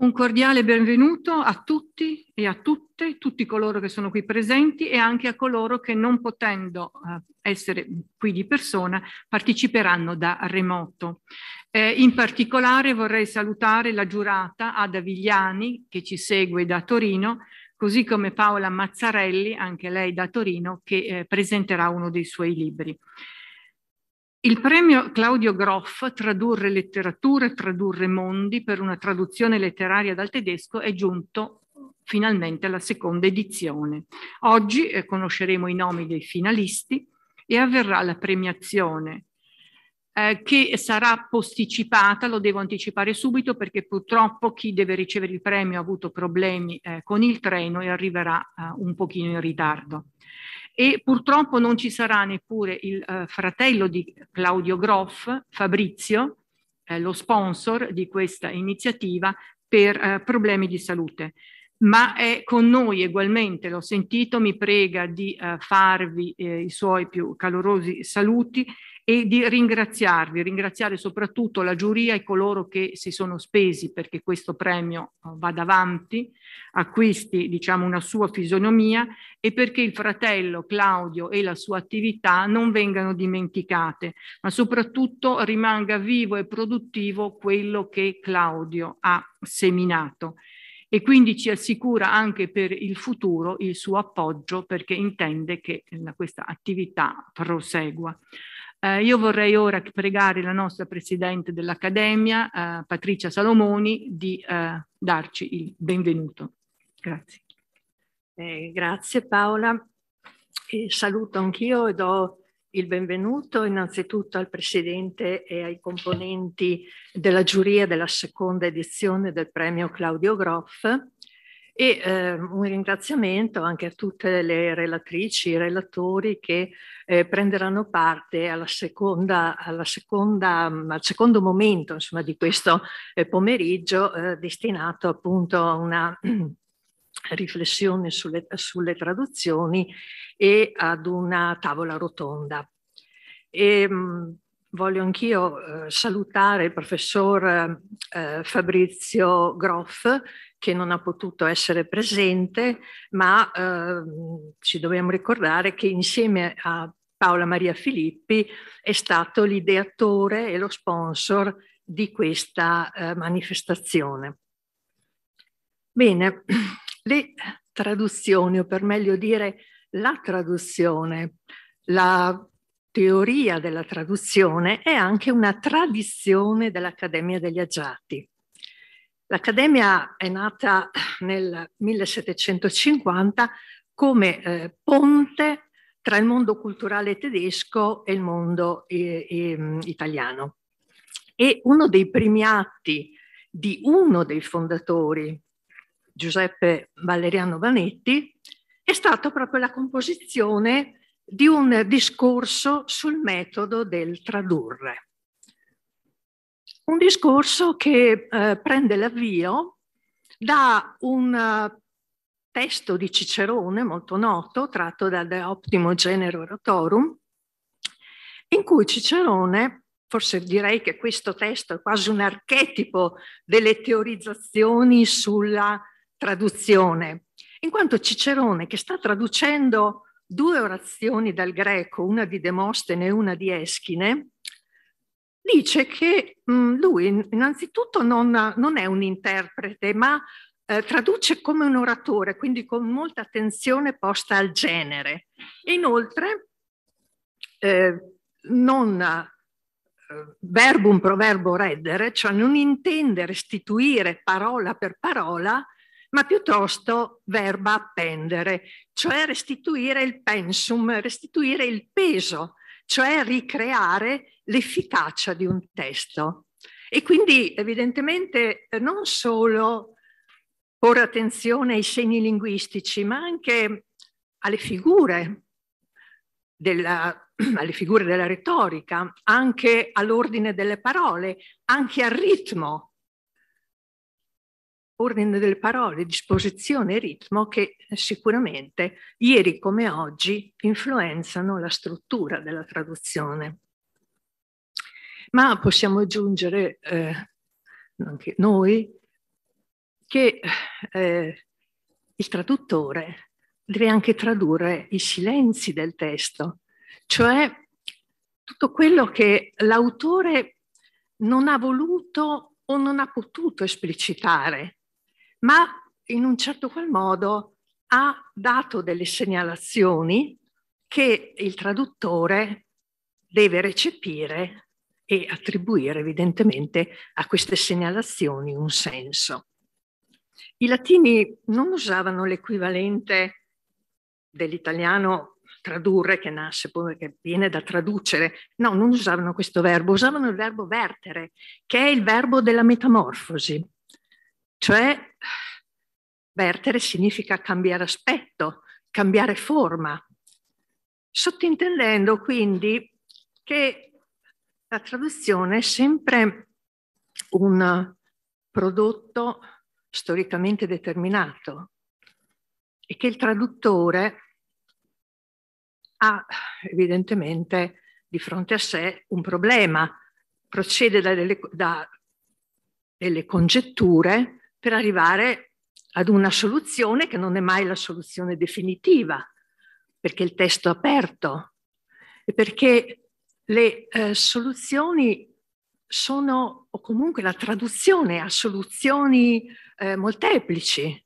Un cordiale benvenuto a tutti e a tutte, tutti coloro che sono qui presenti e anche a coloro che non potendo eh, essere qui di persona parteciperanno da remoto. Eh, in particolare vorrei salutare la giurata Ada Vigliani che ci segue da Torino, così come Paola Mazzarelli, anche lei da Torino, che eh, presenterà uno dei suoi libri. Il premio Claudio Groff, Tradurre letterature, tradurre mondi, per una traduzione letteraria dal tedesco, è giunto finalmente alla seconda edizione. Oggi eh, conosceremo i nomi dei finalisti e avverrà la premiazione eh, che sarà posticipata, lo devo anticipare subito perché purtroppo chi deve ricevere il premio ha avuto problemi eh, con il treno e arriverà eh, un pochino in ritardo e purtroppo non ci sarà neppure il eh, fratello di Claudio Groff, Fabrizio, eh, lo sponsor di questa iniziativa per eh, problemi di salute. Ma è con noi ugualmente, l'ho sentito, mi prega di eh, farvi eh, i suoi più calorosi saluti e di ringraziarvi, ringraziare soprattutto la giuria e coloro che si sono spesi perché questo premio eh, vada avanti, acquisti diciamo, una sua fisionomia e perché il fratello Claudio e la sua attività non vengano dimenticate, ma soprattutto rimanga vivo e produttivo quello che Claudio ha seminato e quindi ci assicura anche per il futuro il suo appoggio perché intende che eh, questa attività prosegua. Eh, io vorrei ora pregare la nostra Presidente dell'Accademia, eh, Patricia Salomoni, di eh, darci il benvenuto. Grazie. Eh, grazie Paola. E saluto anch'io e do il benvenuto innanzitutto al Presidente e ai componenti della giuria della seconda edizione del premio Claudio Groff e eh, un ringraziamento anche a tutte le relatrici, i relatori che eh, prenderanno parte alla seconda, alla seconda, mm, al secondo momento insomma, di questo eh, pomeriggio eh, destinato appunto a una riflessione sulle, sulle traduzioni e ad una tavola rotonda. E, mm, voglio anch'io eh, salutare il professor eh, Fabrizio Groff che non ha potuto essere presente, ma eh, ci dobbiamo ricordare che insieme a Paola Maria Filippi è stato l'ideatore e lo sponsor di questa eh, manifestazione. Bene, le traduzioni, o per meglio dire la traduzione, la teoria della traduzione è anche una tradizione dell'Accademia degli Agiati. L'Accademia è nata nel 1750 come eh, ponte tra il mondo culturale tedesco e il mondo eh, eh, italiano. E uno dei primi atti di uno dei fondatori, Giuseppe Valeriano Vanetti, è stata proprio la composizione di un discorso sul metodo del tradurre un discorso che eh, prende l'avvio da un eh, testo di Cicerone molto noto, tratto da De Optimo Genere Oratorum, in cui Cicerone, forse direi che questo testo è quasi un archetipo delle teorizzazioni sulla traduzione, in quanto Cicerone, che sta traducendo due orazioni dal greco, una di Demostene e una di Eschine, dice che mh, mm, lui innanzitutto non, non, è un interprete, ma eh, traduce come un oratore, quindi con molta attenzione posta al genere. inoltre eh, non eh, verbum proverbo reddere, cioè non intende restituire parola per parola, ma piuttosto verba appendere, cioè restituire il pensum, restituire il peso cioè ricreare l'efficacia di un testo. E quindi evidentemente non solo porre attenzione ai segni linguistici, ma anche alle figure della, alle figure della retorica, anche all'ordine delle parole, anche al ritmo ordine delle parole, disposizione e ritmo che eh, sicuramente ieri come oggi influenzano la struttura della traduzione. Ma possiamo aggiungere eh, anche noi che eh, il traduttore deve anche tradurre i silenzi del testo, cioè tutto quello che l'autore non ha voluto o non ha potuto esplicitare ma in un certo qual modo ha dato delle segnalazioni che il traduttore deve recepire e attribuire evidentemente a queste segnalazioni un senso. I latini non usavano l'equivalente dell'italiano tradurre, che nasce poi, che viene da traducere. No, non usavano questo verbo, usavano il verbo vertere, che è il verbo della metamorfosi. Cioè, vertere significa cambiare aspetto, cambiare forma, sottintendendo quindi che la traduzione è sempre un prodotto storicamente determinato e che il traduttore ha evidentemente di fronte a sé un problema, procede da delle, da delle congetture per arrivare ad una soluzione che non è mai la soluzione definitiva, perché il testo è aperto e perché le eh, soluzioni sono, o comunque la traduzione a soluzioni eh, molteplici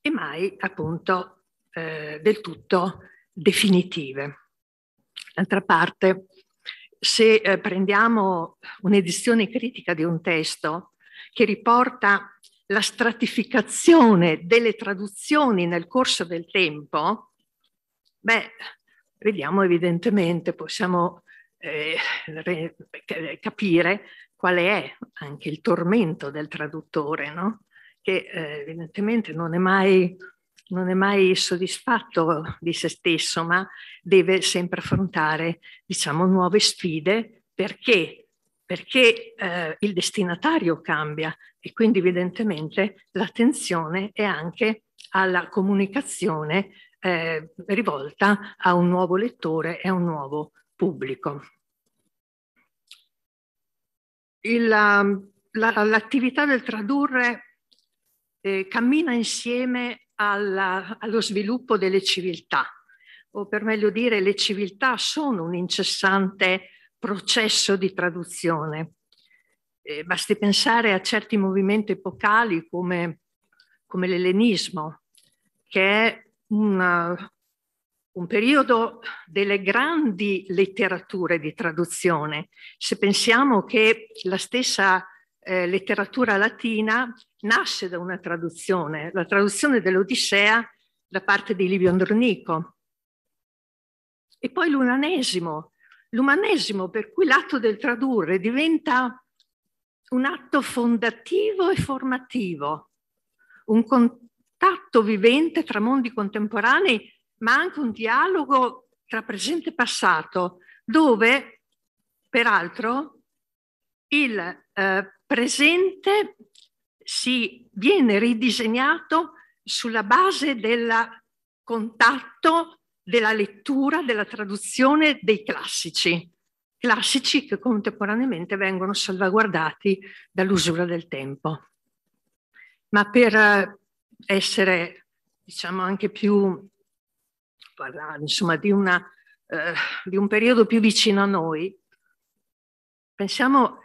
e mai appunto eh, del tutto definitive. D'altra parte, se eh, prendiamo un'edizione critica di un testo che riporta la stratificazione delle traduzioni nel corso del tempo, beh, vediamo evidentemente, possiamo eh, capire qual è anche il tormento del traduttore, no? che eh, evidentemente non è, mai, non è mai soddisfatto di se stesso, ma deve sempre affrontare diciamo, nuove sfide perché perché eh, il destinatario cambia e quindi evidentemente l'attenzione è anche alla comunicazione eh, rivolta a un nuovo lettore e a un nuovo pubblico. Ehm, l'attività la, del tradurre eh, cammina insieme alla, allo sviluppo delle civiltà, o per meglio dire le civiltà sono un incessante processo di traduzione. Eh, basti pensare a certi movimenti epocali come, come l'ellenismo, che è una, uh, un periodo delle grandi letterature di traduzione. Se pensiamo che la stessa eh, letteratura latina nasce da una traduzione, la traduzione dell'Odissea da parte di Livio Andronico. E poi l'unanesimo, l'umanesimo per cui l'atto del tradurre diventa un atto fondativo e formativo, un contatto vivente tra mondi contemporanei, ma anche un dialogo tra presente e passato, dove peraltro il eh, presente si viene ridisegnato sulla base del contatto della lettura, della traduzione dei classici, classici che contemporaneamente vengono salvaguardati dall'usura del tempo. Ma per eh, essere, diciamo, anche più, parlare, insomma, di, una, eh, di un periodo più vicino a noi, pensiamo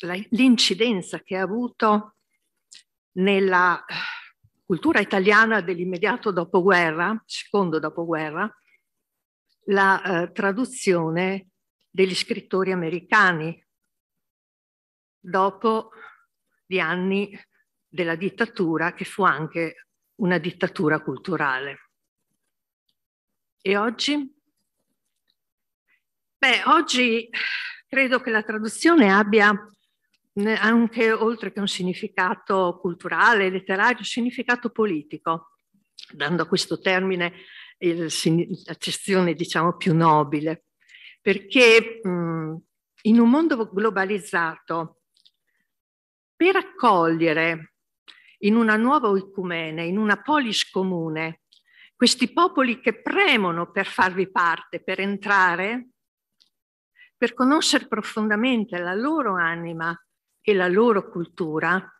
all'incidenza che ha avuto nella cultura italiana dell'immediato dopoguerra, secondo dopoguerra, la eh, traduzione degli scrittori americani dopo gli anni della dittatura che fu anche una dittatura culturale. E oggi? Beh, oggi credo che la traduzione abbia anche oltre che un significato culturale, letterario, un significato politico, dando a questo termine l'accezione diciamo più nobile, perché mh, in un mondo globalizzato per accogliere in una nuova oicumene, in una polis comune, questi popoli che premono per farvi parte, per entrare, per conoscere profondamente la loro anima, e la loro cultura,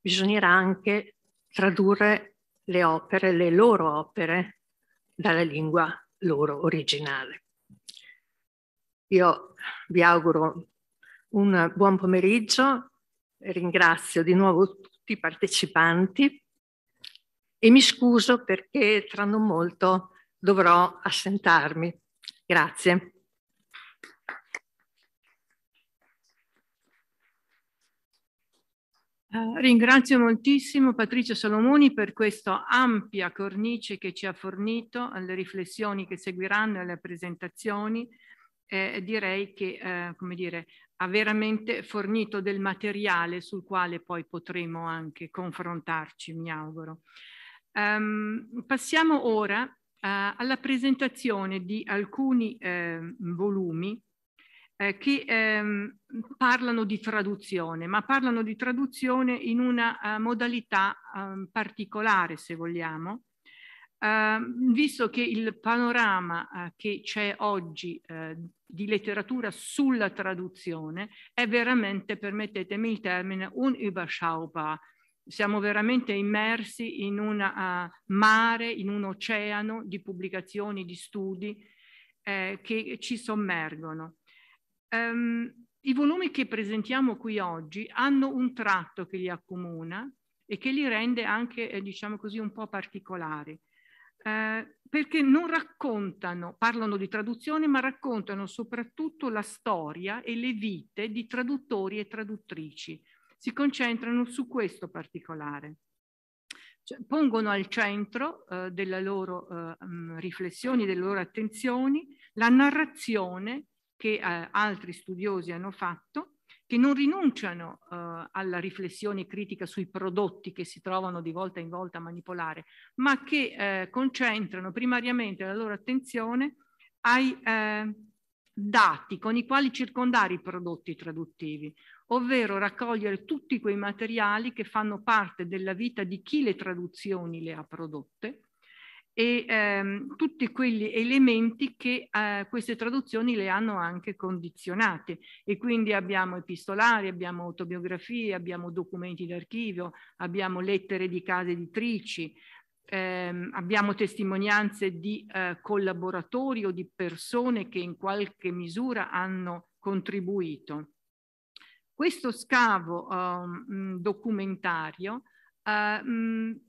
bisognerà anche tradurre le opere, le loro opere, dalla lingua loro originale. Io vi auguro un buon pomeriggio, ringrazio di nuovo tutti i partecipanti e mi scuso perché tra non molto dovrò assentarmi. Grazie. Eh, ringrazio moltissimo Patrizio Salomoni per questa ampia cornice che ci ha fornito, alle riflessioni che seguiranno e alle presentazioni. Eh, direi che eh, come dire, ha veramente fornito del materiale sul quale poi potremo anche confrontarci, mi auguro. Um, passiamo ora eh, alla presentazione di alcuni ehm, volumi eh, che ehm, parlano di traduzione, ma parlano di traduzione in una uh, modalità um, particolare, se vogliamo, uh, visto che il panorama uh, che c'è oggi eh, di letteratura sulla traduzione è veramente, permettetemi il termine, un unüberschaubar. Siamo veramente immersi in un mare, in un oceano di pubblicazioni, di studi che ci sommergono. Um, I volumi che presentiamo qui oggi hanno un tratto che li accomuna e che li rende anche, eh, diciamo così, un po' particolari. Eh, perché non raccontano, parlano di traduzione, ma raccontano soprattutto la storia e le vite di traduttori e traduttrici. Si concentrano su questo particolare. Cioè, pongono al centro eh, delle loro eh, riflessioni, delle loro attenzioni, la narrazione che eh, altri studiosi hanno fatto, che non rinunciano eh, alla riflessione critica sui prodotti che si trovano di volta in volta a manipolare, ma che eh, concentrano primariamente la loro attenzione ai eh, dati con i quali circondare i prodotti traduttivi, ovvero raccogliere tutti quei materiali che fanno parte della vita di chi le traduzioni le ha prodotte e ehm, tutti quegli elementi che eh, queste traduzioni le hanno anche condizionate e quindi abbiamo epistolari, abbiamo autobiografie, abbiamo documenti d'archivio, abbiamo lettere di case editrici, ehm, abbiamo testimonianze di eh, collaboratori o di persone che in qualche misura hanno contribuito. Questo scavo ehm, documentario Uh, mh,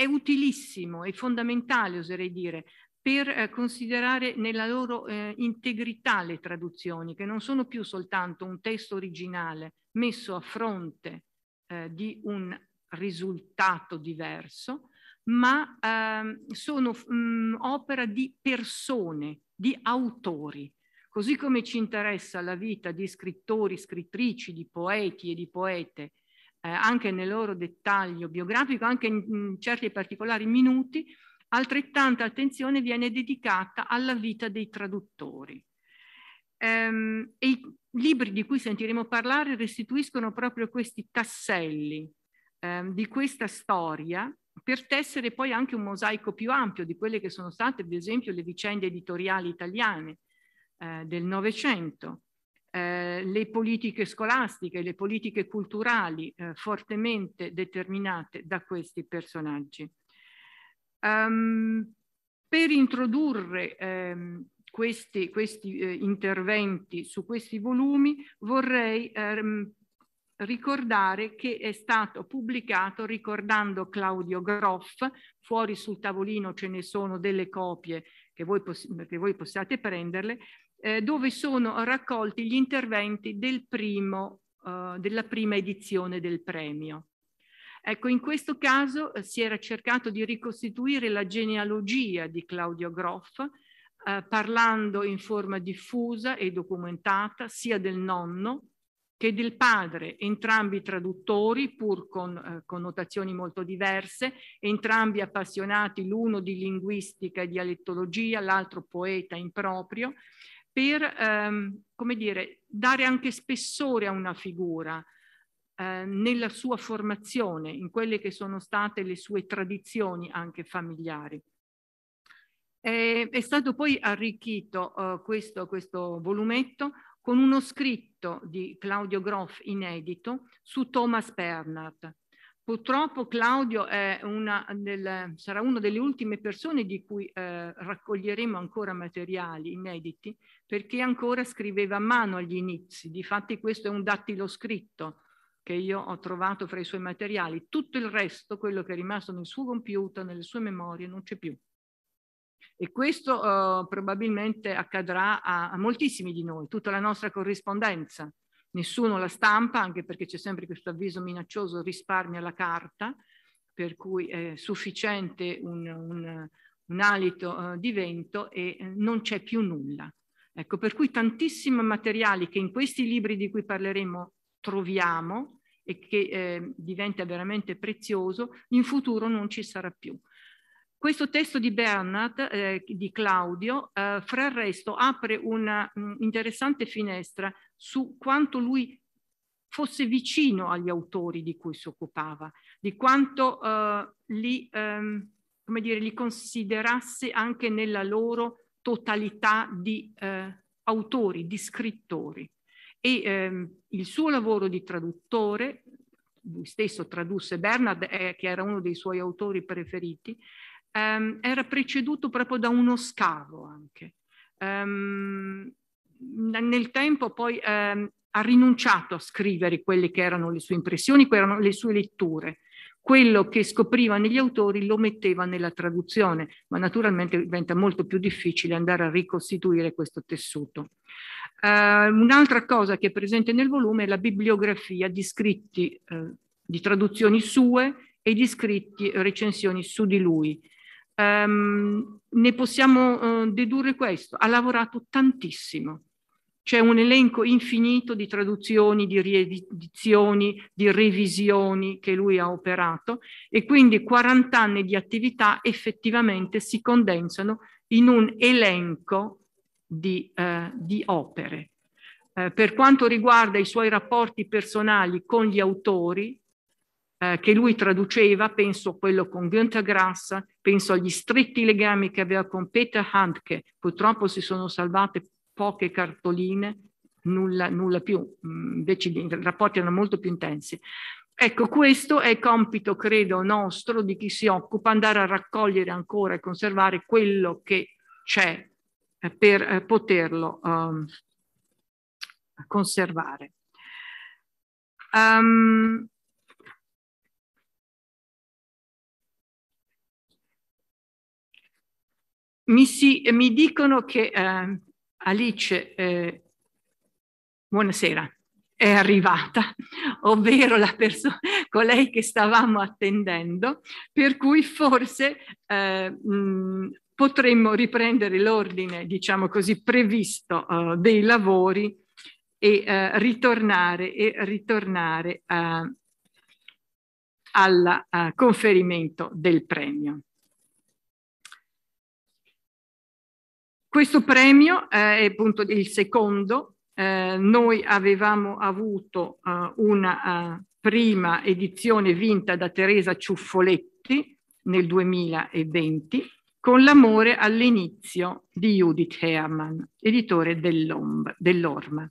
è utilissimo, e fondamentale, oserei dire, per eh, considerare nella loro eh, integrità le traduzioni, che non sono più soltanto un testo originale messo a fronte eh, di un risultato diverso, ma ehm, sono mh, mm, opera di persone, di autori. Così come ci interessa la vita di scrittori, scrittrici, di poeti e di poete eh, anche nel loro dettaglio biografico, anche in, in certi particolari minuti, altrettanta attenzione viene dedicata alla vita dei traduttori. Ehm, e I libri di cui sentiremo parlare restituiscono proprio questi tasselli ehm, di questa storia per tessere poi anche un mosaico più ampio di quelle che sono state, ad esempio, le vicende editoriali italiane eh, del Novecento, eh, le politiche scolastiche, le politiche culturali eh, fortemente determinate da questi personaggi. Um, per introdurre ehm, questi, questi eh, interventi su questi volumi vorrei ehm, ricordare che è stato pubblicato, ricordando Claudio Groff, fuori sul tavolino ce ne sono delle copie che voi, che voi possiate prenderle, eh, dove sono raccolti gli interventi del primo, eh, della prima edizione del premio. Ecco, in questo caso eh, si era cercato di ricostituire la genealogia di Claudio Groff, eh, parlando in forma diffusa e documentata sia del nonno che del padre, entrambi traduttori, pur con eh, connotazioni molto diverse, entrambi appassionati, l'uno di linguistica e dialettologia, l'altro poeta improprio, per ehm, come dire, dare anche spessore a una figura eh, nella sua formazione, in quelle che sono state le sue tradizioni anche familiari. Eh, è stato poi arricchito eh, questo, questo volumetto con uno scritto di Claudio Groff inedito su Thomas Bernard, Purtroppo Claudio del, sarà una delle ultime persone di cui eh, raccoglieremo ancora materiali inediti perché ancora scriveva a mano agli inizi. Difatti questo è un dattilo scritto che io ho trovato fra i suoi materiali. Tutto il resto, quello che è rimasto nel suo computer, nelle sue memorie, non c'è più. E questo eh, probabilmente accadrà a, a moltissimi di noi, tutta la nostra corrispondenza nessuno la stampa, anche perché c'è sempre questo avviso minaccioso risparmia la carta, per cui è sufficiente un, un, un alito uh, di vento e eh, non c'è più nulla. Ecco, per cui tantissimi materiali che in questi libri di cui parleremo troviamo e che eh, diventa veramente prezioso, in futuro non ci sarà più. Questo testo di Bernard, eh, di Claudio, eh, fra il resto apre una mh, mm, interessante finestra su quanto lui fosse vicino agli autori di cui si occupava, di quanto eh, li, ehm, dire, li, considerasse anche nella loro totalità di eh, autori, di scrittori. E ehm, il suo lavoro di traduttore, lui stesso tradusse Bernard, eh, che era uno dei suoi autori preferiti, ehm, era preceduto proprio da uno scavo anche. Um, nel tempo poi ehm, ha rinunciato a scrivere quelle che erano le sue impressioni, quelle erano le sue letture. Quello che scopriva negli autori lo metteva nella traduzione, ma naturalmente diventa molto più difficile andare a ricostituire questo tessuto. Uh, un'altra cosa che è presente nel volume è la bibliografia di scritti, uh, di traduzioni sue e di scritti, eh, recensioni su di lui. Um, ne possiamo uh, dedurre questo, ha lavorato tantissimo c'è un elenco infinito di traduzioni, di riedizioni, di revisioni che lui ha operato e quindi 40 anni di attività effettivamente si condensano in un elenco di, eh, di opere. Eh, per quanto riguarda i suoi rapporti personali con gli autori, eh, che lui traduceva, penso a quello con Günther Grass, penso agli stretti legami che aveva con Peter Handke, purtroppo si sono salvate poche cartoline, nulla, nulla più, mm, invece i rapporti erano molto più intensi. Ecco, questo è compito, credo, nostro di chi si occupa, andare a raccogliere ancora e conservare quello che c'è eh, per eh, poterlo um, conservare. Um, mi, si, mi, dicono che eh, Alice, eh, buonasera, è arrivata, ovvero la persona, colei che stavamo attendendo, per cui forse eh, mh, mm, potremmo riprendere l'ordine, diciamo così, previsto uh, dei lavori e uh, ritornare, e ritornare uh, eh, al conferimento del premio. Questo premio eh, è appunto il secondo. Eh, noi avevamo avuto eh, una eh, prima edizione vinta da Teresa Ciuffoletti nel 2020 con l'amore all'inizio di Judith Herman, editore dell'Orma.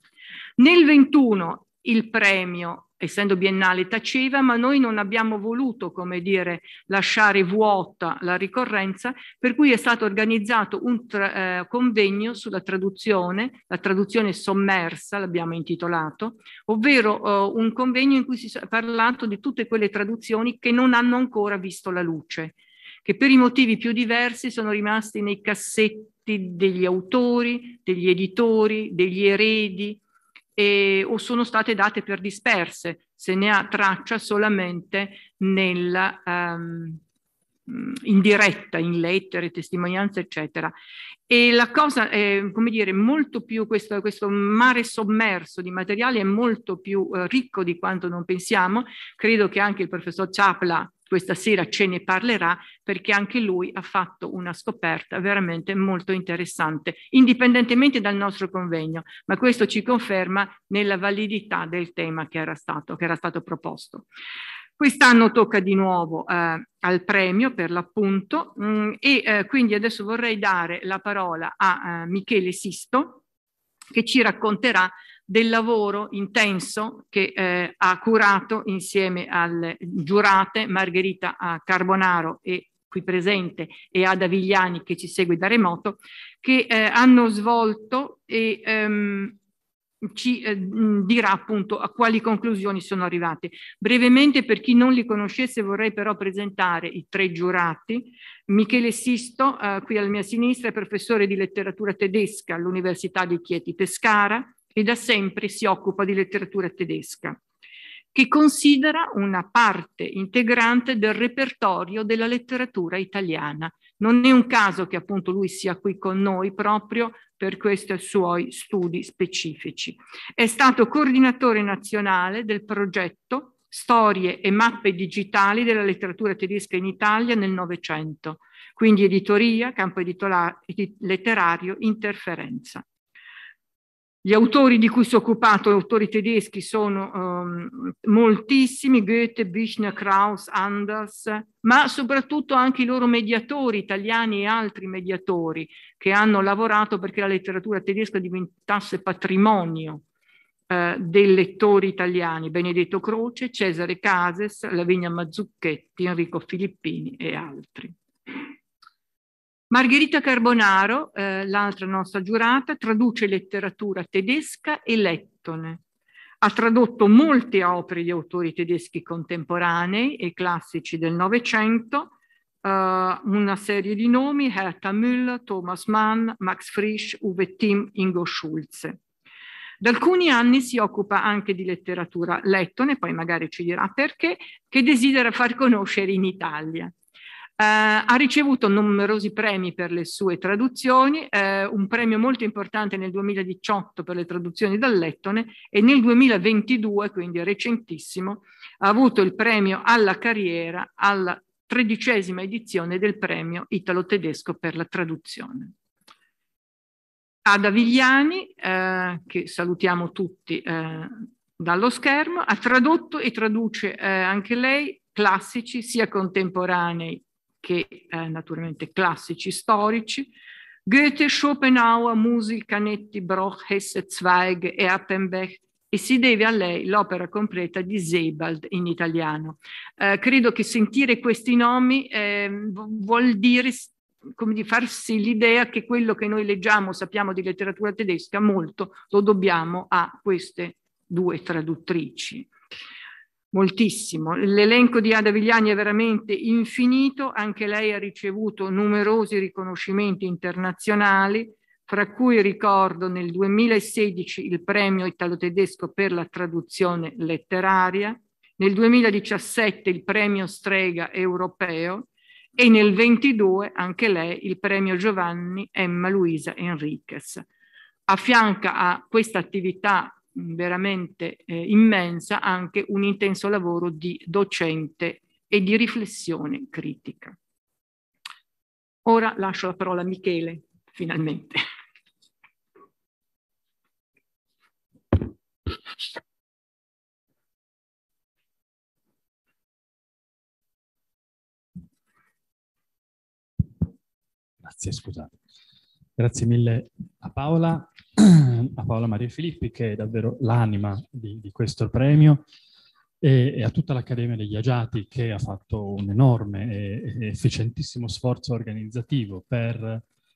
Nel 21 il premio essendo biennale taceva, ma noi non abbiamo voluto, come dire, lasciare vuota la ricorrenza, per cui è stato organizzato un eh, convegno sulla traduzione, la traduzione sommersa, l'abbiamo intitolato, ovvero eh, un convegno in cui si è parlato di tutte quelle traduzioni che non hanno ancora visto la luce, che per i motivi più diversi sono rimasti nei cassetti degli autori, degli editori, degli eredi, e, o sono state date per disperse, se ne ha traccia solamente nel, um, ehm, in diretta, in lettere, testimonianze, eccetera. E la cosa, è, come dire, molto più questo, questo mare sommerso di materiali è molto più eh, ricco di quanto non pensiamo. Credo che anche il professor Ciapla questa sera ce ne parlerà perché anche lui ha fatto una scoperta veramente molto interessante, indipendentemente dal nostro convegno, ma questo ci conferma nella validità del tema che era stato, che era stato proposto. Quest'anno tocca di nuovo eh, al premio per l'appunto mh, mm, e eh, quindi adesso vorrei dare la parola a eh, Michele Sisto che ci racconterà del lavoro intenso che eh, ha curato insieme al giurate Margherita eh, Carbonaro e qui presente e Ada Vigliani che ci segue da remoto, che eh, hanno svolto e ehm, ci eh, dirà appunto a quali conclusioni sono arrivate. Brevemente, per chi non li conoscesse, vorrei però presentare i tre giurati. Michele Sisto, eh, qui alla mia sinistra, è professore di letteratura tedesca all'Università di Chieti Pescara, e da sempre si occupa di letteratura tedesca, che considera una parte integrante del repertorio della letteratura italiana. Non è un caso che appunto lui sia qui con noi proprio per questi suoi studi specifici. È stato coordinatore nazionale del progetto Storie e mappe digitali della letteratura tedesca in Italia nel Novecento, quindi editoria, campo editola- letterario, interferenza. Gli autori di cui si è occupato, autori tedeschi, sono um, moltissimi, Goethe, Büchner, Krauss, Anders, ma soprattutto anche i loro mediatori italiani e altri mediatori che hanno lavorato perché la letteratura tedesca diventasse patrimonio eh, dei lettori italiani, Benedetto Croce, Cesare Cases, Lavinia Mazzucchetti, Enrico Filippini e altri. Margherita Carbonaro, eh, l'altra nostra giurata, traduce letteratura tedesca e lettone. Ha tradotto molte opere di autori tedeschi contemporanei e classici del Novecento, eh, una serie di nomi, Hertha Müller, Thomas Mann, Max Frisch, Uwe Tim, Ingo Schulze. Da alcuni anni si occupa anche di letteratura lettone, poi magari ci dirà perché, che desidera far conoscere in Italia. Eh, ha ricevuto numerosi premi per le sue traduzioni, eh, un premio molto importante nel 2018 per le traduzioni dal lettone e nel 2022, quindi recentissimo, ha avuto il premio alla carriera alla tredicesima edizione del premio italo-tedesco per la traduzione. Ada Vigliani, eh, che salutiamo tutti eh, dallo schermo, ha tradotto e traduce eh, anche lei classici sia contemporanei che eh, naturalmente classici storici, Goethe, Schopenhauer, Musil, Canetti, Broch, Hesse, Zweig e Appenbeck e si deve a lei l'opera completa di Sebald in italiano. Eh, credo che sentire questi nomi eh, vuol dire come di farsi l'idea che quello che noi leggiamo, sappiamo di letteratura tedesca, molto lo dobbiamo a queste due traduttrici moltissimo. L'elenco di Ada Vigliani è veramente infinito, anche lei ha ricevuto numerosi riconoscimenti internazionali, fra cui ricordo nel 2016 il premio italo-tedesco per la traduzione letteraria, nel 2017 il premio Strega europeo e nel 22 anche lei il premio Giovanni Emma Luisa Enriquez. Affianca a questa attività veramente eh, immensa anche un intenso lavoro di docente e di riflessione critica. Ora lascio la parola a Michele, finalmente. Grazie, scusate. Grazie mille a Paola a Paola Maria Filippi, che è davvero l'anima di, di, questo premio, e, e a tutta l'Accademia degli Agiati, che ha fatto un enorme e, e efficientissimo sforzo organizzativo per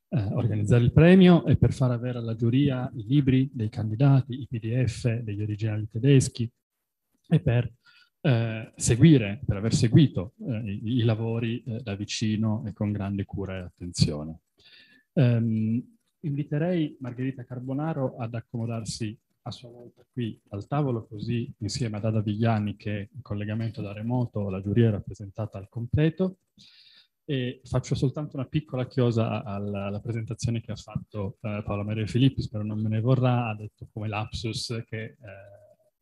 eh, organizzare il premio e per far avere alla giuria i libri dei candidati, i PDF degli originali tedeschi e per eh, seguire, per aver seguito eh, i, i, lavori eh, da vicino e con grande cura e attenzione. Um, inviterei Margherita Carbonaro ad accomodarsi a sua volta qui al tavolo, così insieme ad Ada Vigliani, che in collegamento da remoto la giuria è rappresentata al completo. E faccio soltanto una piccola chiosa alla, alla presentazione che ha fatto eh, Paola Maria Filippi, spero non me ne vorrà, ha detto come lapsus che... Eh,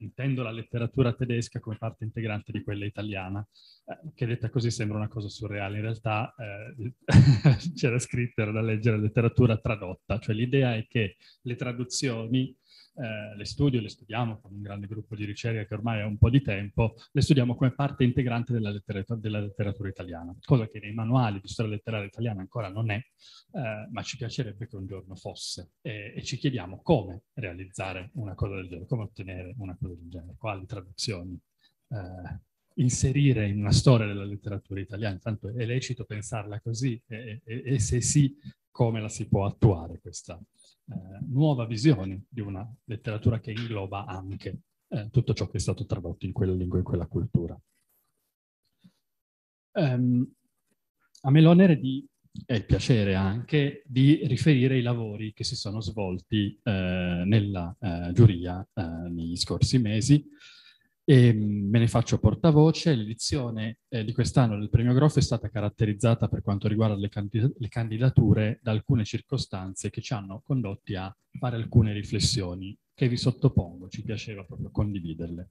intendo la letteratura tedesca come parte integrante di quella italiana, eh, che detta così sembra una cosa surreale, in realtà eh, c'era scritto, era da leggere letteratura tradotta, cioè l'idea è che le traduzioni eh, le studio, le studiamo con un grande gruppo di ricerca che ormai è un po' di tempo, le studiamo come parte integrante della letteratura, della letteratura italiana, cosa che nei manuali di storia letteraria italiana ancora non è, eh, ma ci piacerebbe che un giorno fosse. E, e, ci chiediamo come realizzare una cosa del genere, come ottenere una cosa del genere, quali traduzioni. Eh, inserire in una storia della letteratura italiana, intanto è lecito pensarla così e, e, e se sì come la si può attuare questa, eh, nuova visione di una letteratura che ingloba anche eh, tutto ciò che è stato tradotto in quella lingua e in quella cultura. Um, a me l'onere di, e il piacere anche di riferire i lavori che si sono svolti eh, nella eh, giuria eh, negli scorsi mesi e mm, me ne faccio portavoce. L'edizione eh, di quest'anno del premio Groff è stata caratterizzata per quanto riguarda le, candid- le, candidature da alcune circostanze che ci hanno condotti a fare alcune riflessioni che vi sottopongo, ci piaceva proprio condividerle.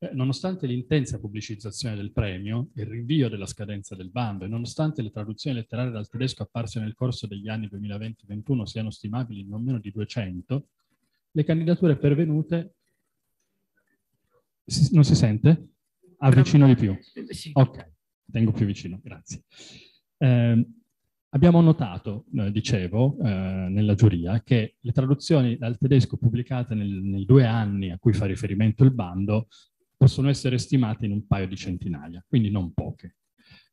Eh, nonostante l'intensa pubblicizzazione del premio, il rinvio della scadenza del bando e nonostante le traduzioni letterarie dal tedesco apparse nel corso degli anni 2020-2021 siano stimabili in non meno di 200, le candidature pervenute non si sente? Avvicino di più. Ok, tengo più vicino, grazie. Eh, abbiamo notato, eh, dicevo, eh, nella giuria, che le traduzioni dal tedesco pubblicate nel, nei due anni a cui fa riferimento il bando possono essere stimate in un paio di centinaia, quindi non poche.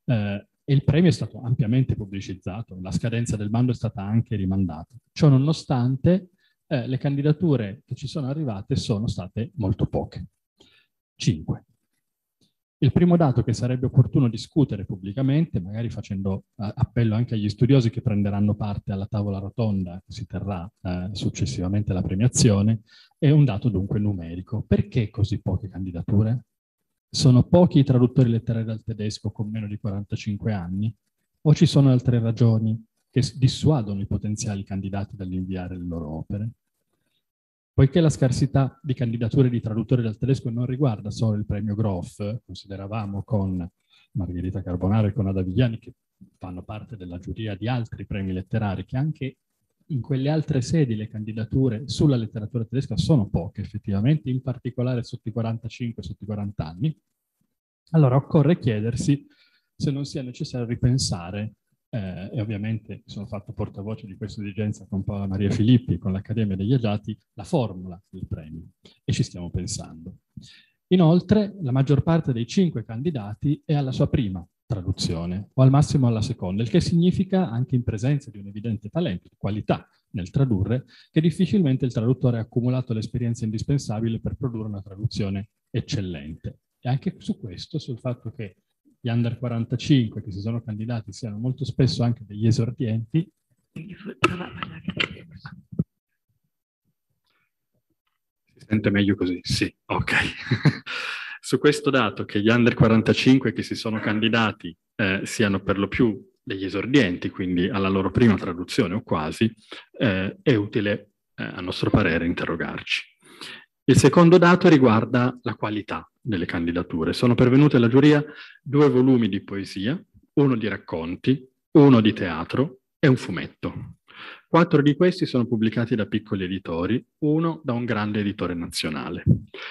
Eh, e il premio è stato ampiamente pubblicizzato, la scadenza del bando è stata anche rimandata. Ciò nonostante, eh, le candidature che ci sono arrivate sono state molto poche. 5. Il primo dato che sarebbe opportuno discutere pubblicamente, magari facendo eh, appello anche agli studiosi che prenderanno parte alla tavola rotonda che si terrà eh, successivamente alla premiazione, è un dato dunque numerico. Perché così poche candidature? Sono pochi i traduttori letterari dal tedesco con meno di 45 anni? O ci sono altre ragioni che dissuadono i potenziali candidati dall'inviare le loro opere? Poiché la scarsità di candidature di traduttori dal tedesco non riguarda solo il premio Groff, consideravamo con Margherita Carbonaro e con Ada Vigliani, che fanno parte della giuria di altri premi letterari, che anche in quelle altre sedi le candidature sulla letteratura tedesca sono poche effettivamente, in particolare sotto i 45 sotto i 40 anni, allora occorre chiedersi se non sia necessario ripensare eh, e ovviamente sono fatto portavoce di questa esigenza con Paola Maria Filippi, con l'Accademia degli Agiati, la formula del premio e ci stiamo pensando. Inoltre la maggior parte dei cinque candidati è alla sua prima traduzione o al massimo alla seconda, il che significa anche in presenza di un evidente talento, qualità nel tradurre, che difficilmente il traduttore ha accumulato l'esperienza indispensabile per produrre una traduzione eccellente. E anche su questo, sul fatto che gli under 45 che si sono candidati siano molto spesso anche degli esordienti. Si sente meglio così? Sì, ok. Su questo dato che gli under 45 che si sono candidati eh, siano per lo più degli esordienti, quindi alla loro prima traduzione o quasi, eh, è utile, eh, a nostro parere, interrogarci. Il secondo dato riguarda la qualità delle candidature. Sono pervenute alla giuria due volumi di poesia, uno di racconti, uno di teatro e un fumetto. Quattro di questi sono pubblicati da piccoli editori, uno da un grande editore nazionale.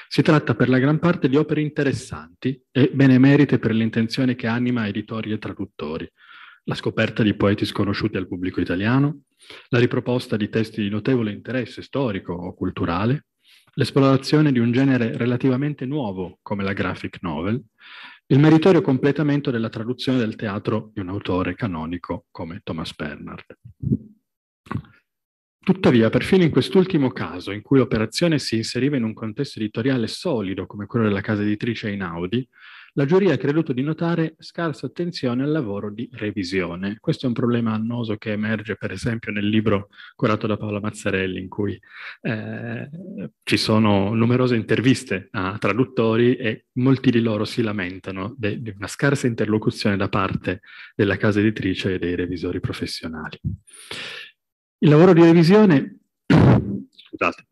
Si tratta per la gran parte di opere interessanti e benemerite per l'intenzione che anima editori e traduttori. La scoperta di poeti sconosciuti al pubblico italiano, la riproposta di testi di notevole interesse storico o culturale, l'esplorazione di un genere relativamente nuovo come la graphic novel, il meritorio completamento della traduzione del teatro di un autore canonico come Thomas Bernard. Tuttavia, perfino in quest'ultimo caso, in cui l'operazione si inseriva in un contesto editoriale solido come quello della casa editrice Einaudi, la giuria ha creduto di notare scarsa attenzione al lavoro di revisione. Questo è un problema annoso che emerge per esempio nel libro curato da Paola Mazzarelli in cui eh, ci sono numerose interviste a traduttori e molti di loro si lamentano de- di una scarsa interlocuzione da parte della casa editrice e dei revisori professionali. Il lavoro di revisione, scusate,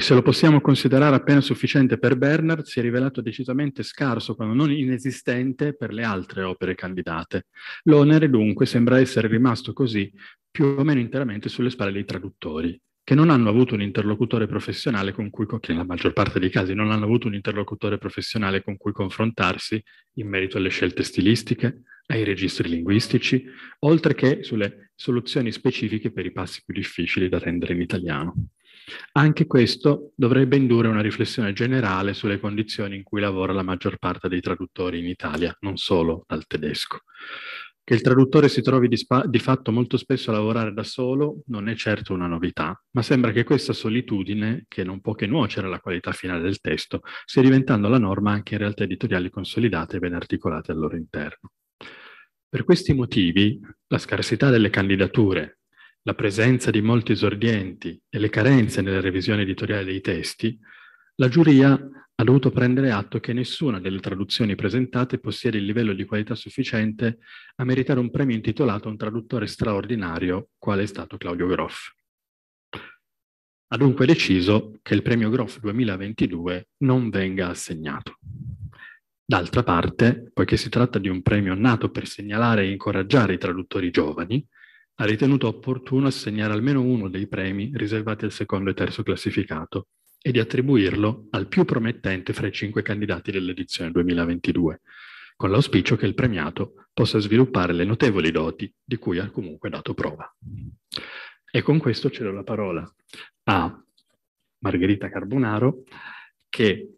se lo possiamo considerare appena sufficiente per Bernard, si è rivelato decisamente scarso, quando non inesistente, per le altre opere candidate. L'onere dunque sembra essere rimasto così più o meno interamente sulle spalle dei traduttori, che non hanno avuto un interlocutore professionale con cui, che nella maggior parte dei casi non hanno avuto un interlocutore professionale con cui confrontarsi in merito alle scelte stilistiche, ai registri linguistici, oltre che sulle soluzioni specifiche per i passi più difficili da rendere in italiano. Anche questo dovrebbe indurre una riflessione generale sulle condizioni in cui lavora la maggior parte dei traduttori in Italia, non solo al tedesco. Che il traduttore si trovi di, spa- di, fatto molto spesso a lavorare da solo non è certo una novità, ma sembra che questa solitudine, che non può che nuocere alla qualità finale del testo, stia diventando la norma anche in realtà editoriali consolidate e ben articolate al loro interno. Per questi motivi, la scarsità delle candidature la presenza di molti esordienti e le carenze nella revisione editoriale dei testi, la giuria ha dovuto prendere atto che nessuna delle traduzioni presentate possiede il livello di qualità sufficiente a meritare un premio intitolato a un traduttore straordinario, quale è stato Claudio Groff. Ha dunque deciso che il premio Groff 2022 non venga assegnato. D'altra parte, poiché si tratta di un premio nato per segnalare e incoraggiare i traduttori giovani, ha ritenuto opportuno assegnare almeno uno dei premi riservati al secondo e terzo classificato e di attribuirlo al più promettente fra i cinque candidati dell'edizione 2022, con l'auspicio che il premiato possa sviluppare le notevoli doti di cui ha comunque dato prova. E con questo cedo la parola a Margherita Carbonaro che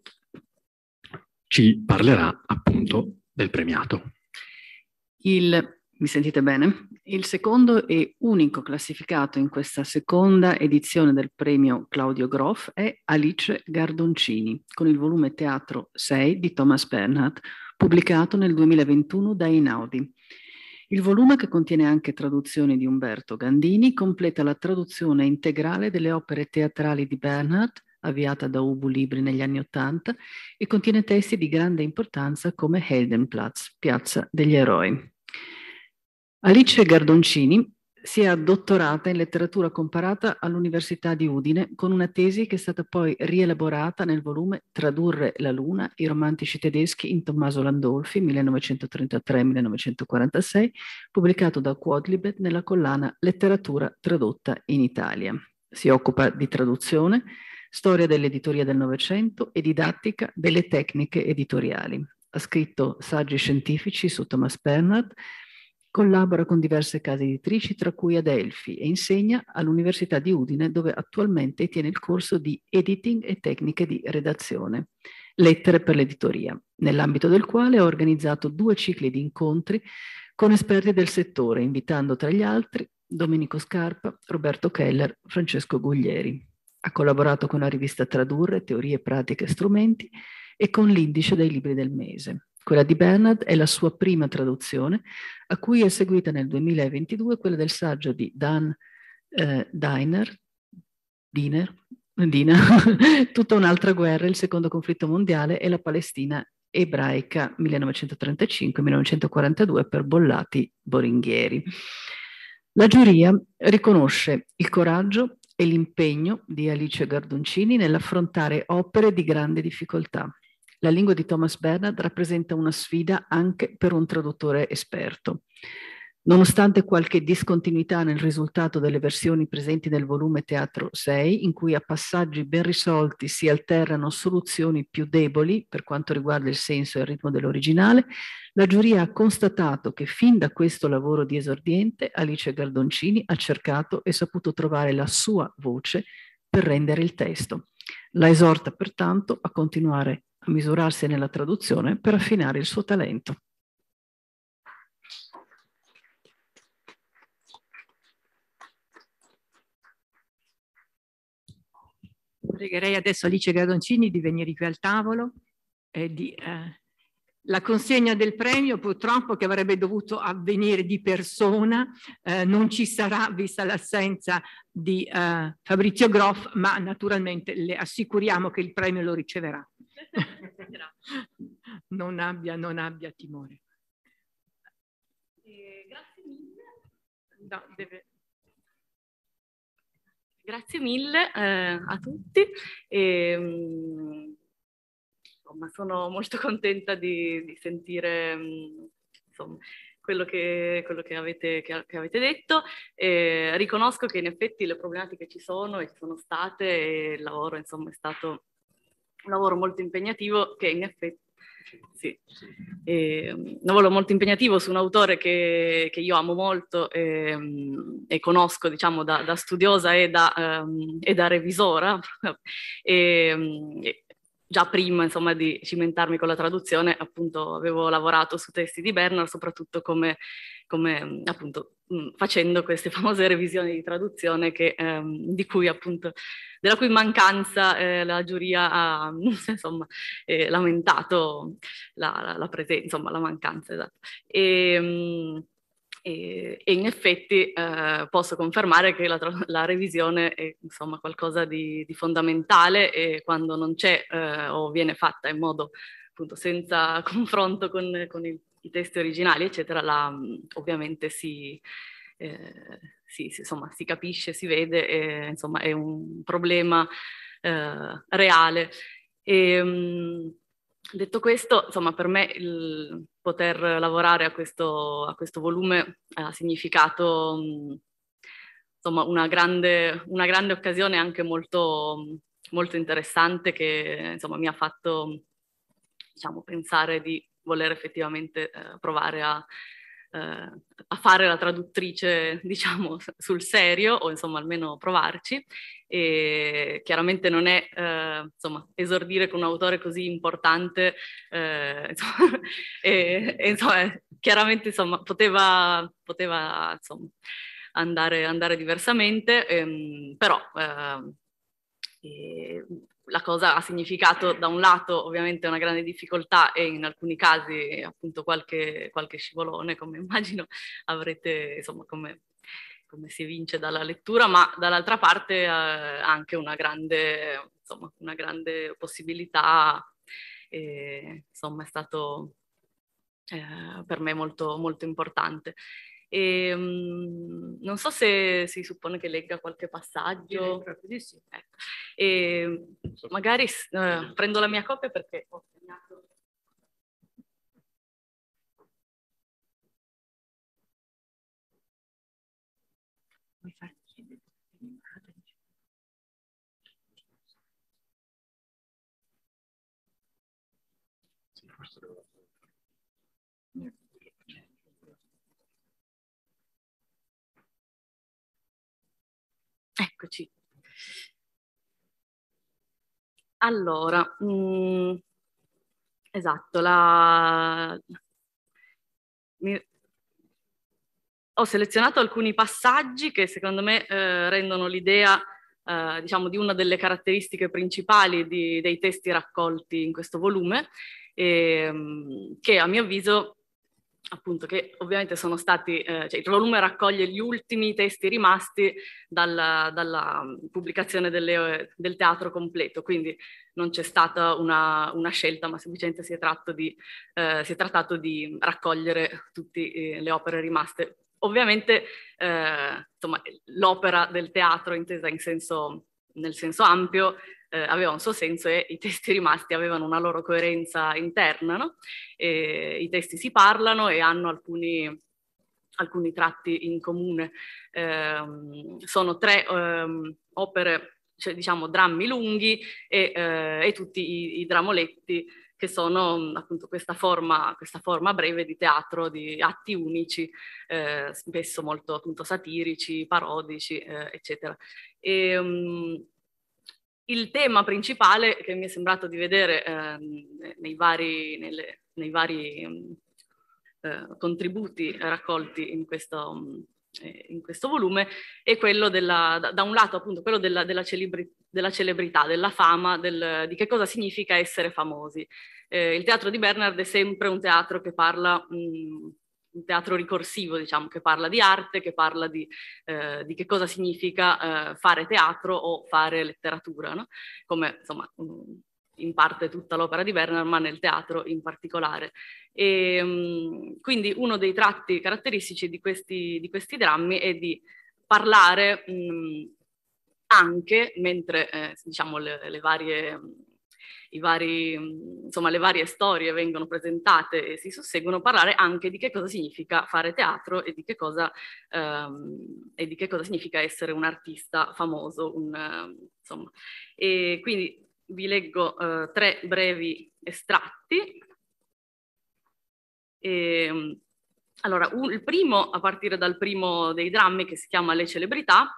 ci parlerà appunto del premiato. Il mi sentite bene? Il secondo e unico classificato in questa seconda edizione del premio Claudio Groff è Alice Gardoncini, con il volume Teatro 6 di Thomas Bernhardt, pubblicato nel 2021 da Inaudi. Il volume, che contiene anche traduzioni di Umberto Gandini, completa la traduzione integrale delle opere teatrali di Bernhardt, avviata da Ubu Libri negli anni Ottanta, e contiene testi di grande importanza come Heldenplatz, Piazza degli Eroi. Alice Gardoncini si è dottorata in letteratura comparata all'Università di Udine con una tesi che è stata poi rielaborata nel volume Tradurre la Luna, i romantici tedeschi in Tommaso Landolfi 1933-1946, pubblicato da Quadlibet nella collana Letteratura tradotta in Italia. Si occupa di traduzione, storia dell'editoria del Novecento e didattica delle tecniche editoriali. Ha scritto saggi scientifici su Thomas Bernard, Collabora con diverse case editrici, tra cui Adelphi, e insegna all'Università di Udine, dove attualmente tiene il corso di Editing e Tecniche di Redazione, Lettere per l'Editoria, nell'ambito del quale ha organizzato due cicli di incontri con esperti del settore, invitando tra gli altri Domenico Scarpa, Roberto Keller, Francesco Guglieri. Ha collaborato con la rivista Tradurre, Teorie, Pratiche e Strumenti e con l'Indice dei Libri del Mese. Quella di Bernard è la sua prima traduzione, a cui è seguita nel 2022 quella del saggio di Dan eh, Diner, Diner, Dina, tutta un'altra guerra, il secondo conflitto mondiale e la Palestina ebraica 1935-1942 per Bollati Boringhieri. La giuria riconosce il coraggio e l'impegno di Alice Gardoncini nell'affrontare opere di grande difficoltà. La lingua di Thomas Bernard rappresenta una sfida anche per un traduttore esperto. Nonostante qualche discontinuità nel risultato delle versioni presenti nel volume Teatro 6, in cui a passaggi ben risolti si alternano soluzioni più deboli per quanto riguarda il senso e il ritmo dell'originale, la giuria ha constatato che fin da questo lavoro di esordiente Alice Gardoncini ha cercato e saputo trovare la sua voce per rendere il testo. La esorta pertanto a continuare misurarsi nella traduzione per affinare il suo talento. Pregherei adesso Alice Gadoncini di venire qui al tavolo e di eh, la consegna del premio purtroppo che avrebbe dovuto avvenire di persona eh, non ci sarà vista l'assenza di eh, Fabrizio Groff ma naturalmente le assicuriamo che il premio lo riceverà. non, abbia, non abbia timore. grazie mille. No, deve... Grazie mille eh, a tutti. E, ehm, insomma, sono molto contenta di, di sentire mm, insomma, quello, che, quello che, avete, che, che avete detto. E riconosco che in effetti le problematiche ci sono e ci sono state e il lavoro insomma, è stato un lavoro molto impegnativo che in effetti sì. Eh, un lavoro molto impegnativo su un autore che, che io amo molto e, ehm, e conosco diciamo, da, da, studiosa e da, um, e da revisora ehm, e, già prima insomma, di cimentarmi con la traduzione, appunto avevo lavorato su testi di Bernard, soprattutto come, come appunto mm, facendo queste famose revisioni di traduzione che, ehm, di cui appunto, della cui mancanza eh, la giuria ha insomma, eh, lamentato la, la, la presenza, insomma la mancanza, esatto. E, ehm, mh, e, e in effetti eh, posso confermare che la, la, revisione è insomma qualcosa di, di fondamentale e quando non c'è eh, o viene fatta in modo appunto senza confronto con, con il, i testi originali, eccetera, la, ovviamente si, eh, si, si, insomma, si capisce, si vede, e, insomma è un problema eh, reale. E, ehm, mh, Detto questo, insomma, per me il poter lavorare a questo, a questo volume eh, ha significato mm, insomma, una, grande, una grande occasione anche molto, molto interessante che insomma, mi ha fatto diciamo, pensare di voler effettivamente eh, provare a eh, a fare la traduttrice, diciamo, sul serio, o insomma almeno provarci. E chiaramente non è, eh, insomma, esordire con un autore così importante, eh, insomma, e, e, insomma, eh, chiaramente, insomma, poteva, poteva insomma, andare, andare diversamente, ehm, però... Eh, la cosa ha significato da un lato ovviamente una grande difficoltà e in alcuni casi appunto qualche, qualche scivolone, come immagino avrete, insomma, come, come si evince dalla lettura, ma dall'altra parte eh, anche una grande, insomma, una grande possibilità. E, insomma, è stato eh, per me molto, molto importante. E, um, non so se si suppone che legga qualche passaggio. Sì, sì. Ecco. E, ehm, magari eh, prendo la mia copia perché ho segnato. Sì, questo devo fare. Eccoci. Allora, mh, mm, esatto, la... Mi... ho selezionato alcuni passaggi che secondo me eh, rendono l'idea eh, diciamo, di una delle caratteristiche principali di, dei testi raccolti in questo volume, e, ehm, che a mio avviso appunto che ovviamente sono stati, eh, cioè il volume raccoglie gli ultimi testi rimasti dalla, dalla mm, pubblicazione delle, del teatro completo, quindi non c'è stata una, una scelta, ma semplicemente si è, di, eh, si è trattato di raccogliere tutte eh, le opere rimaste. Ovviamente eh, insomma, l'opera del teatro intesa in senso, nel senso ampio eh, aveva un suo senso e i testi rimasti avevano una loro coerenza interna, no? e, I testi si parlano e hanno alcuni, alcuni tratti in comune. Eh, sono tre eh, opere, cioè, diciamo, drammi lunghi e, eh, e tutti i, i dramoletti che sono appunto questa forma, questa forma, breve di teatro, di atti unici, eh, spesso molto appunto satirici, parodici, eh, eccetera. E, um, il tema principale che mi è sembrato di vedere eh, nei vari, nelle, nei vari mm, eh, contributi raccolti in questo, mm, eh, in questo, volume è quello della, da un lato appunto quello della, della, celebri, della celebrità, della fama, del, di che cosa significa essere famosi. Eh, il teatro di Bernard è sempre un teatro che parla mh, mm, un teatro ricorsivo, diciamo, che parla di arte, che parla di, eh, di che cosa significa eh, fare teatro o fare letteratura, no? come insomma mm, in parte tutta l'opera di Werner, ma nel teatro in particolare. E, ehm, quindi uno dei tratti caratteristici di questi, di questi drammi è di parlare mh, mm, anche, mentre eh, diciamo le, le varie vari, mm, insomma, le varie storie vengono presentate e si susseguono, parlare anche di che cosa significa fare teatro e di che cosa, ehm, e di che cosa significa essere un artista famoso. Un, insomma. E quindi vi leggo eh, tre brevi estratti. E, ehm, allora, un, il primo, a partire dal primo dei drammi che si chiama Le celebrità,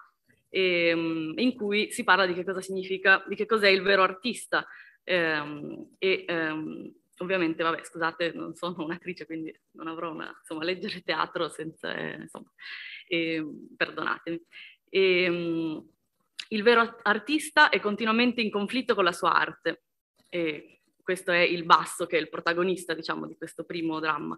e, ehm, in cui si parla di che cosa significa, di che cos'è il vero artista, Ehm, e ehm, ovviamente, vabbè, scusate, non sono un'attrice, quindi non avrò una, insomma, leggere teatro senza, eh, insomma, eh, perdonatemi. E, ehm, il vero artista è continuamente in conflitto con la sua arte. E questo è il basso che è il protagonista, diciamo, di questo primo dramma.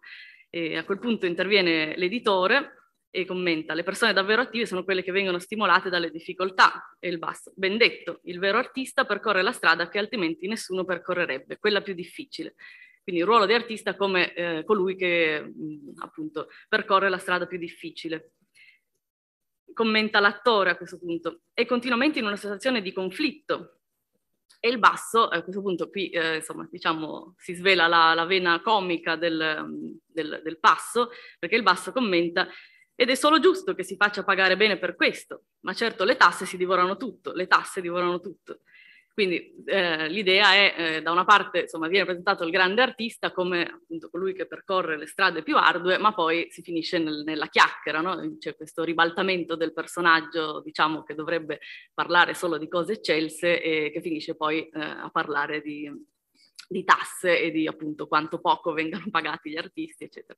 E a quel punto interviene l'editore e commenta, le persone davvero attive sono quelle che vengono stimolate dalle difficoltà e il basso. Ben detto, il vero artista percorre la strada che altrimenti nessuno percorrerebbe, quella più difficile. Quindi il ruolo di artista come eh, colui che mh, mm, appunto percorre la strada più difficile. Commenta l'attore a questo punto. È continuamente in una situazione di conflitto. E il basso, a questo punto qui, eh, insomma, diciamo, si svela la, la vena comica del, mm, del, del passo, perché il basso commenta ed è solo giusto che si faccia pagare bene per questo, ma certo le tasse si divorano tutto, le tasse divorano tutto. Quindi eh, l'idea è, eh, da una parte, insomma, viene presentato il grande artista come appunto colui che percorre le strade più ardue, ma poi si finisce nel, nella chiacchiera, no? c'è questo ribaltamento del personaggio, diciamo, che dovrebbe parlare solo di cose eccelse e che finisce poi eh, a parlare di, di tasse e di appunto quanto poco vengano pagati gli artisti, eccetera.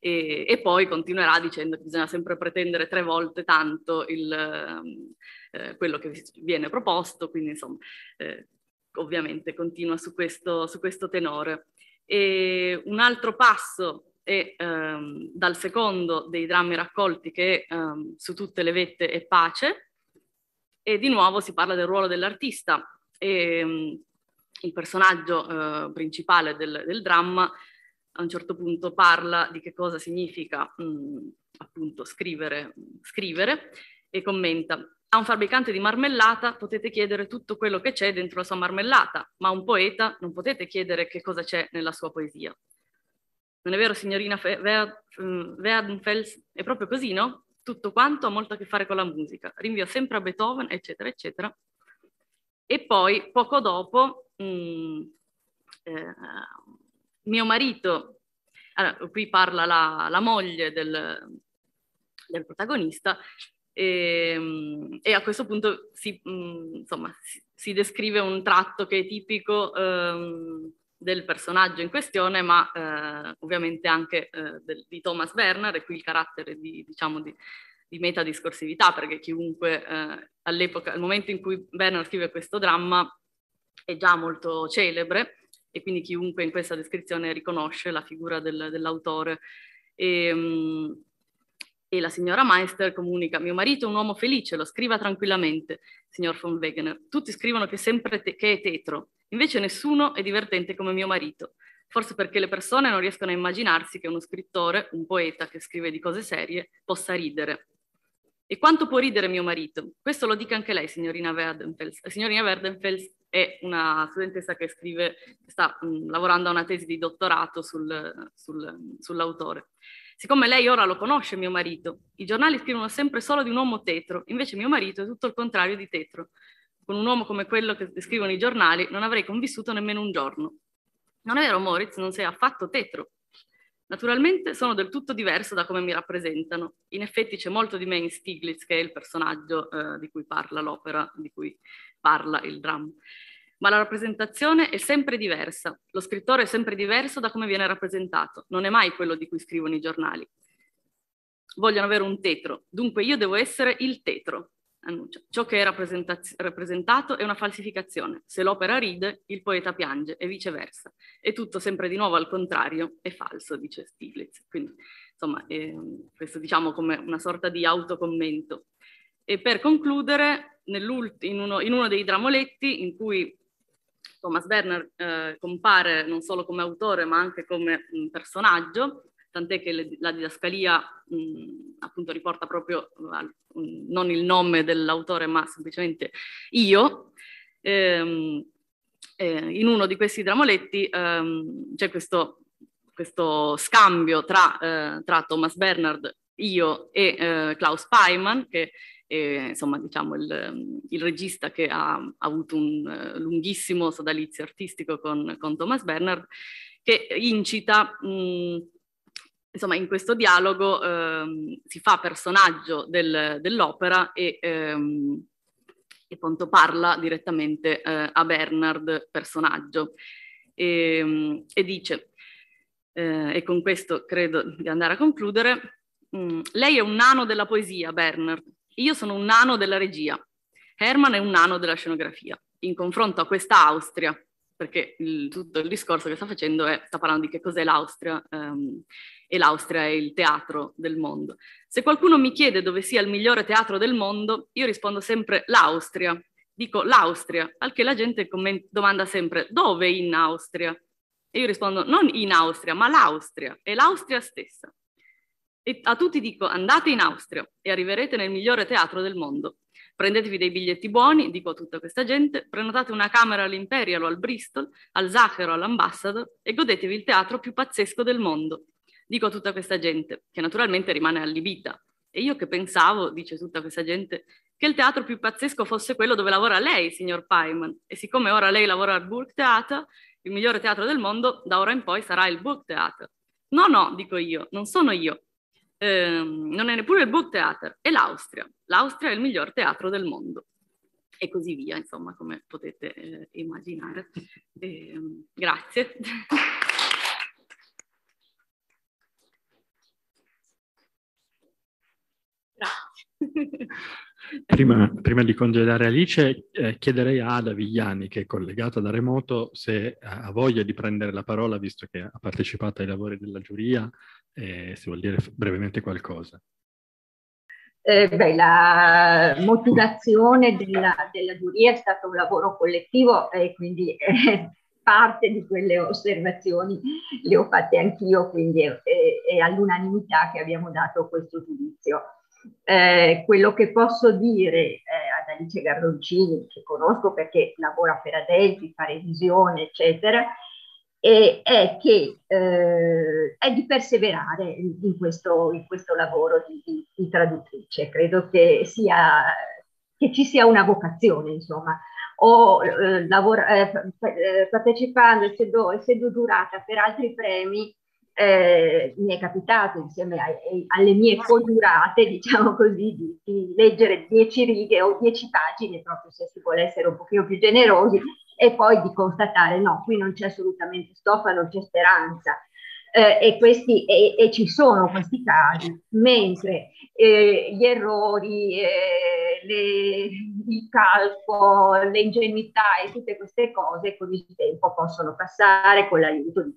E, e poi continuerà dicendo che bisogna sempre pretendere tre volte tanto il, eh, quello che viene proposto, quindi insomma, eh, ovviamente continua su questo, su questo tenore. E un altro passo è ehm, dal secondo dei drammi raccolti che ehm, su tutte le vette e pace, e di nuovo si parla del ruolo dell'artista. E, il personaggio eh, principale del, del, dramma a un certo punto parla di che cosa significa mh, mm, appunto scrivere, scrivere e commenta a un fabbricante di marmellata potete chiedere tutto quello che c'è dentro la sua marmellata, ma a un poeta non potete chiedere che cosa c'è nella sua poesia. Non è vero, signorina mm, Werdenfels? È proprio così, no? Tutto quanto ha molto a che fare con la musica. Rinvio sempre a Beethoven, eccetera, eccetera. E poi poco dopo mh, mm, eh, mio marito, allora, qui parla la, la moglie del, del protagonista, e, ehm, e, a questo punto si, mm, insomma, si, descrive un tratto che è tipico ehm, del personaggio in questione, ma eh, ovviamente anche eh, del, di Thomas Werner, e qui il carattere di, diciamo, di, di metadiscorsività, perché chiunque eh, all'epoca, al momento in cui Bernard scrive questo dramma, è già molto celebre e quindi chiunque in questa descrizione riconosce la figura del, dell'autore. E, ehm, e la signora Meister comunica, mio marito è un uomo felice, lo scriva tranquillamente, signor von Wegener. Tutti scrivono che, sempre te- che è tetro, invece nessuno è divertente come mio marito. Forse perché le persone non riescono a immaginarsi che uno scrittore, un poeta che scrive di cose serie, possa ridere. E quanto può ridere mio marito? Questo lo dica anche lei, signorina Verdenfels. Signorina Verdenfels è una studentessa che scrive, sta mh, mm, lavorando a una tesi di dottorato sul, sul, sull'autore. Siccome lei ora lo conosce, mio marito, i giornali scrivono sempre solo di un uomo tetro, invece mio marito è tutto il contrario di tetro. Con un uomo come quello che scrivono i giornali non avrei convissuto nemmeno un giorno. Non è vero, Moritz, non sei affatto tetro. Naturalmente sono del tutto diverso da come mi rappresentano. In effetti c'è molto di me in Stiglitz, che è il personaggio eh, di cui parla l'opera, di cui parla il dramma. Ma la rappresentazione è sempre diversa. Lo scrittore è sempre diverso da come viene rappresentato. Non è mai quello di cui scrivono i giornali. Vogliono avere un tetro, dunque io devo essere il tetro, annuncia. Ciò che è rappresentato è una falsificazione. Se l'opera ride, il poeta piange e viceversa. E tutto sempre di nuovo al contrario è falso, dice Stiglitz. Quindi, insomma, ehm, questo diciamo come una sorta di autocommento. E per concludere, in uno, in uno, dei dramoletti in cui Thomas Werner eh, compare non solo come autore ma anche come un personaggio, tant'è che la didascalia mh, appunto riporta proprio mh, non il nome dell'autore ma semplicemente io. Ehm, eh, in uno di questi dramoletti ehm, c'è questo, questo, scambio tra, eh, tra, Thomas Bernard, io e eh, Klaus Peimann, che è insomma, diciamo, il, il, regista che ha, ha avuto un eh, lunghissimo sodalizio artistico con, con Thomas Bernard, che incita mh, insomma, in questo dialogo ehm, si fa personaggio del, dell'opera e, ehm, e, appunto parla direttamente eh, a Bernard, personaggio, e, ehm, e dice, eh, e con questo credo di andare a concludere, mm, lei è un nano della poesia, Bernard, io sono un nano della regia, Herman è un nano della scenografia, in confronto a questa Austria, perché il, tutto il discorso che sta facendo è, sta parlando di che cos'è l'Austria um, e l'Austria è il teatro del mondo. Se qualcuno mi chiede dove sia il migliore teatro del mondo, io rispondo sempre l'Austria, dico l'Austria, al che la gente comment- domanda sempre dove in Austria? E io rispondo non in Austria, ma l'Austria, è l'Austria stessa. E a tutti dico andate in Austria e arriverete nel migliore teatro del mondo, Prendetevi dei biglietti buoni, dico a tutta questa gente, prenotate una camera all'Imperial o al Bristol, al o all'Ambassador e godetevi il teatro più pazzesco del mondo. Dico a tutta questa gente, che naturalmente rimane allibita. E io che pensavo, dice tutta questa gente, che il teatro più pazzesco fosse quello dove lavora lei, signor Paiman. E siccome ora lei lavora al Burgtheater, il migliore teatro del mondo, da ora in poi sarà il Burgtheater. No, no, dico io, non sono io, Ehm, non è neppure il Theater, è l'Austria. L'Austria è il miglior teatro del mondo. E così via, insomma, come potete eh, immaginare. Eh, grazie. Prima, prima, di congedare Alice, eh, chiederei a Ada Vigliani, che è collegata da remoto, se ha voglia di prendere la parola, visto che ha partecipato ai lavori della giuria eh, se vuol dire brevemente qualcosa. Eh, beh, la motivazione della, della, giuria è stato un lavoro collettivo e quindi eh, parte di quelle osservazioni le ho fatte anch'io, quindi è, è, all'unanimità che abbiamo dato questo giudizio. Eh, quello che posso dire eh, ad Alice Garroncini, che conosco perché lavora per Adelphi, fa revisione, eccetera, eh, è che eh, è di perseverare in questo, in questo lavoro di, di, di, traduttrice. Credo che, sia, che ci sia una vocazione, insomma. Ho eh, lavora, eh, eh, partecipando, essendo, essendo durata per altri premi, eh, mi è capitato insieme ai, alle mie codurate, diciamo così, di, di leggere dieci righe o dieci pagine, proprio se si vuole essere un pochino più generosi, e poi di constatare no, qui non c'è assolutamente stoffa, non c'è speranza. Eh, e, questi, e, e, ci sono questi casi, mentre eh, gli errori, eh, le, il calco, l'ingenuità e tutte queste cose con il tempo possono passare con l'aiuto di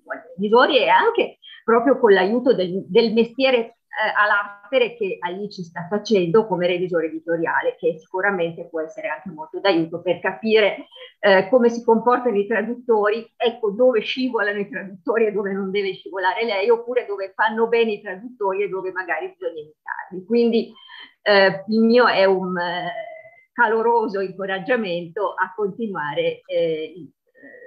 qualche e anche proprio con l'aiuto del, del mestiere eh, all'Aftere che Alice sta facendo come revisore editoriale, che sicuramente può essere anche molto d'aiuto per capire eh, come si comportano i traduttori, ecco dove scivolano i traduttori e dove non deve scivolare lei, oppure dove fanno bene i traduttori e dove magari bisogna evitarli. Quindi eh, il mio è un eh, caloroso incoraggiamento a continuare eh, eh,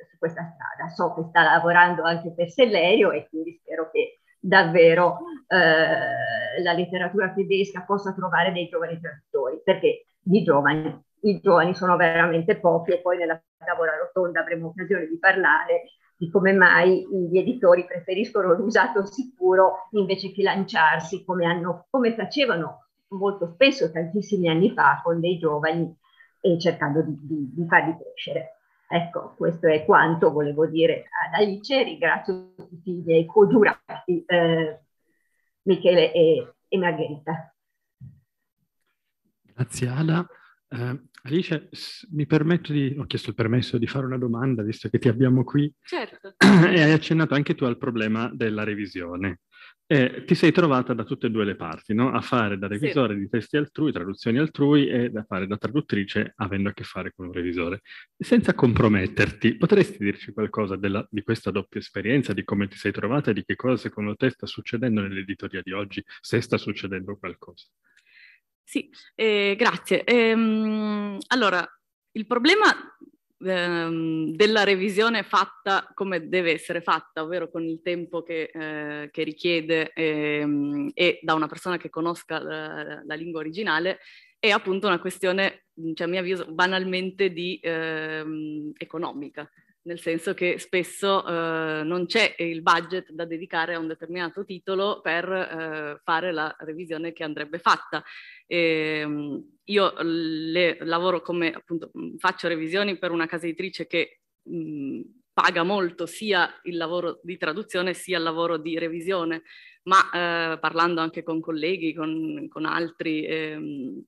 su questa strada. So che sta lavorando anche per Sellerio e quindi spero che davvero eh, la letteratura tedesca possa trovare dei giovani traduttori, perché di giovani, i giovani sono veramente pochi e poi nella tavola rotonda avremo occasione di parlare di come mai gli editori preferiscono l'usato sicuro invece che lanciarsi come, hanno, come facevano molto spesso tantissimi anni fa con dei giovani e cercando di, di, di farli crescere. Ecco, questo è quanto volevo dire ad Alice, ringrazio tutti i miei cogiurati eh, Michele e, e, Margherita. Grazie Ada. Eh, Alice, mi permetto di, ho chiesto il permesso di fare una domanda, visto che ti abbiamo qui. Certo. E hai accennato anche tu al problema della revisione eh, ti sei trovata da tutte e due le parti, no? a fare da revisore sì. di testi altrui, traduzioni altrui e da fare da traduttrice avendo a che fare con un revisore. Senza comprometterti, potresti dirci qualcosa della, di questa doppia esperienza, di come ti sei trovata e di che cosa secondo te sta succedendo nell'editoria di oggi, se sta succedendo qualcosa? Sì, eh, grazie. Ehm, allora, il problema ehm, della revisione fatta come deve essere fatta, ovvero con il tempo che, eh, che richiede ehm, e da una persona che conosca la, la lingua originale, è appunto una questione, cioè, a mio avviso, banalmente di, ehm, economica nel senso che spesso eh, non c'è il budget da dedicare a un determinato titolo per eh, fare la revisione che andrebbe fatta. E, ehm, io le lavoro come appunto mm, faccio revisioni per una casa editrice che mh, mm, paga molto sia il lavoro di traduzione sia il lavoro di revisione, ma eh, parlando anche con colleghi, con, con altri, ehm,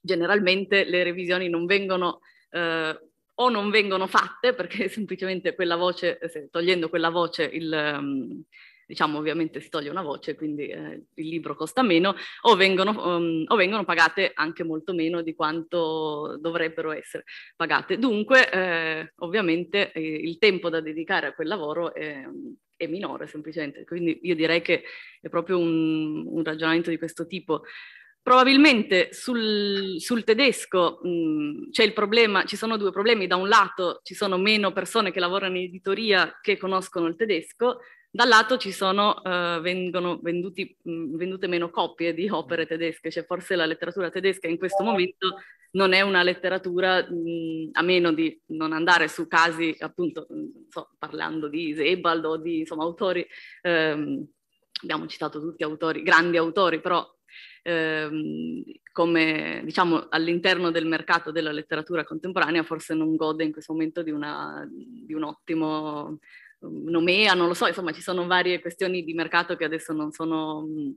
generalmente le revisioni non vengono eh, o non vengono fatte perché semplicemente quella voce, eh, togliendo quella voce il... Ehm, diciamo ovviamente si toglie una voce, quindi eh, il libro costa meno, o vengono, um, o vengono, pagate anche molto meno di quanto dovrebbero essere pagate. Dunque, eh, ovviamente eh, il tempo da dedicare a quel lavoro è, è minore semplicemente. Quindi io direi che è proprio un, un ragionamento di questo tipo Probabilmente sul, sul tedesco mh, c'è il problema, ci sono due problemi. Da un lato ci sono meno persone che lavorano in editoria che conoscono il tedesco, dall'altro ci sono, uh, vengono venduti, mh, vendute meno copie di opere tedesche, cioè forse la letteratura tedesca in questo momento non è una letteratura, mh, a meno di non andare su casi, appunto, mh, so, parlando di Sebald o di insomma, autori, ehm, abbiamo citato tutti autori, grandi autori, però Ehm, come diciamo all'interno del mercato della letteratura contemporanea forse non gode in questo momento di, una, di un ottimo mm, nomea, non lo so, insomma ci sono varie questioni di mercato che adesso non sono, mm,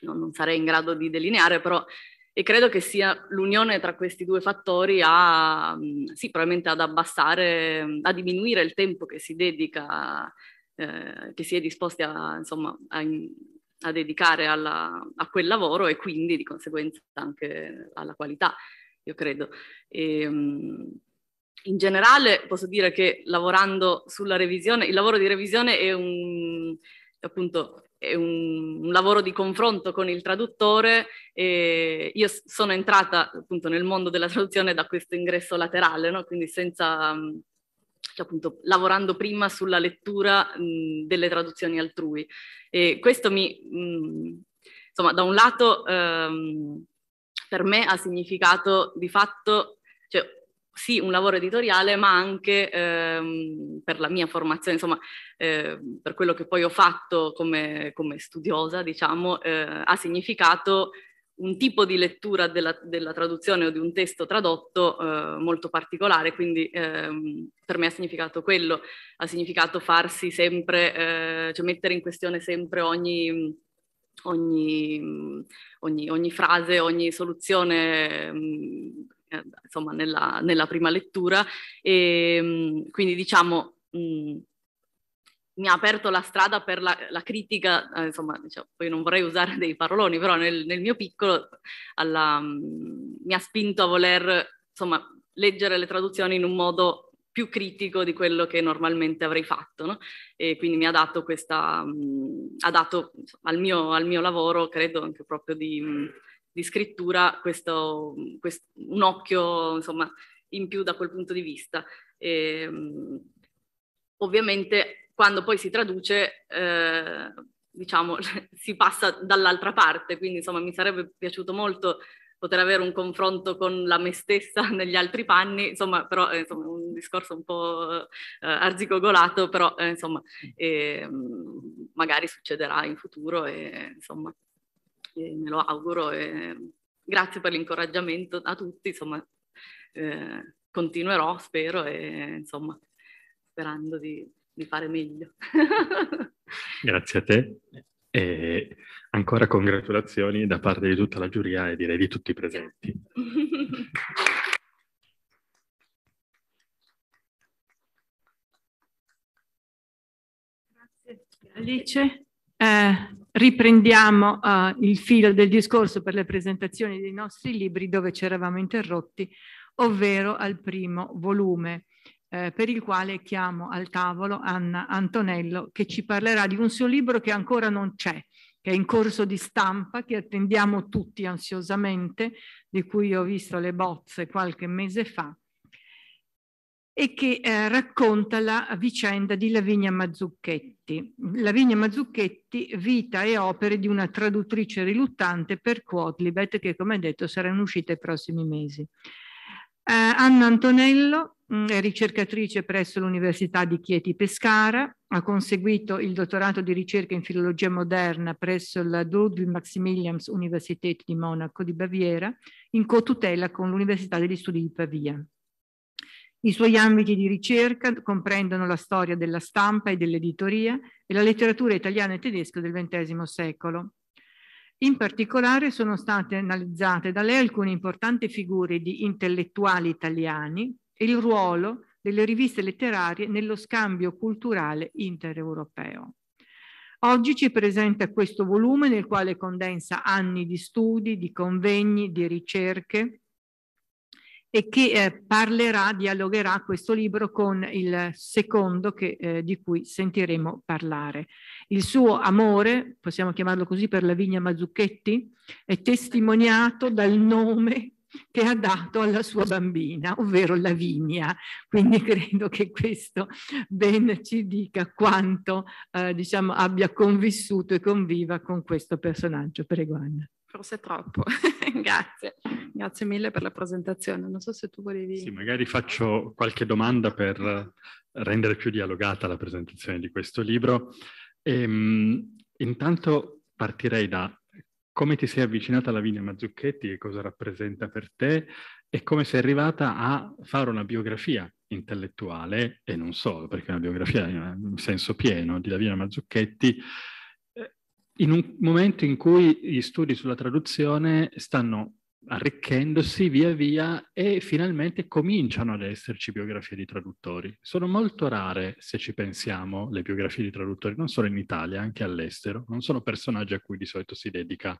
non, non sarei in grado di delineare, però e credo che sia l'unione tra questi due fattori a, mm, sì, probabilmente ad abbassare, a diminuire il tempo che si dedica, eh, che si è disposti a, insomma, a, a dedicare alla, a quel lavoro e quindi di conseguenza anche alla qualità, io credo. E, ehm, in generale posso dire che lavorando sulla revisione, il lavoro di revisione è un, appunto, è un, un lavoro di confronto con il traduttore. e io sono entrata appunto nel mondo della traduzione da questo ingresso laterale, no? quindi senza... Um, cioè appunto lavorando prima sulla lettura mh, delle traduzioni altrui. E questo mi, mh, insomma, da un lato ehm, per me ha significato di fatto, cioè, sì, un lavoro editoriale, ma anche ehm, per la mia formazione, insomma, eh, per quello che poi ho fatto come, come studiosa, diciamo, eh, ha significato un tipo di lettura della, della, traduzione o di un testo tradotto eh, molto particolare, quindi ehm, per me ha significato quello, ha significato farsi sempre, eh, cioè mettere in questione sempre ogni, ogni, ogni, ogni frase, ogni soluzione. Mh, mm, eh, insomma, nella, nella, prima lettura e ehm, quindi diciamo mh, mm, mi ha aperto la strada per la, la critica, eh, insomma, diciamo, poi non vorrei usare dei paroloni, però nel, nel mio piccolo alla, mm, mi ha spinto a voler, insomma, leggere le traduzioni in un modo più critico di quello che normalmente avrei fatto, no? E quindi mi ha dato questa, mh, mm, ha dato al mio, al mio, lavoro, credo anche proprio di, mh, mm, di scrittura, questo, quest, un occhio, insomma, in più da quel punto di vista. E, ehm, mh, ovviamente quando poi si traduce, eh, diciamo, si passa dall'altra parte, quindi insomma mi sarebbe piaciuto molto poter avere un confronto con la me stessa negli altri panni, insomma, però eh, insomma, un discorso un po' eh, arzigogolato, però eh, insomma, eh, magari succederà in futuro e insomma, me lo auguro. E grazie per l'incoraggiamento a tutti, insomma, eh, continuerò, spero, e insomma, sperando di di fare meglio. Grazie a te e ancora congratulazioni da parte di tutta la giuria e direi di tutti i presenti. Grazie Alice. Eh, riprendiamo eh, il filo del discorso per le presentazioni dei nostri libri dove ci eravamo interrotti, ovvero al primo volume eh, per il quale chiamo al tavolo Anna Antonello che ci parlerà di un suo libro che ancora non c'è, che è in corso di stampa, che attendiamo tutti ansiosamente, di cui ho visto le bozze qualche mese fa, e che eh, racconta la vicenda di Lavinia Mazzucchetti. Lavinia Mazzucchetti, vita e opere di una traduttrice riluttante per Quodlibet, che come detto saranno uscite i prossimi mesi. Eh, Anna Antonello mm, è ricercatrice presso l'Università di Chieti Pescara, ha conseguito il dottorato di ricerca in filologia moderna presso la Ludwig Maximilians Universität di Monaco di Baviera, in cotutela con l'Università degli Studi di Pavia. I suoi ambiti di ricerca comprendono la storia della stampa e dell'editoria e la letteratura italiana e tedesca del XX secolo. In particolare sono state analizzate da lei alcune importanti figure di intellettuali italiani e il ruolo delle riviste letterarie nello scambio culturale intereuropeo. Oggi ci presenta questo volume nel quale condensa anni di studi, di convegni, di ricerche e che eh, parlerà, dialogherà questo libro con il secondo che, eh, di cui sentiremo parlare. Il suo amore, possiamo chiamarlo così per la vigna Mazzucchetti, è testimoniato dal nome che ha dato alla sua bambina, ovvero Lavinia. Quindi credo che questo ben ci dica quanto eh, diciamo, abbia convissuto e conviva con questo personaggio. Prego Anna forse troppo. grazie, grazie mille per la presentazione. Non so se tu volevi... Sì, magari faccio qualche domanda per rendere più dialogata la presentazione di questo libro. Ehm, intanto partirei da come ti sei avvicinata alla Vigna Mazzucchetti e cosa rappresenta per te e come sei arrivata a fare una biografia intellettuale e non solo, perché una biografia in senso pieno di Lavinia Mazzucchetti in un momento in cui gli studi sulla traduzione stanno arricchendosi via via e finalmente cominciano ad esserci biografie di traduttori. Sono molto rare, se ci pensiamo, le biografie di traduttori, non solo in Italia, anche all'estero. Non sono personaggi a cui di solito si dedica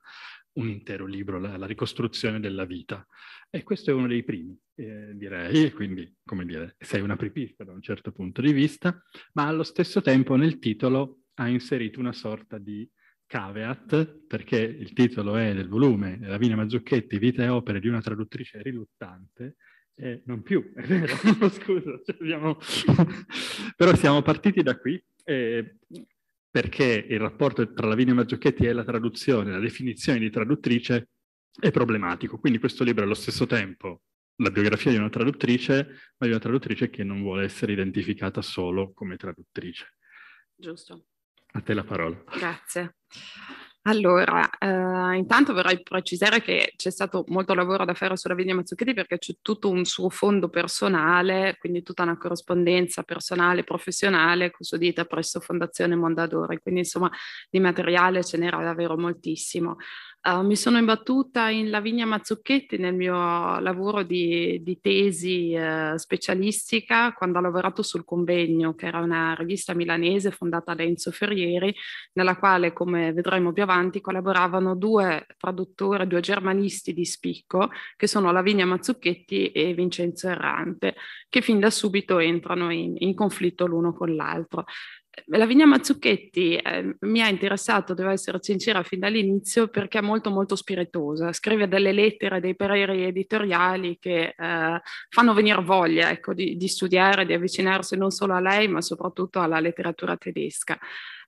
un intero libro, la, la ricostruzione della vita. E questo è uno dei primi, eh, direi, e quindi, come dire, sei una apripista da un certo punto di vista, ma allo stesso tempo nel titolo ha inserito una sorta di caveat, perché il titolo è del volume Lavinia Mazzucchetti, Vita e opere di una traduttrice riluttante, eh, non più, è vero, scusa, cioè abbiamo... però siamo partiti da qui eh, perché il rapporto tra Lavinia Mazzucchetti e la traduzione, la definizione di traduttrice è problematico, quindi questo libro è allo stesso tempo la biografia di una traduttrice, ma di una traduttrice che non vuole essere identificata solo come traduttrice. Giusto. A te la parola. Grazie. Allora, eh, intanto vorrei precisare che c'è stato molto lavoro da fare sulla Vigna Mazzucchetti perché c'è tutto un suo fondo personale, quindi tutta una corrispondenza personale e professionale custodita presso Fondazione Mondadori, quindi insomma di materiale ce n'era davvero moltissimo. Ah, mi sono imbattuta in Lavinia Mazzucchetti nel mio lavoro di, di tesi uh, specialistica quando ho lavorato sul Convegno, che era una rivista milanese fondata da Enzo Ferrieri, nella quale, come vedremo più avanti, collaboravano due traduttori, due germanisti di spicco, che sono Lavinia Mazzucchetti e Vincenzo Errante, che fin da subito entrano in, in conflitto l'uno con l'altro. Eh, Lavinia Mazzucchetti eh, mi ha interessato, devo essere sincera, fin dall'inizio perché è molto molto spiritosa, scrive delle lettere, dei pareri editoriali che eh, fanno venire voglia ecco, di, di, studiare, di avvicinarsi non solo a lei ma soprattutto alla letteratura tedesca.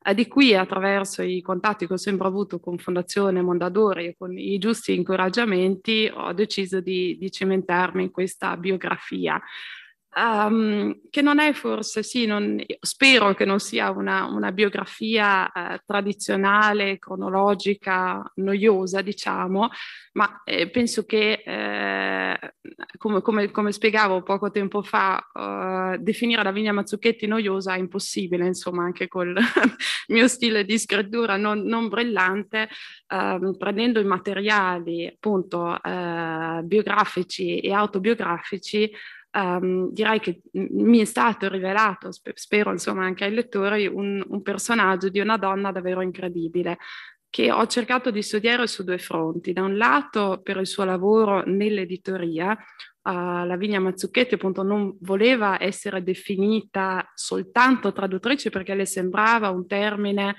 Eh, di qui attraverso i contatti che ho sempre avuto con Fondazione Mondadori e con i giusti incoraggiamenti ho deciso di, di cimentarmi in questa biografia um, che non è forse, sì, non, spero che non sia una, una biografia eh, tradizionale, cronologica, noiosa, diciamo, ma eh, penso che, eh, come, come, come, spiegavo poco tempo fa, eh, definire la Vigna Mazzucchetti noiosa è impossibile, insomma, anche col mio stile di scrittura non, non brillante, ehm, prendendo i materiali appunto eh, biografici e autobiografici, um, direi che mi è stato rivelato, spero insomma anche ai lettori, un, un personaggio di una donna davvero incredibile che ho cercato di studiare su due fronti. Da un lato per il suo lavoro nell'editoria, Uh, eh, Lavinia Mazzucchetti appunto non voleva essere definita soltanto traduttrice perché le sembrava un termine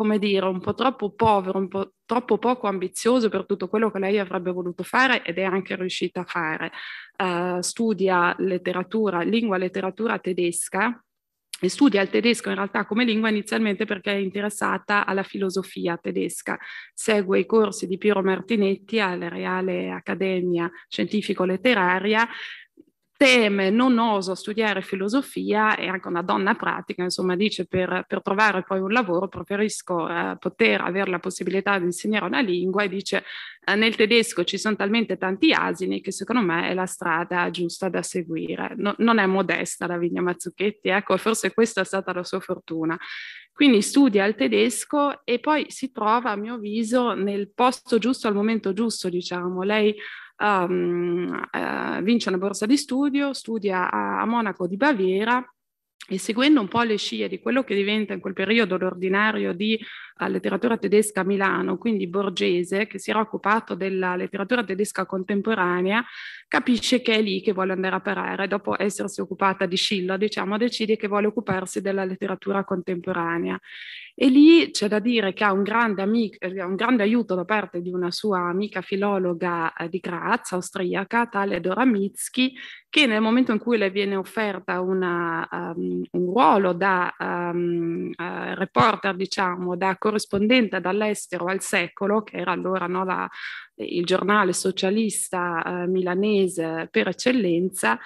come dire, un po' troppo povero, un po' troppo poco ambizioso per tutto quello che lei avrebbe voluto fare ed è anche riuscita a fare. Uh, studia letteratura, lingua letteratura tedesca, e studia il tedesco in realtà come lingua inizialmente perché è interessata alla filosofia tedesca. Segue i corsi di Piero Martinetti alla Reale Accademia Scientifico-Letteraria teme, non oso studiare filosofia, è anche una donna pratica, insomma dice per, per trovare poi un lavoro preferisco eh, poter avere la possibilità di insegnare una lingua e dice eh, nel tedesco ci sono talmente tanti asini che secondo me è la strada giusta da seguire. No, non è modesta Lavinia Mazzucchetti, ecco, forse questa è stata la sua fortuna. Quindi studia il tedesco e poi si trova, a mio avviso, nel posto giusto al momento giusto, diciamo. Lei um, uh, vince una borsa di studio, studia a, a Monaco di Baviera e seguendo un po' le scie di quello che diventa in quel periodo l'ordinario di uh, letteratura tedesca a Milano, quindi Borgese, che si era occupato della letteratura tedesca contemporanea, capisce che è lì che vuole andare a parare. Dopo essersi occupata di Schiller, diciamo, decide che vuole occuparsi della letteratura contemporanea. E lì c'è da dire che ha un grande, amico, eh, un grande aiuto da parte di una sua amica filologa eh, di Graz, austriaca, tale Dora Mitsky, che nel momento in cui le viene offerta una, um, un ruolo da um, uh, reporter, diciamo, da corrispondente dall'estero al secolo, che era allora no, la, il giornale socialista uh, milanese per eccellenza,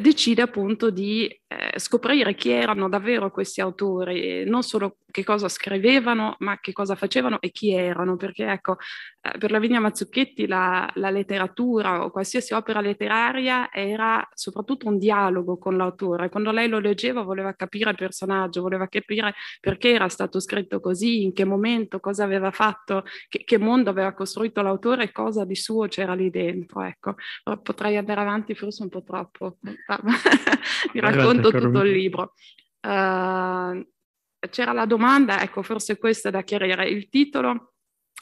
decide appunto di eh, scoprire chi erano davvero questi autori, non solo che cosa scrivevano, ma che cosa facevano e chi erano, perché ecco, eh, per Lavinia Mazzucchetti la, la, letteratura o qualsiasi opera letteraria era soprattutto un dialogo con l'autore. Quando lei lo leggeva voleva capire il personaggio, voleva capire perché era stato scritto così, in che momento, cosa aveva fatto, che, che mondo aveva costruito l'autore e cosa di suo c'era lì dentro. Ecco. Potrei andare avanti forse un po' troppo. Mi mm. racconto racconto certo, tutto il libro. Uh, c'era la domanda, ecco forse questa da chiarire, il titolo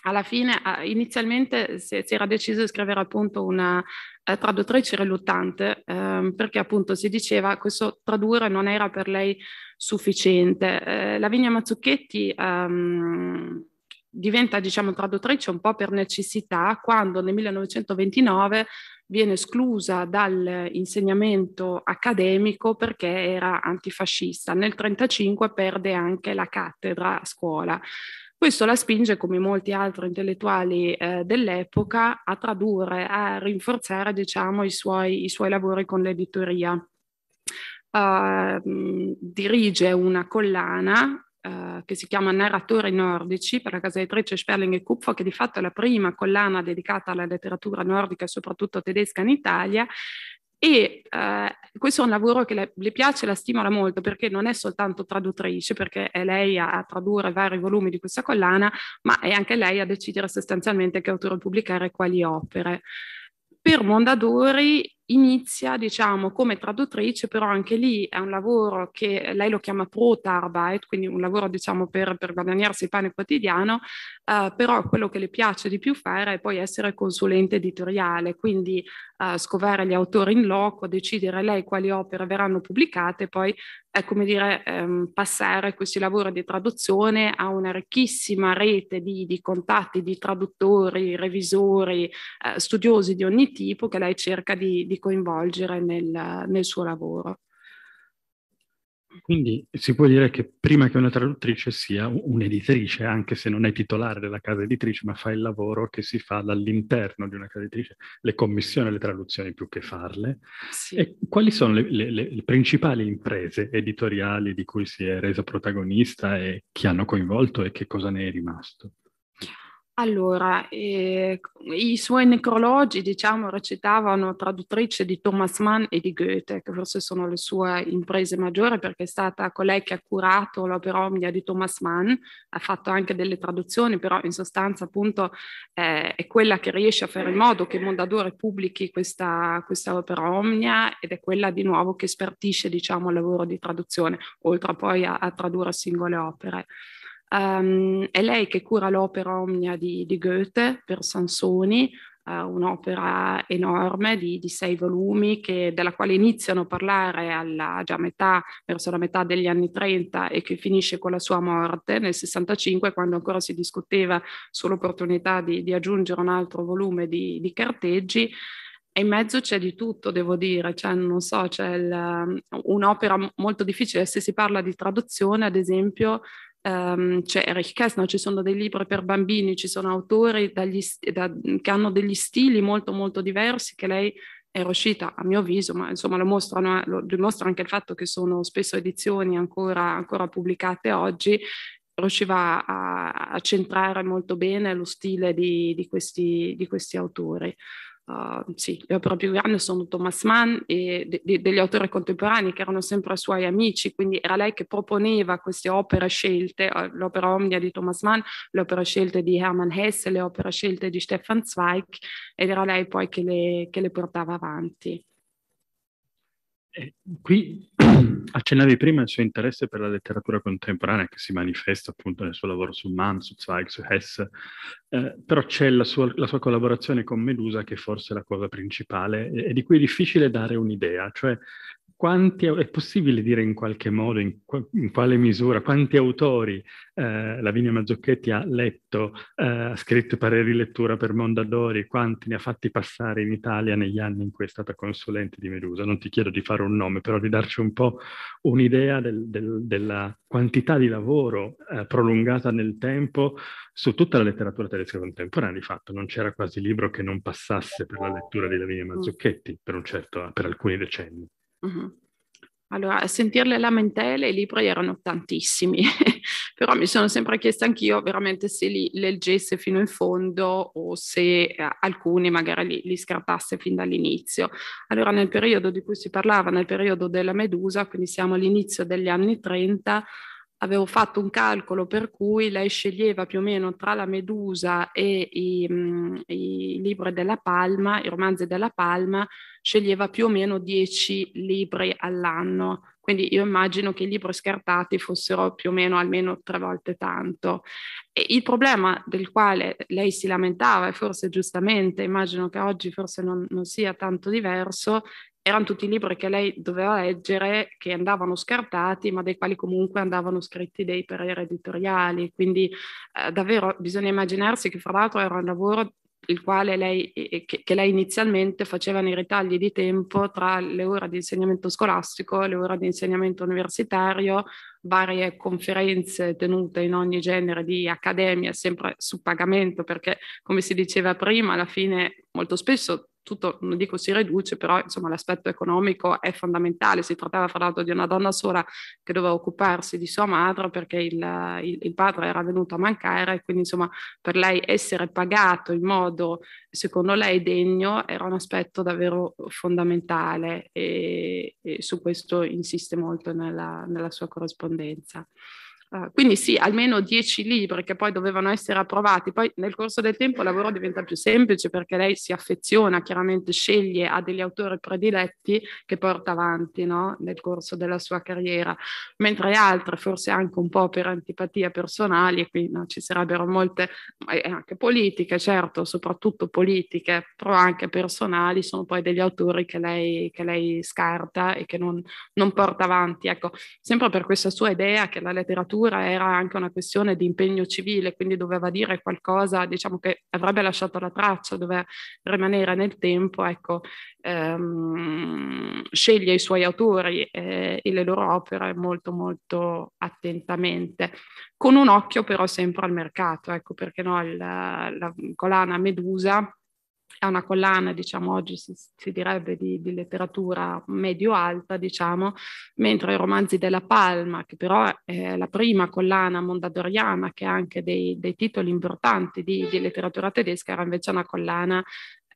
alla fine inizialmente si, era deciso di scrivere appunto una eh, traduttrice riluttante ehm, perché appunto si diceva che questo tradurre non era per lei sufficiente. Eh, Lavinia Mazzucchetti ehm, diventa diciamo traduttrice un po' per necessità quando nel 1929 viene esclusa dall'insegnamento accademico perché era antifascista. Nel 1935 perde anche la cattedra a scuola. Questo la spinge, come molti altri intellettuali eh, dell'epoca, a tradurre, a rinforzare diciamo, i, suoi, i suoi lavori con l'editoria. Uh, dirige una collana eh, che si chiama Narratori nordici per la casa editrice Sperling e Kupfo, che di fatto è la prima collana dedicata alla letteratura nordica, soprattutto tedesca in Italia, e eh, questo è un lavoro che le, le, piace e la stimola molto perché non è soltanto traduttrice, perché è lei a, a, tradurre vari volumi di questa collana, ma è anche lei a decidere sostanzialmente che autore pubblicare e quali opere. Per Mondadori inizia, diciamo, come traduttrice, però anche lì è un lavoro che lei lo chiama pro-Tarbeit, quindi un lavoro, diciamo, per, per guadagnarsi il pane quotidiano, eh, però quello che le piace di più fare è poi essere consulente editoriale, quindi eh, scovare gli autori in loco, decidere lei quali opere verranno pubblicate, poi è come dire ehm, passare questi lavori di traduzione a una ricchissima rete di, di contatti, di traduttori, revisori, eh, studiosi di ogni tipo che lei cerca di, di coinvolgere nel, nel suo lavoro. Quindi si può dire che prima che una traduttrice sia un'editrice, anche se non è titolare della casa editrice, ma fa il lavoro che si fa dall'interno di una casa editrice, le commissioni le traduzioni più che farle. Sì. E quali sono le, le, le, principali imprese editoriali di cui si è resa protagonista e chi hanno coinvolto e che cosa ne è rimasto? Allora, eh, i suoi necrologi, diciamo, recitavano traduttrice di Thomas Mann e di Goethe, che forse sono le sue imprese maggiori, perché è stata colei che ha curato l'opera omnia di Thomas Mann, ha fatto anche delle traduzioni, però in sostanza appunto eh, è quella che riesce a fare in modo che Mondadore pubblichi questa, questa opera omnia ed è quella di nuovo che spartisce, diciamo, il lavoro di traduzione, oltre poi a, a tradurre singole opere. Um, è lei che cura l'opera omnia di, di Goethe per Sansoni, Uh, un'opera enorme di, di sei volumi che, della quale iniziano a parlare alla, già metà, verso la metà degli anni 30 e che finisce con la sua morte nel 65 quando ancora si discuteva sull'opportunità di, di aggiungere un altro volume di, di carteggi. E in mezzo c'è di tutto, devo dire, cioè, non so, c'è il, um, un'opera molto difficile. Se si parla di traduzione, ad esempio, um, ehm, c'è cioè, Erich Kessner, ci sono dei libri per bambini, ci sono autori dagli, da, che hanno degli stili molto molto diversi che lei è uscita a mio avviso, ma insomma lo, mostrano, eh, lo dimostra anche il fatto che sono spesso edizioni ancora, ancora pubblicate oggi, riusciva a, a, centrare molto bene lo stile di, di, questi, di questi autori. Uh, sì, le opere più grandi sono Thomas Mann e de- de- degli autori contemporanei che erano sempre suoi amici, quindi era lei che proponeva queste opere scelte, eh, l'opera Omnia di Thomas Mann, le opere scelte di Hermann Hesse, le opere scelte di Stefan Zweig ed era lei poi che le, che le portava avanti qui accennavi prima il suo interesse per la letteratura contemporanea che si manifesta appunto nel suo lavoro su Mann, su Zweig, su Hess, eh, però c'è la sua, la sua, collaborazione con Medusa che forse è la cosa principale e, e di cui è difficile dare un'idea, cioè quanti, è possibile dire in qualche modo, in, in quale misura, quanti autori eh, Lavinia Mazzocchetti ha letto, eh, ha scritto pareri lettura per Mondadori, quanti ne ha fatti passare in Italia negli anni in cui è stata consulente di Medusa? Non ti chiedo di fare un nome, però di darci un po' un'idea del, del, della quantità di lavoro eh, prolungata nel tempo su tutta la letteratura tedesca contemporanea. Di fatto non c'era quasi libro che non passasse per la lettura di Lavinia Mazzocchetti per, certo, per alcuni decenni. Mm-hmm. Allora, a sentire le lamentele, i libri erano tantissimi, però mi sono sempre chiesta anch'io veramente se li leggesse fino in fondo o se eh, alcuni magari li, li scartasse fin dall'inizio. Allora, nel periodo di cui si parlava, nel periodo della Medusa, quindi siamo all'inizio degli anni 30, avevo fatto un calcolo per cui lei sceglieva più o meno tra la Medusa e i, mm, i, libri della Palma, i romanzi della Palma, sceglieva più o meno 10 libri all'anno. Quindi io immagino che i libri scartati fossero più o meno almeno tre volte tanto. E il problema del quale lei si lamentava, e forse giustamente, immagino che oggi forse non, non sia tanto diverso, erano tutti libri che lei doveva leggere, che andavano scartati, ma dei quali comunque andavano scritti dei pareri editoriali. Quindi eh, davvero bisogna immaginarsi che fra l'altro era un lavoro il quale lei, che, che, lei inizialmente faceva nei ritagli di tempo tra le ore di insegnamento scolastico, le ore di insegnamento universitario, varie conferenze tenute in ogni genere di accademia, sempre su pagamento, perché come si diceva prima, alla fine molto spesso tutto, non dico si riduce, però insomma l'aspetto economico è fondamentale. Si trattava fra l'altro di una donna sola che doveva occuparsi di sua madre perché il, il, il padre era venuto a mancare e quindi insomma per lei essere pagato in modo secondo lei degno era un aspetto davvero fondamentale e, e su questo insiste molto nella, nella sua corrispondenza. Ah, quindi sì, almeno dieci libri che poi dovevano essere approvati. Poi nel corso del tempo il lavoro diventa più semplice perché lei si affeziona, chiaramente sceglie a degli autori prediletti che porta avanti no? nel corso della sua carriera, mentre altre, forse anche un po' per antipatia personali, e qui no, ci sarebbero molte, eh, anche politiche, certo, soprattutto politiche, però anche personali, sono poi degli autori che lei, che lei scarta e che non, non porta avanti. Ecco, sempre per questa sua idea che la letteratura candidatura era anche una questione di impegno civile, quindi doveva dire qualcosa diciamo, che avrebbe lasciato la traccia, doveva rimanere nel tempo, ecco, ehm, sceglie i suoi autori eh, e le loro opere molto molto attentamente, con un occhio però sempre al mercato, ecco perché no, la, la colana Medusa è una collana, diciamo oggi si, si direbbe di, di, letteratura medio-alta, diciamo, mentre i romanzi della Palma, che però è la prima collana mondadoriana che ha anche dei, dei titoli importanti di, di, letteratura tedesca, era invece una collana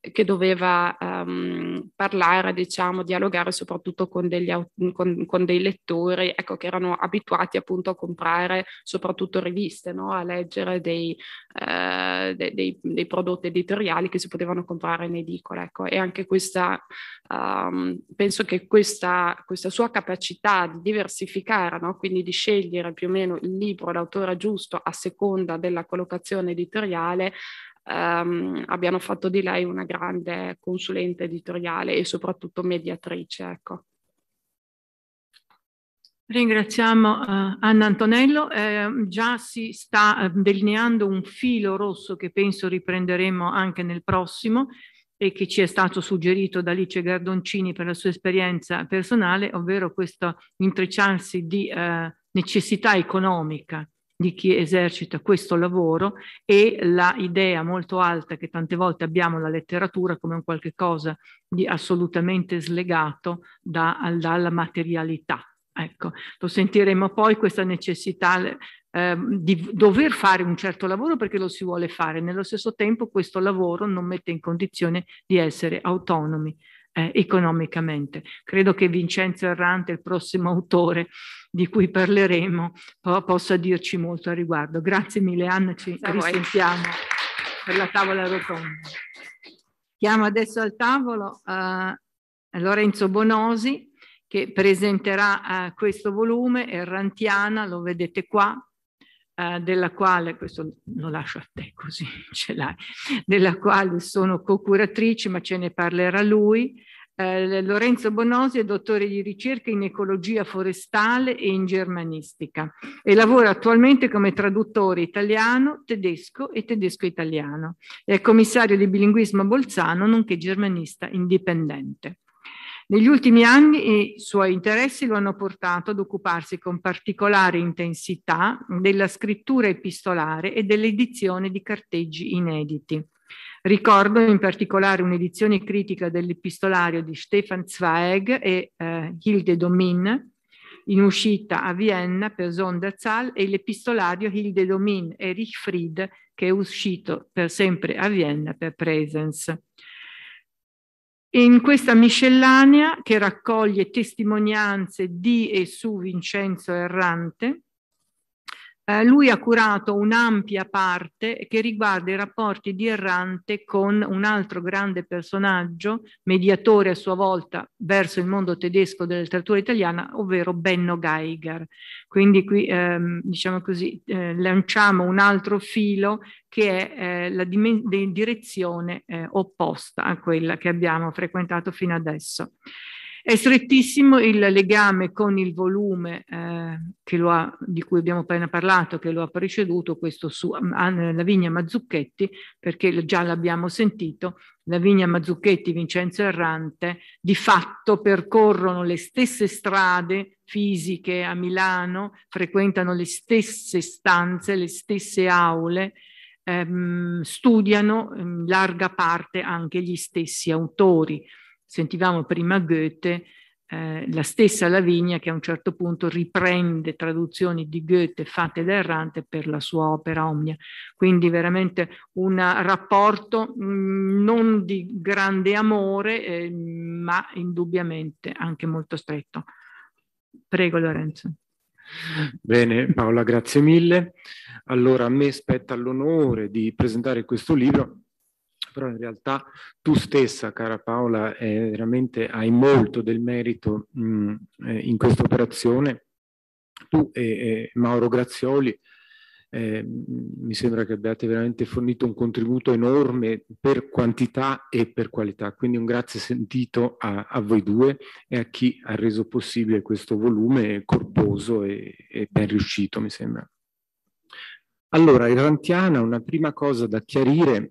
che doveva um, parlare, diciamo, dialogare soprattutto con, degli, con, con dei lettori, ecco, che erano abituati appunto a comprare soprattutto riviste, no? a leggere dei, uh, de, dei, dei, prodotti editoriali che si potevano comprare in edicola. Ecco. E anche questa, um, penso che questa, questa, sua capacità di diversificare, no? quindi di scegliere più o meno il libro, l'autore giusto a seconda della collocazione editoriale, ehm, abbiano fatto di lei una grande consulente editoriale e soprattutto mediatrice. Ecco. Ringraziamo uh, Anna Antonello, eh, già si sta uh, delineando un filo rosso che penso riprenderemo anche nel prossimo e che ci è stato suggerito da Alice Gardoncini per la sua esperienza personale, ovvero questo intrecciarsi di uh, necessità economica di chi esercita questo lavoro e la idea molto alta che tante volte abbiamo la letteratura come un qualche cosa di assolutamente slegato da, dalla materialità. Ecco, lo sentiremo poi questa necessità eh, di dover fare un certo lavoro perché lo si vuole fare. Nello stesso tempo questo lavoro non mette in condizione di essere autonomi eh, economicamente. Credo che Vincenzo Errante, il prossimo autore di cui parleremo po possa dirci molto a riguardo. Grazie mille Anna, ci da risentiamo voi. per la tavola rotonda. Chiamo adesso al tavolo eh, Lorenzo Bonosi che presenterà eh, questo volume, Errantiana, lo vedete qua, eh, della quale, questo lo lascio a te così ce l'hai, della quale sono co-curatrice, ma ce ne parlerà lui, eh, Lorenzo Bonosi è dottore di ricerca in ecologia forestale e in germanistica e lavora attualmente come traduttore italiano, tedesco e tedesco-italiano. È commissario di bilinguismo a Bolzano, nonché germanista indipendente. Negli ultimi anni i suoi interessi lo hanno portato ad occuparsi con particolare intensità della scrittura epistolare e dell'edizione di carteggi inediti. Ricordo in particolare un'edizione critica dell'epistolario di Stefan Zweig e eh, Hilde Domin, in uscita a Vienna per Sonderzahl, e l'epistolario Hilde Domin e Richfried, che è uscito per sempre a Vienna per Presens. In questa miscellanea, che raccoglie testimonianze di e su Vincenzo Errante, eh, lui ha curato un'ampia parte che riguarda i rapporti di Errante con un altro grande personaggio, mediatore a sua volta verso il mondo tedesco della letteratura italiana, ovvero Benno Geiger. Quindi qui, ehm, diciamo così, eh, lanciamo un altro filo che è eh, la direzione eh, opposta a quella che abbiamo frequentato fino adesso. È strettissimo il legame con il volume eh, ha, di cui abbiamo appena parlato, che lo ha preceduto, questo su ah, Lavinia Mazzucchetti, perché già l'abbiamo sentito, Lavinia Mazzucchetti, Vincenzo Errante, di fatto percorrono le stesse strade fisiche a Milano, frequentano le stesse stanze, le stesse aule, ehm, studiano in ehm, larga parte anche gli stessi autori sentivamo prima Goethe, eh, la stessa Lavinia che a un certo punto riprende traduzioni di Goethe fatte da Errante per la sua opera Omnia. Quindi veramente un rapporto mh, mm, non di grande amore, eh, ma indubbiamente anche molto stretto. Prego Lorenzo. Bene Paola, grazie mille. Allora a me spetta l'onore di presentare questo libro discorso, però in realtà tu stessa, cara Paola, eh, veramente hai molto del merito mh, mm, eh, in questa operazione. Tu e, e Mauro Grazioli, eh, mi sembra che abbiate veramente fornito un contributo enorme per quantità e per qualità, quindi un grazie sentito a, a voi due e a chi ha reso possibile questo volume corposo e, e ben riuscito, mi sembra. Allora, Irantiana, una prima cosa da chiarire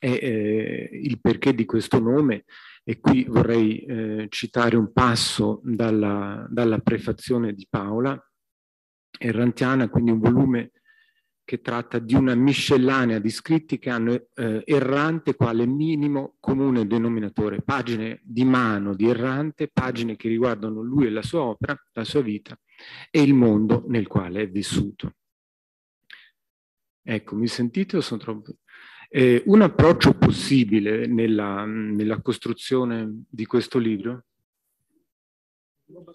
è eh, il perché di questo nome e qui vorrei eh, citare un passo dalla, dalla prefazione di Paola Errantiana, quindi un volume che tratta di una miscellanea di scritti che hanno eh, errante quale minimo comune denominatore, pagine di mano di errante, pagine che riguardano lui e la sua opera, la sua vita e il mondo nel quale è vissuto. Ecco, mi sentite o sono troppo... Eh, un approccio possibile nella, nella, costruzione di questo libro?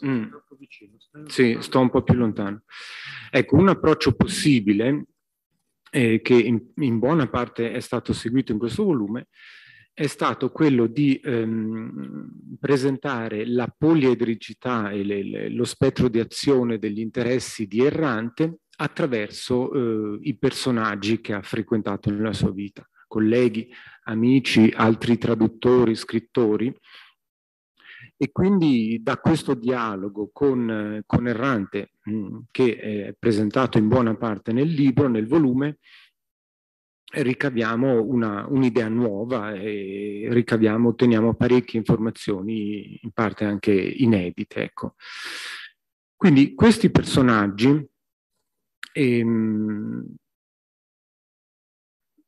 Mm. Sì, sto un po' più lontano. Ecco, un approccio possibile eh, che in, in, buona parte è stato seguito in questo volume è stato quello di ehm, presentare la poliedricità e le, le, lo spettro di azione degli interessi di Errante attraverso eh, i personaggi che ha frequentato nella sua vita, colleghi, amici, altri traduttori, scrittori. E quindi da questo dialogo con, con Errante, mh, mm, che è presentato in buona parte nel libro, nel volume, ricaviamo un'idea nuova e ricaviamo, otteniamo parecchie informazioni, in parte anche inedite. Ecco. Quindi questi personaggi e, ehm,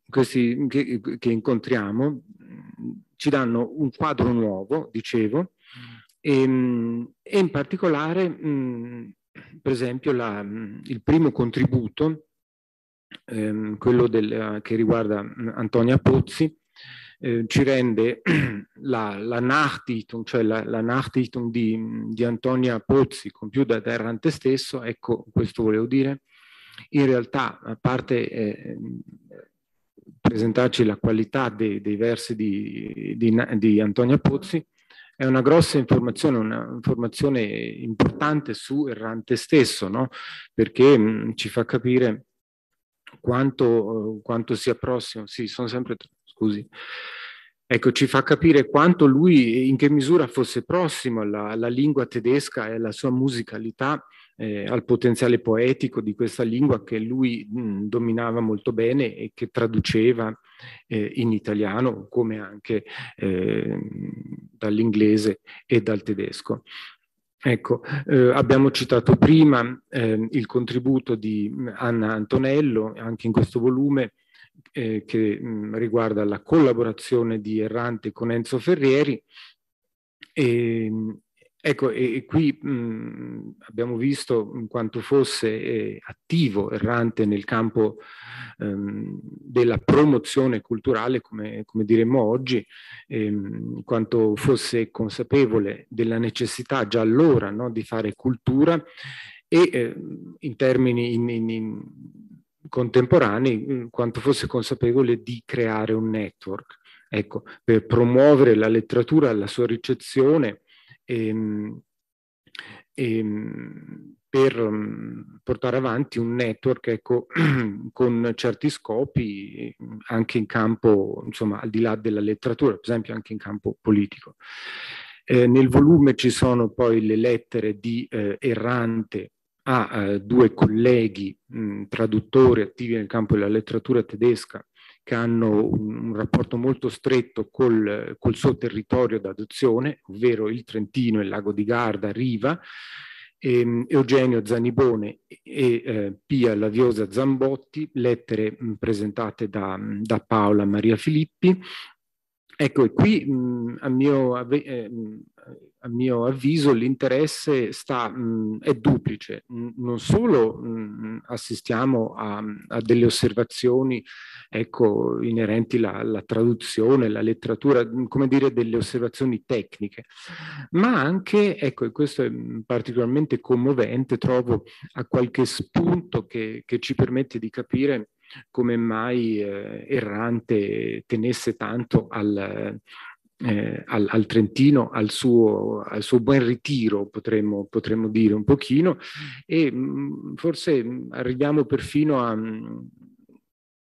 questi che, che, incontriamo ci danno un quadro nuovo, dicevo, e, ehm, e in particolare, mh, mm, per esempio, la, mm, il primo contributo, ehm, quello del, che riguarda mm, Antonia Pozzi, eh, ci rende la, la Nachtitung, cioè la, la Nachtitung di, di Antonia Pozzi, compiuta da Errante stesso, ecco questo volevo dire, in realtà, a parte eh, presentarci la qualità dei, dei versi di, di, di, Antonia Pozzi, è una grossa informazione, un'informazione importante su Errante stesso, no? perché mh, mm, ci fa capire quanto, eh, quanto sia prossimo, sì, sono sempre, scusi, Ecco, ci fa capire quanto lui, in che misura fosse prossimo alla, alla, lingua tedesca e alla sua musicalità eh, al potenziale poetico di questa lingua che lui mh, mm, dominava molto bene e che traduceva eh, in italiano come anche eh, dall'inglese e dal tedesco. Ecco, eh, abbiamo citato prima eh, il contributo di mm, Anna Antonello, anche in questo volume, eh, che mh, mm, riguarda la collaborazione di Errante con Enzo Ferrieri. E, Ecco, e, e qui mh, abbiamo visto quanto fosse eh, attivo, errante nel campo ehm, della promozione culturale, come, come diremmo oggi, ehm, quanto fosse consapevole della necessità già allora no, di fare cultura e eh, in termini in, in, in contemporanei quanto fosse consapevole di creare un network. Ecco, per promuovere la letteratura, la sua ricezione, e, ehm, ehm, per mm, portare avanti un network ecco, con certi scopi mm, anche in campo, insomma, al di là della letteratura, per esempio anche in campo politico. Eh, nel volume ci sono poi le lettere di eh, Errante a eh, due colleghi mh, mm, traduttori attivi nel campo della letteratura tedesca che hanno un, un rapporto molto stretto col, col suo territorio d'adozione, ovvero il Trentino, il Lago di Garda, Riva, e, ehm, Eugenio Zanibone e eh, Pia Laviosa Zambotti, lettere mh, presentate da, da, Paola Maria Filippi Ecco, e qui mh, a, mio, eh, a, mio, avviso l'interesse sta, mh, è duplice. Mh, non solo assistiamo a, a, delle osservazioni ecco, inerenti alla traduzione, la letteratura, come dire delle osservazioni tecniche, ma anche, ecco, e questo è particolarmente commovente, trovo a qualche spunto che, che ci permette di capire come mai eh, Errante tenesse tanto al, eh, al, al, Trentino, al suo, al suo buon ritiro, potremmo, potremmo, dire un pochino, e mh, mm, forse mm, arriviamo perfino a... Mm,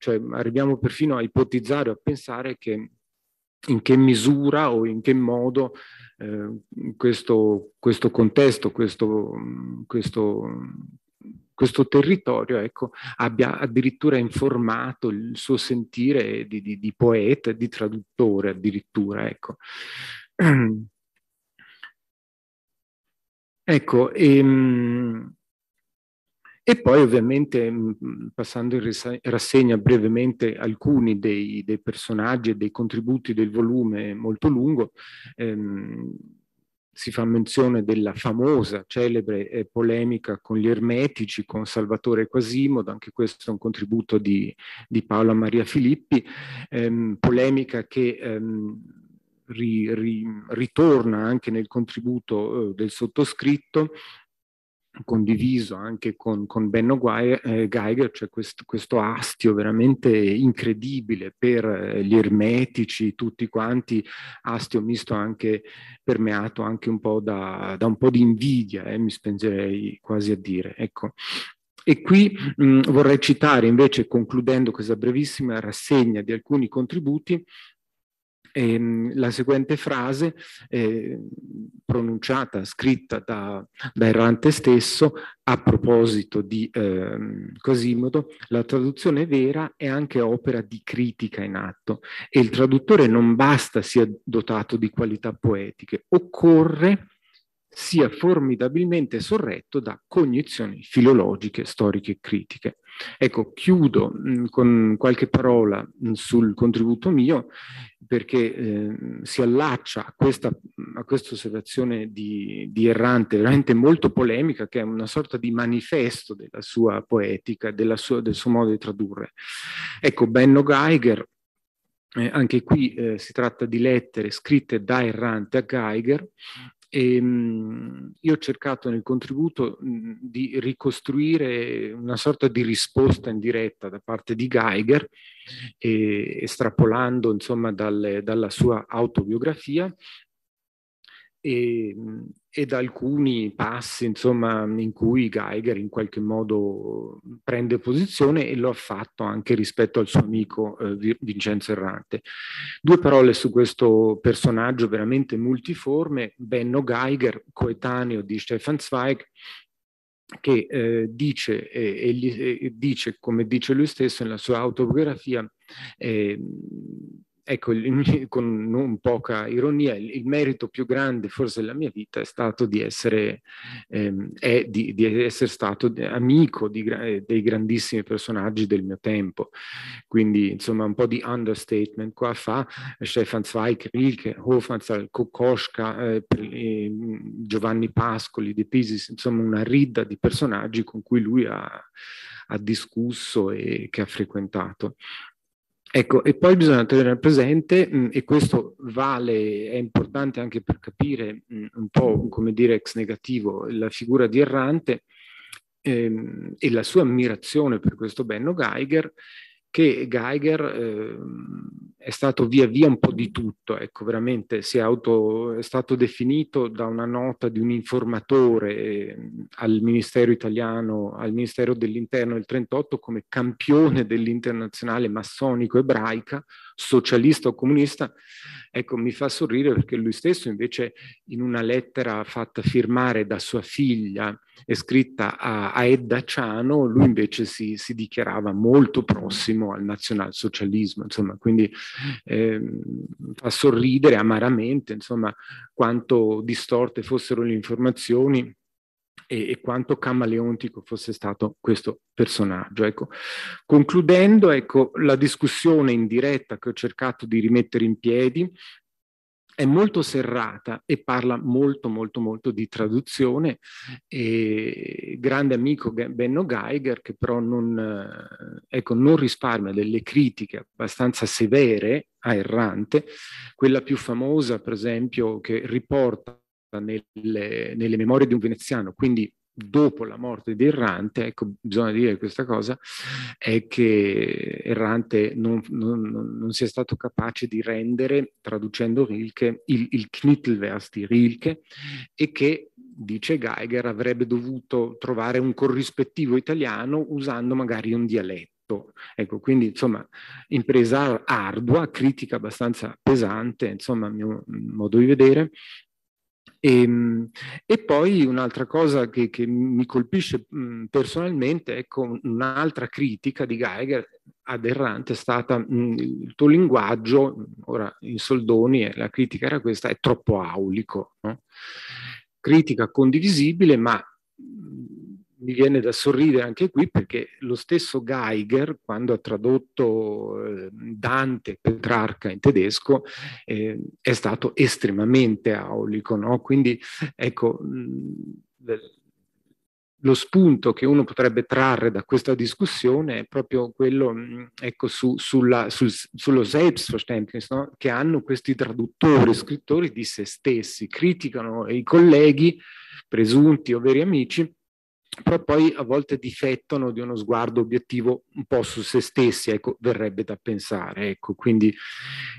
cioè, arriviamo perfino a ipotizzare, a pensare che in che misura o in che modo eh, questo, questo, contesto, questo, questo questo territorio ecco, abbia addirittura informato il suo sentire di, di, di poeta, di traduttore addirittura. Ecco. Ecco, e, ehm, e, poi ovviamente mm, mm, passando in rassegna brevemente alcuni dei, dei personaggi e dei contributi del volume molto lungo, ehm, si fa menzione della famosa, celebre eh, polemica con gli ermetici, con Salvatore Quasimodo, anche questo è un contributo di, di Paola Maria Filippi, ehm, polemica che ehm, ri, ri, ritorna anche nel contributo eh, del sottoscritto condiviso anche con, con Benno eh, Geiger, c'è cioè quest, questo astio veramente incredibile per eh, gli ermetici, tutti quanti, astio misto anche permeato anche un po' da, da un po' di invidia, eh, mi spengerei quasi a dire. Ecco. E qui mh, mm, vorrei citare invece, concludendo questa brevissima rassegna di alcuni contributi, e, ehm, la seguente frase, eh, pronunciata, scritta da, da, Errante stesso, a proposito di eh, Quasimodo, la traduzione vera è anche opera di critica in atto e il traduttore non basta sia dotato di qualità poetiche, occorre sia formidabilmente sorretto da cognizioni filologiche, storiche e critiche. Ecco, chiudo mh, mm, con qualche parola mh, mm, sul contributo mio perché eh, si allaccia a questa, a questa osservazione di, di, Errante veramente molto polemica, che è una sorta di manifesto della sua poetica, della sua, del suo modo di tradurre. Ecco, Benno Geiger, eh, anche qui eh, si tratta di lettere scritte da Errante a Geiger, e, ehm, mh, io ho cercato nel contributo mh, di ricostruire una sorta di risposta in diretta da parte di Geiger, e, estrapolando insomma, dalle, dalla sua autobiografia, e, ehm, ed alcuni passi insomma, in cui Geiger in qualche modo prende posizione e lo ha fatto anche rispetto al suo amico eh, Vincenzo Errante. Due parole su questo personaggio veramente multiforme, Benno Geiger, coetaneo di Stefan Zweig, che eh, dice, eh, egli, dice, come dice lui stesso nella sua autobiografia, eh, ecco, il, con non poca ironia, il, il, merito più grande forse della mia vita è stato di essere, ehm, di, di essere stato amico di, eh, dei grandissimi personaggi del mio tempo. Quindi, insomma, un po' di understatement qua fa Stefan Zweig, Rilke, Hofmannsthal, Kokoschka, eh, eh, Giovanni Pascoli, De Pisis, insomma una ridda di personaggi con cui lui ha, ha discusso e che ha frequentato. Ecco, e poi bisogna tenere presente, mh, mm, e questo vale, è importante anche per capire mh, mm, un po', come dire, ex negativo, la figura di Errante ehm, e la sua ammirazione per questo Benno Geiger, che Geiger eh, è stato via via un po' di tutto, ecco, veramente si è, auto, è stato definito da una nota di un informatore eh, al Ministero italiano, al Ministero dell'Interno del 38 come campione dell'internazionale massonico ebraica, socialista o comunista, ecco, mi fa sorridere perché lui stesso invece in una lettera fatta firmare da sua figlia è scritta a, a Ed Daciano, lui invece si, si, dichiarava molto prossimo al nazionalsocialismo, insomma, quindi eh, fa sorridere amaramente, insomma, quanto distorte fossero le informazioni e, e, quanto camaleontico fosse stato questo personaggio. Ecco. Concludendo, ecco, la discussione in diretta che ho cercato di rimettere in piedi è molto serrata e parla molto molto molto di traduzione. E grande amico Benno Geiger che però non, eh, ecco, non risparmia delle critiche abbastanza severe a Errante, quella più famosa per esempio che riporta nelle, nelle memorie di un veneziano, quindi dopo la morte di Errante, ecco, bisogna dire questa cosa, è che Errante non, non, non sia stato capace di rendere, traducendo Rilke, il, il Knittelvers di Rilke e che, dice Geiger, avrebbe dovuto trovare un corrispettivo italiano usando magari un dialetto. Ecco, quindi insomma, impresa ardua, critica abbastanza pesante, insomma, a mio modo di vedere, e, ehm, e poi un'altra cosa che, che, mi colpisce mhmm, personalmente, ecco, un'altra critica di Geiger ad Errante è stata mhmm, il tuo linguaggio, ora in soldoni eh, la critica era questa, è troppo aulico. No? Critica condivisibile, ma mhmm, mi viene da sorridere anche qui perché lo stesso Geiger, quando ha tradotto eh, Dante, Petrarca in tedesco, eh, è stato estremamente aulico. No? Quindi ecco, lo spunto che uno potrebbe trarre da questa discussione è proprio quello ecco, su, sulla, sul, sullo Selbstverständnis, no? che hanno questi traduttori, scrittori di se stessi, criticano i colleghi, presunti o veri amici, però poi a volte difettano di uno sguardo obiettivo un po' su se stessi, ecco, verrebbe da pensare. Ecco. Quindi,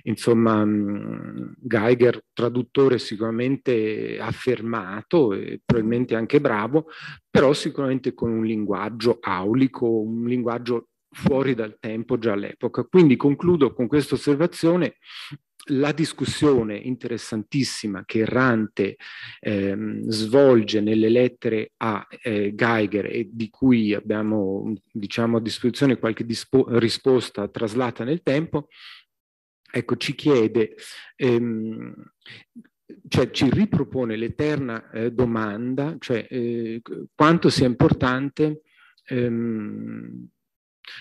insomma, mm, Geiger, traduttore sicuramente affermato e probabilmente anche bravo, però sicuramente con un linguaggio aulico, un linguaggio fuori dal tempo già all'epoca. Quindi concludo con questa osservazione la discussione interessantissima che Rante ehm, svolge nelle lettere a eh, Geiger e di cui abbiamo diciamo, a disposizione qualche dispo- risposta traslata nel tempo, ecco, ci chiede, ehm, cioè ci ripropone l'eterna eh, domanda, cioè eh, quanto sia importante ehm,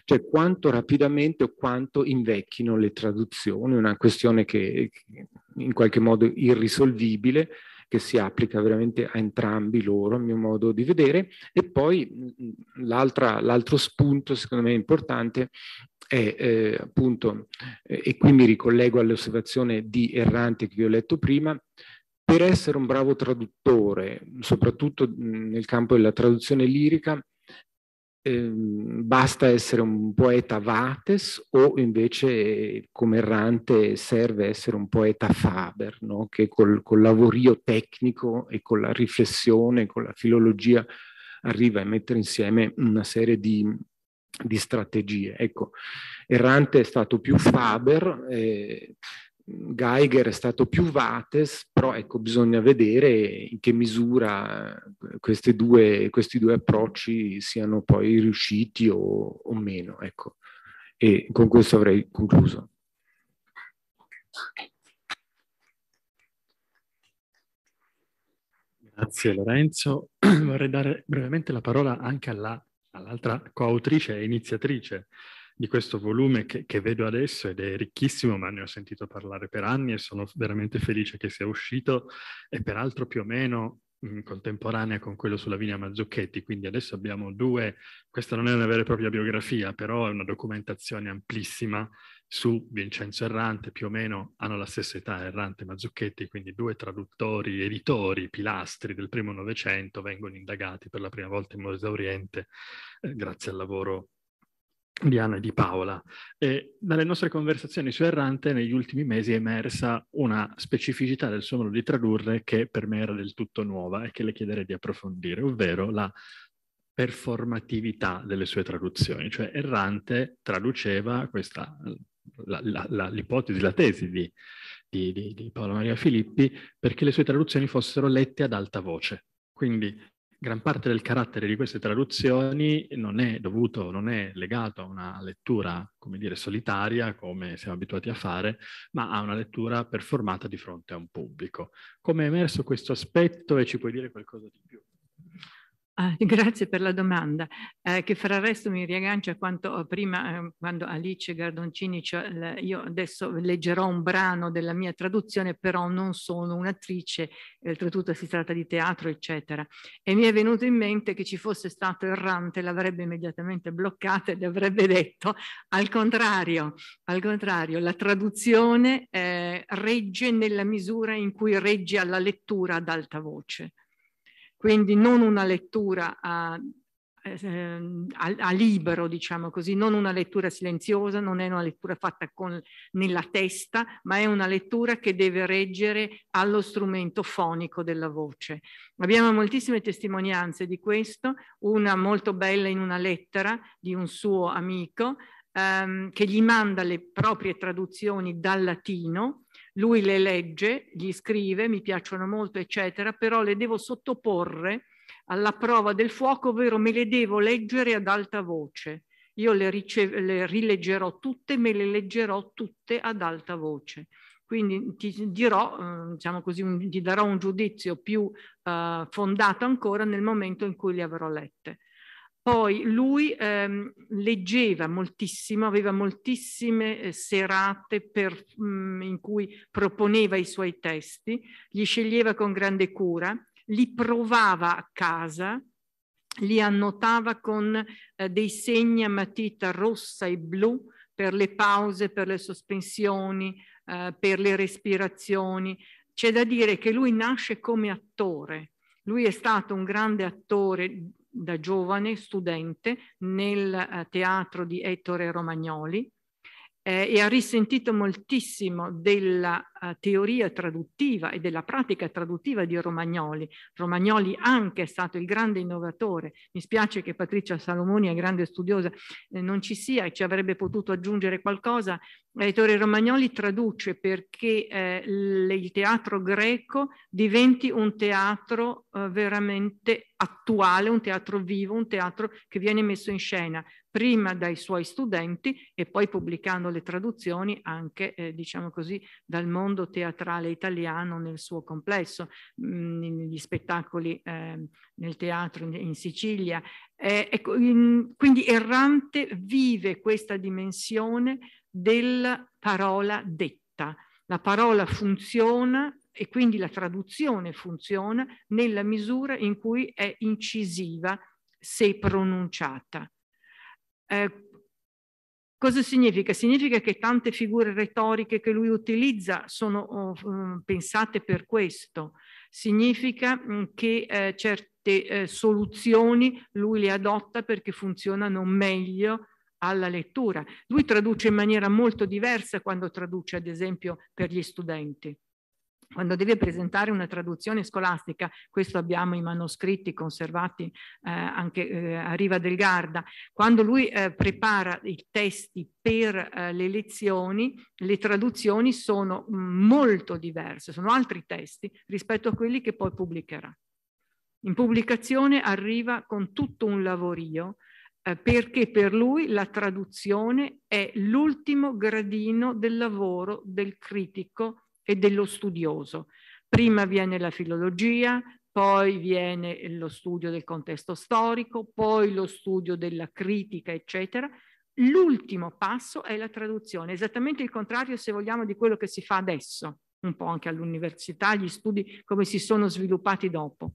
cioè quanto rapidamente o quanto invecchino le traduzioni, una questione che, che in qualche modo irrisolvibile, che si applica veramente a entrambi loro, a mio modo di vedere. E poi l'altro spunto, secondo me, importante è eh, appunto, eh, e qui mi ricollego all'osservazione di Errante che vi ho letto prima, per essere un bravo traduttore, soprattutto nel campo della traduzione lirica, Ehm, basta essere un poeta vates o invece come errante serve essere un poeta faber, no? che col, col lavorio tecnico e con la riflessione, con la filologia arriva a mettere insieme una serie di, di strategie. Ecco, errante è stato più faber. Eh, Geiger è stato più Vates, però ecco, bisogna vedere in che misura eh, due, questi due approcci siano poi riusciti o, o meno. Ecco. E con questo avrei concluso. Grazie Lorenzo. Vorrei dare brevemente la parola anche all'altra coautrice e iniziatrice di questo volume che, che, vedo adesso ed è ricchissimo, ma ne ho sentito parlare per anni e sono veramente felice che sia uscito e peraltro più o meno mh, mm, contemporanea con quello sulla Vigna Mazzucchetti, quindi adesso abbiamo due, questa non è una vera e propria biografia, però è una documentazione amplissima su Vincenzo Errante, più o meno hanno la stessa età Errante e Mazzucchetti, quindi due traduttori, editori, pilastri del primo Novecento vengono indagati per la prima volta in Mose Oriente eh, grazie al lavoro Diana e di Paola. E dalle nostre conversazioni su Errante negli ultimi mesi è emersa una specificità del suo modo di tradurre che per me era del tutto nuova e che le chiederei di approfondire, ovvero la performatività delle sue traduzioni. Cioè Errante traduceva questa, la, la, la, l'ipotesi, la tesi di, di, di, di Paola Maria Filippi perché le sue traduzioni fossero lette ad alta voce. Quindi gran parte del carattere di queste traduzioni non è dovuto, non è legato a una lettura, come dire, solitaria, come siamo abituati a fare, ma a una lettura performata di fronte a un pubblico. Come è emerso questo aspetto e ci puoi dire qualcosa di più? Ah, grazie per la domanda, eh, che fra il resto mi riaggancia a quanto eh, prima, eh, quando Alice Gardoncini, cioè, io adesso leggerò un brano della mia traduzione, però non sono un'attrice, oltretutto si tratta di teatro, eccetera. E mi è venuto in mente che ci fosse stato errante, l'avrebbe immediatamente bloccata ed avrebbe detto, al contrario, al contrario la traduzione eh, regge nella misura in cui regge alla lettura ad alta voce quindi non una lettura a, ehm, a, a, libero, diciamo così, non una lettura silenziosa, non è una lettura fatta con, nella testa, ma è una lettura che deve reggere allo strumento fonico della voce. Abbiamo moltissime testimonianze di questo, una molto bella in una lettera di un suo amico ehm, che gli manda le proprie traduzioni dal latino lui le legge, gli scrive, mi piacciono molto, eccetera, però le devo sottoporre alla prova del fuoco, ovvero me le devo leggere ad alta voce. Io le, riceve, le rileggerò tutte, me le leggerò tutte ad alta voce. Quindi ti dirò, eh, diciamo così, un, ti darò un giudizio più uh, fondato ancora nel momento in cui le avrò lette. Poi lui ehm, leggeva moltissimo, aveva moltissime eh, serate per, mh, mm, in cui proponeva i suoi testi, li sceglieva con grande cura, li provava a casa, li annotava con eh, dei segni a matita rossa e blu per le pause, per le sospensioni, eh, per le respirazioni. C'è da dire che lui nasce come attore, lui è stato un grande attore da giovane studente nel eh, teatro di Ettore Romagnoli eh, e ha risentito moltissimo della uh, teoria traduttiva e della pratica traduttiva di Romagnoli. Romagnoli anche è stato il grande innovatore. Mi spiace che Patricia Salomoni, è grande studiosa, eh, non ci sia e ci avrebbe potuto aggiungere qualcosa. Ettore Romagnoli traduce perché eh, il teatro greco diventi un teatro eh, veramente attuale, un teatro vivo, un teatro che viene messo in scena prima dai suoi studenti e poi pubblicando le traduzioni anche, eh, diciamo così, dal mondo teatrale italiano nel suo complesso, mh, mm, negli spettacoli eh, nel teatro in, in Sicilia. Eh, ecco, in, quindi errante vive questa dimensione della parola detta. La parola funziona e quindi la traduzione funziona nella misura in cui è incisiva se pronunciata. Eh, Cosa significa? Significa che tante figure retoriche che lui utilizza sono uh, pensate per questo. Significa mh, mm, che eh, certe eh, soluzioni lui le adotta perché funzionano meglio alla lettura. Lui traduce in maniera molto diversa quando traduce, ad esempio, per gli studenti quando deve presentare una traduzione scolastica, questo abbiamo i manoscritti conservati eh, anche eh, a Riva del Garda, quando lui eh, prepara i testi per eh, le lezioni, le traduzioni sono mm, molto diverse, sono altri testi rispetto a quelli che poi pubblicherà. In pubblicazione arriva con tutto un lavorio eh, perché per lui la traduzione è l'ultimo gradino del lavoro del critico e dello studioso. Prima viene la filologia, poi viene lo studio del contesto storico, poi lo studio della critica, eccetera. L'ultimo passo è la traduzione, esattamente il contrario se vogliamo di quello che si fa adesso, un po' anche all'università, gli studi come si sono sviluppati dopo.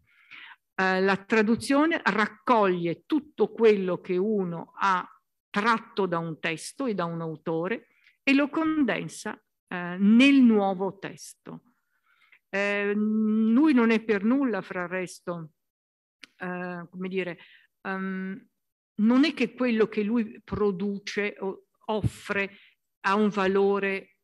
Eh, la traduzione raccoglie tutto quello che uno ha tratto da un testo e da un autore e lo condensa eh, nel nuovo testo. Eh, lui non è per nulla, fra il resto, eh, come dire, um, non è che quello che lui produce o offre ha un valore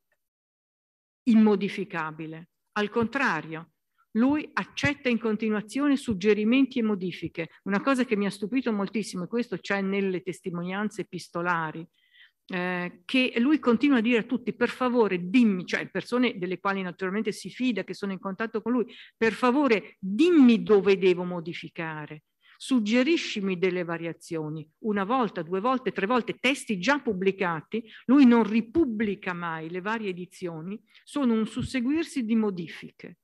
immodificabile. Al contrario, lui accetta in continuazione suggerimenti e modifiche. Una cosa che mi ha stupito moltissimo, e questo c'è nelle testimonianze epistolari, eh, che lui continua a dire a tutti per favore dimmi, cioè persone delle quali naturalmente si fida, che sono in contatto con lui, per favore dimmi dove devo modificare, suggeriscimi delle variazioni, una volta, due volte, tre volte, testi già pubblicati, lui non ripubblica mai le varie edizioni, sono un susseguirsi di modifiche.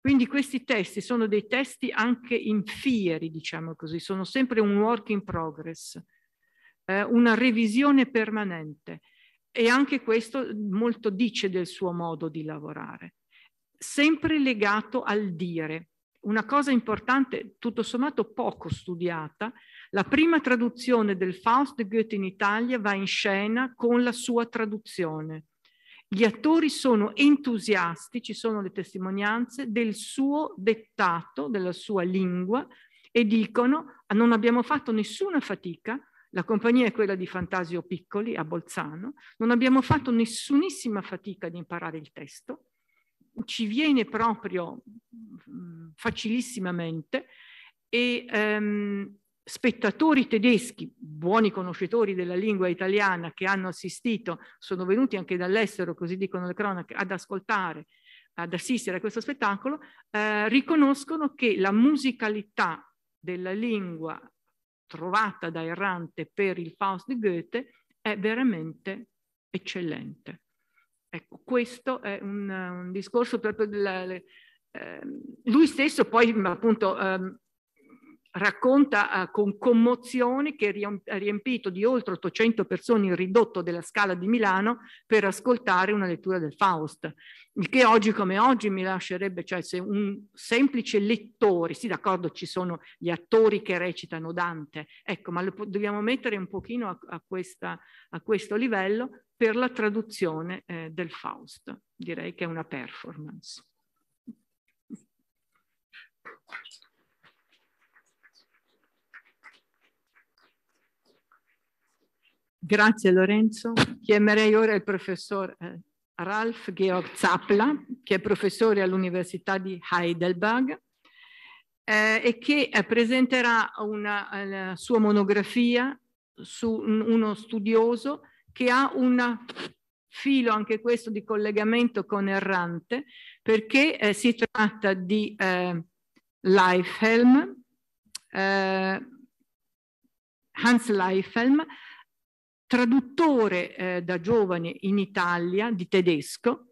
Quindi questi testi sono dei testi anche in fieri, diciamo così, sono sempre un work in progress eh, una revisione permanente e anche questo molto dice del suo modo di lavorare, sempre legato al dire. Una cosa importante, tutto sommato poco studiata, la prima traduzione del Faust di Goethe in Italia va in scena con la sua traduzione. Gli attori sono entusiasti, ci sono le testimonianze, del suo dettato, della sua lingua e dicono ah, non abbiamo fatto nessuna fatica la compagnia è quella di Fantasio Piccoli a Bolzano. Non abbiamo fatto nessunissima fatica di imparare il testo. Ci viene proprio mm, facilissimamente e ehm, spettatori tedeschi, buoni conoscitori della lingua italiana che hanno assistito, sono venuti anche dall'estero, così dicono le cronache, ad ascoltare, ad assistere a questo spettacolo, eh, riconoscono che la musicalità della lingua trovata da Errante per il Faust di Goethe è veramente eccellente. Ecco, questo è un, un discorso proprio della... Eh, lui stesso poi appunto eh, racconta eh, con commozione che ha riempito di oltre 800 persone il ridotto della Scala di Milano per ascoltare una lettura del Faust, il che oggi come oggi mi lascerebbe, cioè se un semplice lettore, sì d'accordo ci sono gli attori che recitano Dante, ecco, ma lo dobbiamo mettere un pochino a, a, questa, a questo livello per la traduzione eh, del Faust, direi che è una performance. Grazie Lorenzo. Chiamerei ora il professor eh, Ralf Georg Zappla, che è professore all'Università di Heidelberg eh, e che eh, presenterà una, eh, sua monografia su uno studioso che ha un filo anche questo di collegamento con Errante perché eh, si tratta di eh, Leifhelm, eh, Hans Leifelm traduttore eh, da giovane in Italia di tedesco,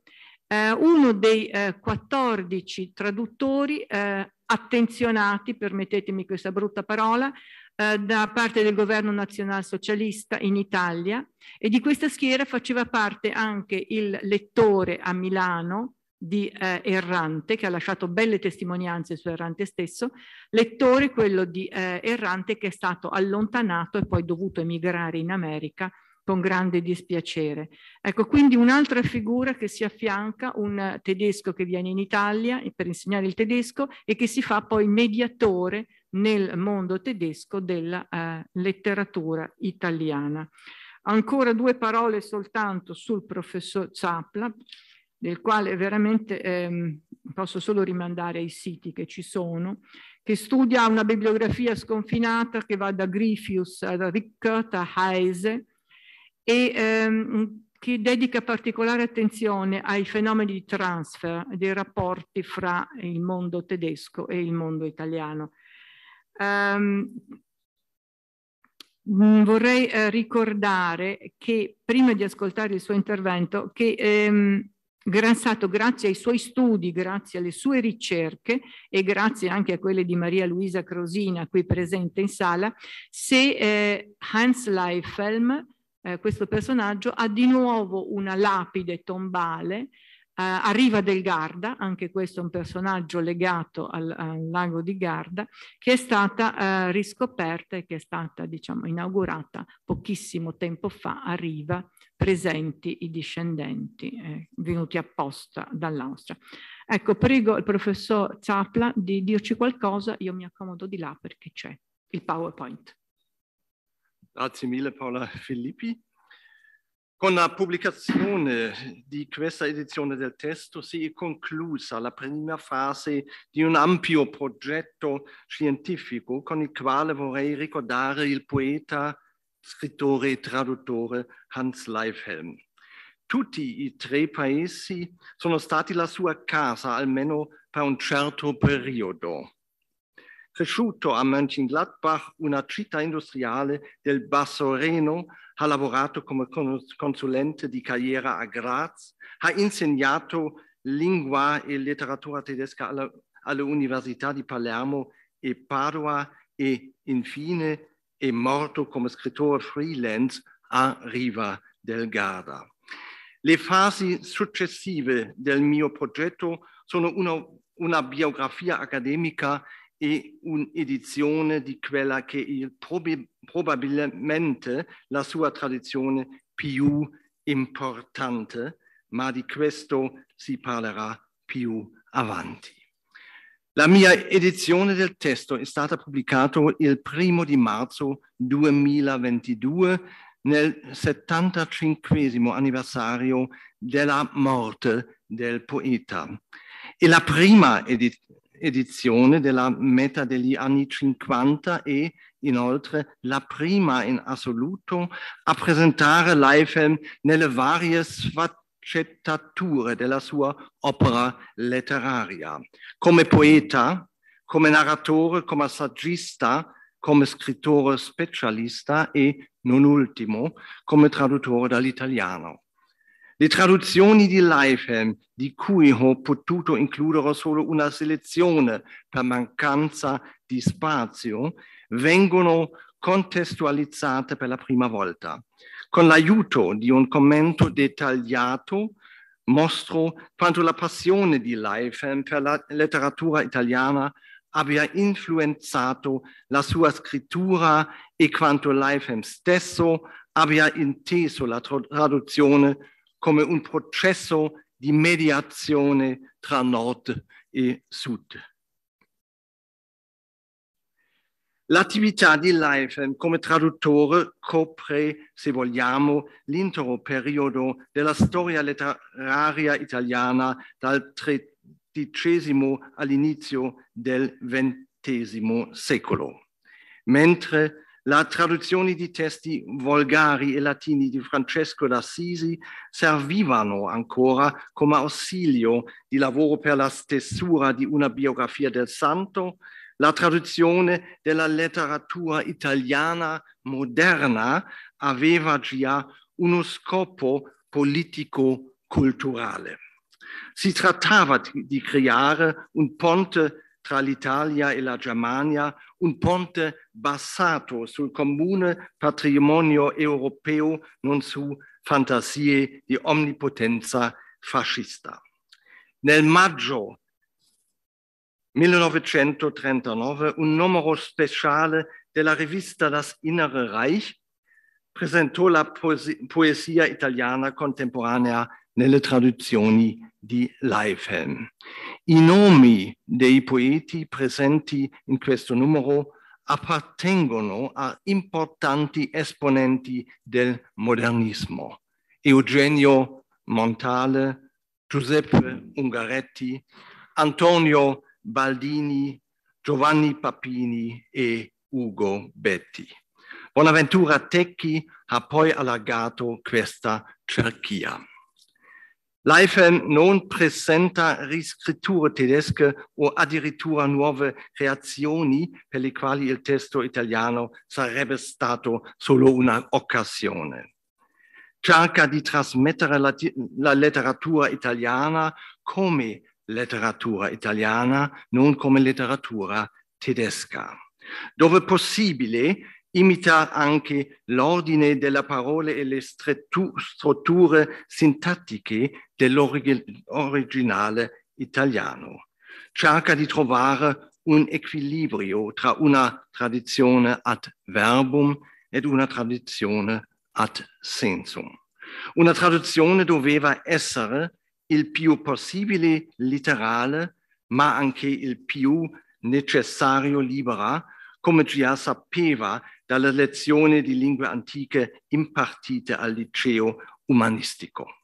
eh, uno dei eh, 14 traduttori eh, attenzionati, permettetemi questa brutta parola, eh, da parte del governo nazionalsocialista in Italia e di questa schiera faceva parte anche il lettore a Milano di eh, Errante, che ha lasciato belle testimonianze su Errante stesso, lettore quello di eh, Errante che è stato allontanato e poi dovuto emigrare in America con grande dispiacere. Ecco, quindi un'altra figura che si affianca, un tedesco che viene in Italia per insegnare il tedesco e che si fa poi mediatore nel mondo tedesco della eh, letteratura italiana. Ancora due parole soltanto sul professor Zapla, del quale veramente ehm, posso solo rimandare ai siti che ci sono, che studia una bibliografia sconfinata che va da Griffius a Rickert a Heise e ehm, che dedica particolare attenzione ai fenomeni di transfer dei rapporti fra il mondo tedesco e il mondo italiano. Um, vorrei eh, ricordare che, prima di ascoltare il suo intervento, che ehm, è grazie ai suoi studi, grazie alle sue ricerche e grazie anche a quelle di Maria Luisa Crosina qui presente in sala, se eh, Hans Leifelm, eh, questo personaggio, ha di nuovo una lapide tombale Uh, a Riva del Garda, anche questo è un personaggio legato al, al lago di Garda, che è stata uh, riscoperta e che è stata diciamo, inaugurata pochissimo tempo fa a Riva presenti i discendenti eh, venuti apposta dall'Austria. Ecco, prego il professor Zapla di dirci qualcosa, io mi accomodo di là perché c'è il PowerPoint. Grazie mille Paola Filippi. Con la pubblicazione di questa edizione del testo si è conclusa la prima fase di un ampio progetto scientifico con il quale vorrei ricordare il poeta scrittore e traduttore Hans Leifhelm. Tutti i tre paesi sono stati la sua casa almeno per un certo periodo. Cresciuto a Mönchengladbach, una città industriale del Basso Reno, ha lavorato come consulente di carriera a Graz, ha insegnato lingua e letteratura tedesca alla, alle università di Palermo e Padova e infine e morto come scrittore freelance a Riva del Garda. Le fasi successive del mio progetto sono una, una biografia accademica e un'edizione di quella che è prob probabilmente la sua tradizione più importante, ma di questo si parlerà più avanti. La mia edizione del testo è stata pubblicata il primo di marzo 2022 nel 75 anniversario della morte del poeta. E la prima edizione della metà degli anni 50 e inoltre la prima in assoluto a presentare Leifem nelle varie sfat- scettature della sua opera letteraria. Come poeta, come narratore, come saggista, come scrittore specialista e, non ultimo, come traduttore dall'italiano. Le traduzioni di Leifem, di cui ho potuto includere solo una selezione per mancanza di spazio, vengono contestualizzate per la prima volta. Con l'aiuto di un commento dettagliato mostro quanto la passione di Leifem per la letteratura italiana abbia influenzato la sua scrittura e quanto Leifem stesso abbia inteso la traduzione come un processo di mediazione tra nord e sud. L'attività di Leifen come traduttore copre, se vogliamo, l'intero periodo della storia letteraria italiana dal XIII all'inizio del XX secolo, mentre la traduzione di testi volgari e latini di Francesco d'Assisi servivano ancora come ausilio di lavoro per la stesura di una biografia del santo la traduzione della letteratura italiana moderna aveva già uno scopo politico-culturale. Si trattava di creare un ponte tra l'Italia e la Germania, un ponte basato sul comune patrimonio europeo, non su fantasie di omnipotenza fascista. Nel maggio 1939 un numero speciale della rivista Das Innere Reich presentò la poesia italiana contemporanea nelle traduzioni di Leifhelm. I nomi dei poeti presenti in questo numero appartengono a importanti esponenti del modernismo. Eugenio Montale, Giuseppe Ungaretti, Antonio Baldini, Giovanni Papini e Ugo Betti. Bonaventura Tecchi ha poi allargato questa cerchia. Life non presenta riscritture tedesche o addirittura nuove reazioni per le quali il testo italiano sarebbe stato solo un'occasione. Cerca di trasmettere la, la letteratura italiana come letteratura italiana non come letteratura tedesca, dove è possibile imita anche l'ordine delle parole e le strutture sintattiche dell'originale italiano. Cerca di trovare un equilibrio tra una tradizione ad verbum ed una tradizione ad sensum. Una traduzione doveva essere il più possibile letterale, ma anche il più necessario libera, come già sapeva dalla lezione di lingue antiche impartite al liceo umanistico.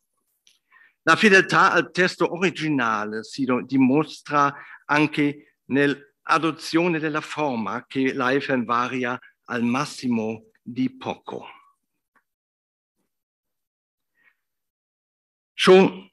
La fedeltà al testo originale si dimostra anche nell'adozione della forma che Leifen varia al massimo di poco. Ciò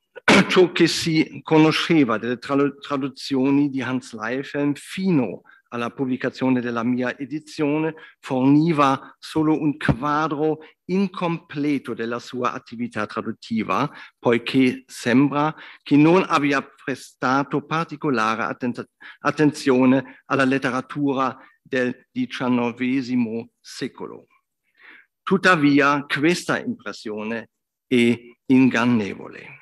ciò che si conosceva delle traduzioni di Hans Leifel fino alla pubblicazione della mia edizione, forniva solo un quadro incompleto della sua attività traduttiva, poiché sembra che non abbia prestato particolare attenzione alla letteratura del XIX secolo. Tuttavia, questa impressione è ingannevole.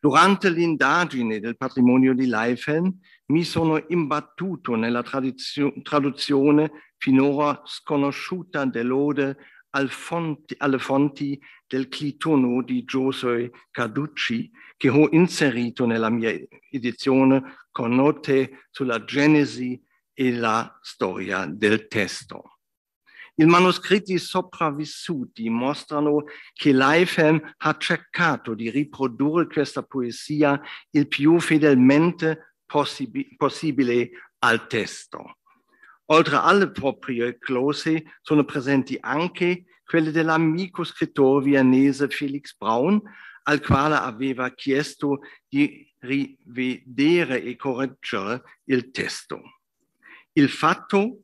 Durante l'indagine del patrimonio di Leifen mi sono imbattuto nella traduzione finora sconosciuta dell'ode al fonti, alle fonti del Clitono di Giosuè Carducci che ho inserito nella mia edizione con note sulla genesi e la storia del testo. Il manoscritti sopravvissuti mostrano che Leifheim ha cercato di riprodurre questa poesia il più fedelmente possib possibile al testo. Oltre alle proprie close sono presenti anche quelle dell'amico scrittore viennese Felix Braun, al quale aveva chiesto di rivedere e correggere il testo. Il fatto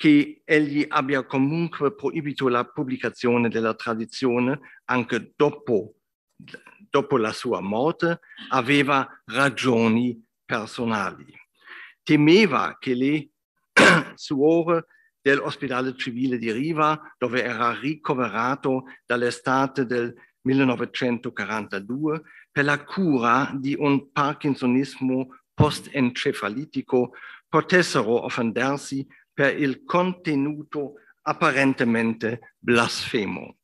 che egli abbia comunque proibito la pubblicazione della tradizione anche dopo, dopo la sua morte, aveva ragioni personali. Temeva che le suore dell'ospedale civile di Riva, dove era ricoverato dall'estate del 1942 per la cura di un parkinsonismo post-encefalitico potessero offendersi per il contenuto apparentemente blasfemo.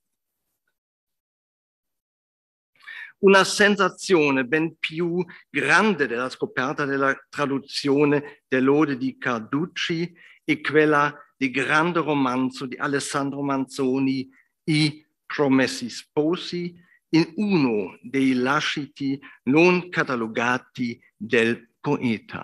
Una sensazione ben più grande della scoperta della traduzione dell'ode di Carducci è quella di grande romanzo di Alessandro Manzoni, I Promessi Sposi, in uno dei lasciti non catalogati del poeta.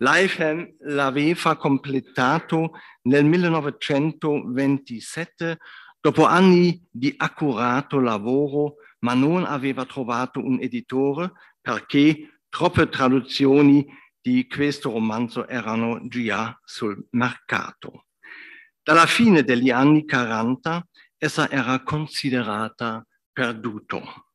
Lifeham l'aveva completato nel 1927 dopo anni di accurato lavoro, ma non aveva trovato un editore perché troppe traduzioni di questo romanzo erano già sul mercato. Dalla fine degli anni 40 essa era considerata perduto.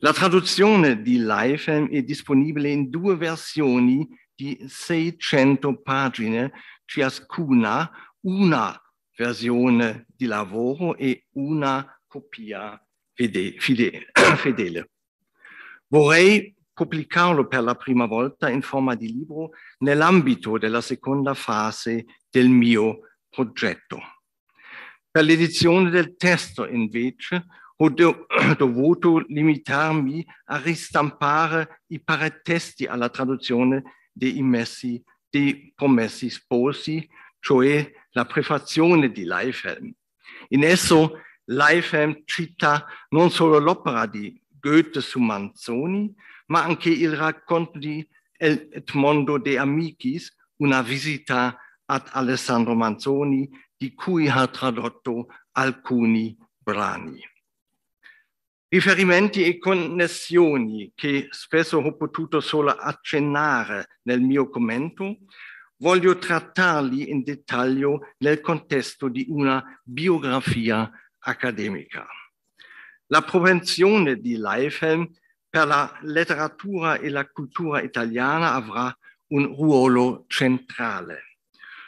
La traduzione di Lifeham è disponibile in due versioni di 600 pagine ciascuna, una versione di lavoro e una copia fedele. Vorrei pubblicarlo per la prima volta in forma di libro nell'ambito della seconda fase del mio progetto. Per l'edizione del testo invece ho dovuto limitarmi a ristampare i paratesti alla traduzione dei, messi, dei promessi sposi, cioè la prefazione di Leifhelm. In esso Leifhelm cita non solo l'opera di Goethe su Manzoni, ma anche il racconto di El Mondo de Amicis, una visita ad Alessandro Manzoni, di cui ha tradotto alcuni brani. Riferimenti e connessioni che spesso ho potuto solo accennare nel mio commento, voglio trattarli in dettaglio nel contesto di una biografia accademica. La propensione di Leifel per la letteratura e la cultura italiana avrà un ruolo centrale.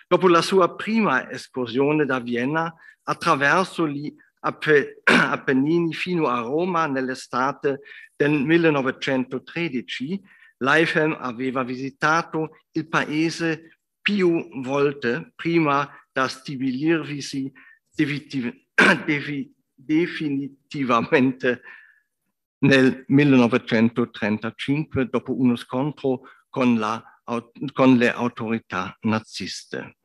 Dopo la sua prima escursione da Vienna, attraverso gli Appennini fino a Roma nell'estate del 1913, Leifem aveva visitato il paese più volte prima da stabilirvisi definitivamente nel 1935 dopo uno scontro con, la, con le autorità naziste.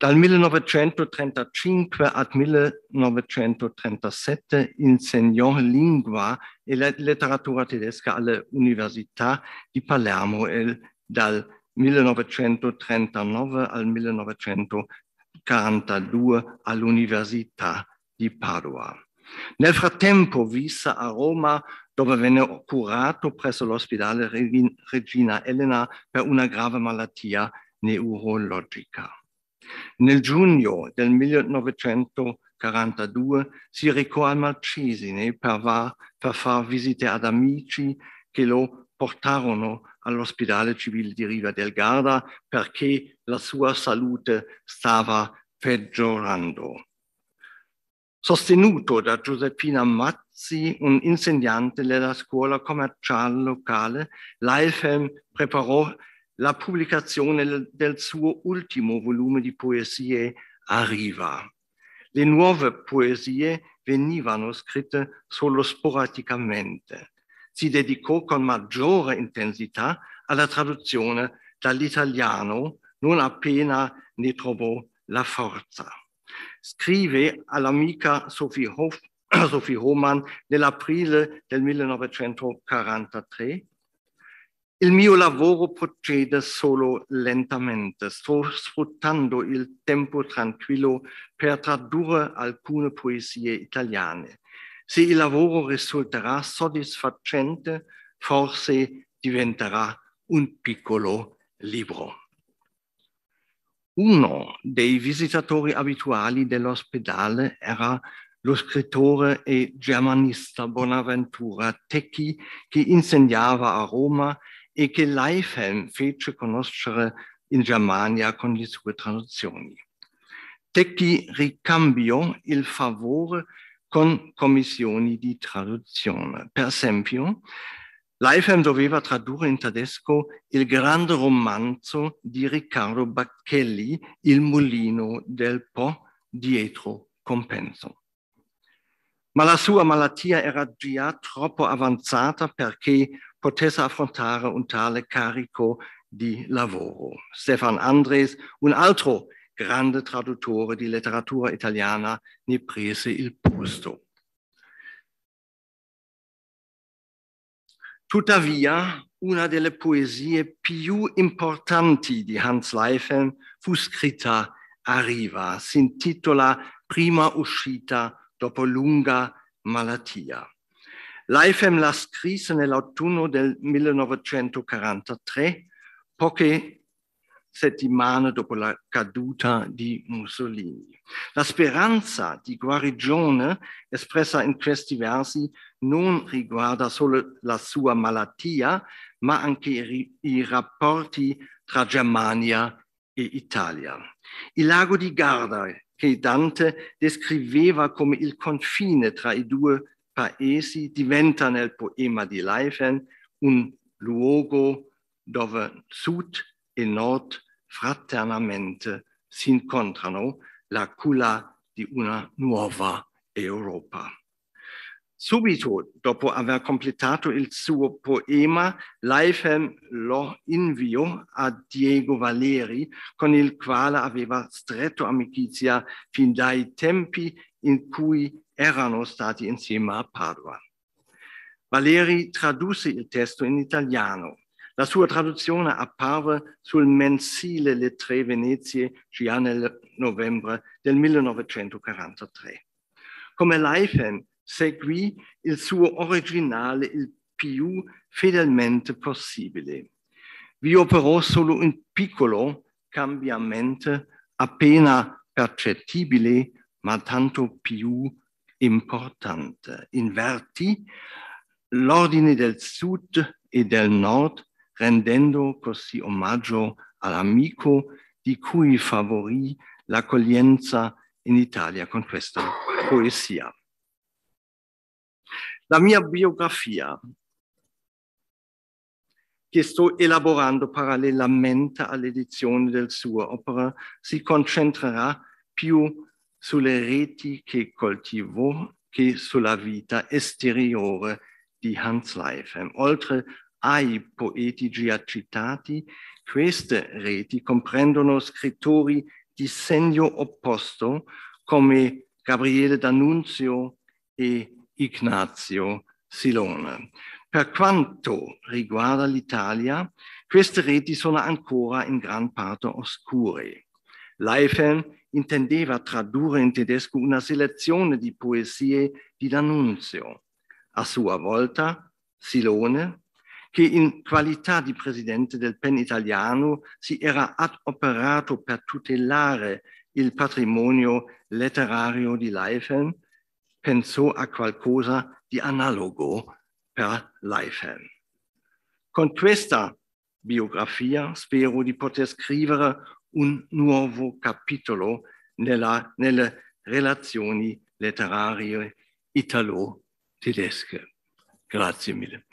Dal 1935 al 1937 insegnò lingua e letteratura tedesca all'Università di Palermo e dal 1939 al 1942 all'Università di Padua. Nel frattempo visse a Roma dove venne curato presso l'ospedale Regina Elena per una grave malattia neurologica. Nel giugno del 1942 si recò al Marcesine per, per far visite ad amici che lo portarono all'ospedale civile di Riva del Garda perché la sua salute stava peggiorando. Sostenuto da Giuseppina Mazzi, un insegnante della scuola commerciale locale, l'AIFEM preparò la pubblicazione del suo ultimo volume di poesie Arriva. Le nuove poesie venivano scritte solo sporadicamente. Si dedicò con maggiore intensità alla traduzione dall'italiano non appena ne trovò la forza. Scrive all'amica Sophie, Hoff, Sophie Hohmann nell'aprile del 1943 il mio lavoro procede solo lentamente, sto sfruttando il tempo tranquillo per tradurre alcune poesie italiane. Se il lavoro risulterà soddisfacente, forse diventerà un piccolo libro. Uno dei visitatori abituali dell'ospedale era lo scrittore e germanista Bonaventura Tecchi, che insegnava a Roma e che Leifen fece conoscere in Germania con le sue traduzioni. Tecchi ricambiò il favore con commissioni di traduzione. Per esempio, Leifen doveva tradurre in tedesco il grande romanzo di Riccardo Bacchelli, Il mulino del Po dietro compenso. Ma la sua malattia era già troppo avanzata perché potesse affrontare un tale carico di lavoro. Stefan Andres, un altro grande traduttore di letteratura italiana, ne prese il posto. Tuttavia, una delle poesie più importanti di Hans Leifen fu scritta a Riva, si intitola Prima uscita dopo lunga malattia. L'IFM la scrisse nell'autunno del 1943, poche settimane dopo la caduta di Mussolini. La speranza di guarigione espressa in questi versi non riguarda solo la sua malattia, ma anche i rapporti tra Germania e Italia. Il lago di Garda, che Dante descriveva come il confine tra i due paesi diventa nel poema di Leifen un luogo dove sud e nord fraternamente si incontrano, la culla di una nuova Europa. Subito dopo aver completato il suo poema, Leifem lo invio a Diego Valeri, con il quale aveva stretto amicizia fin dai tempi in cui erano stati insieme a Padova. Valeri tradusse il testo in italiano. La sua traduzione apparve sul mensile Le Tre Venezie già nel novembre del 1943. Come Leifem seguì il suo originale il più fedelmente possibile. Vi operò solo un piccolo cambiamento appena percettibile, ma tanto più importante. Invertì l'ordine del sud e del nord, rendendo così omaggio all'amico di cui favorì l'accoglienza in Italia con questa poesia. La mia biografia, che sto elaborando parallelamente all'edizione del suo opera, si concentrerà più sulle reti che coltivò che sulla vita esteriore di Hans Leifheim. Oltre ai poeti già citati, queste reti comprendono scrittori di segno opposto come Gabriele D'Annunzio e Ignazio Silone. Per quanto riguarda l'Italia, queste reti sono ancora in gran parte oscure. Leifen intendeva tradurre in tedesco una selezione di poesie di D'Annunzio, a sua volta Silone, che in qualità di presidente del PEN italiano si era adoperato per tutelare il patrimonio letterario di Leifen, pensò a qualcosa di analogo per Leifen. Con questa biografia spero di poter scrivere un nuovo capitolo nella, nelle relazioni letterarie italo-tedesche. Grazie mille.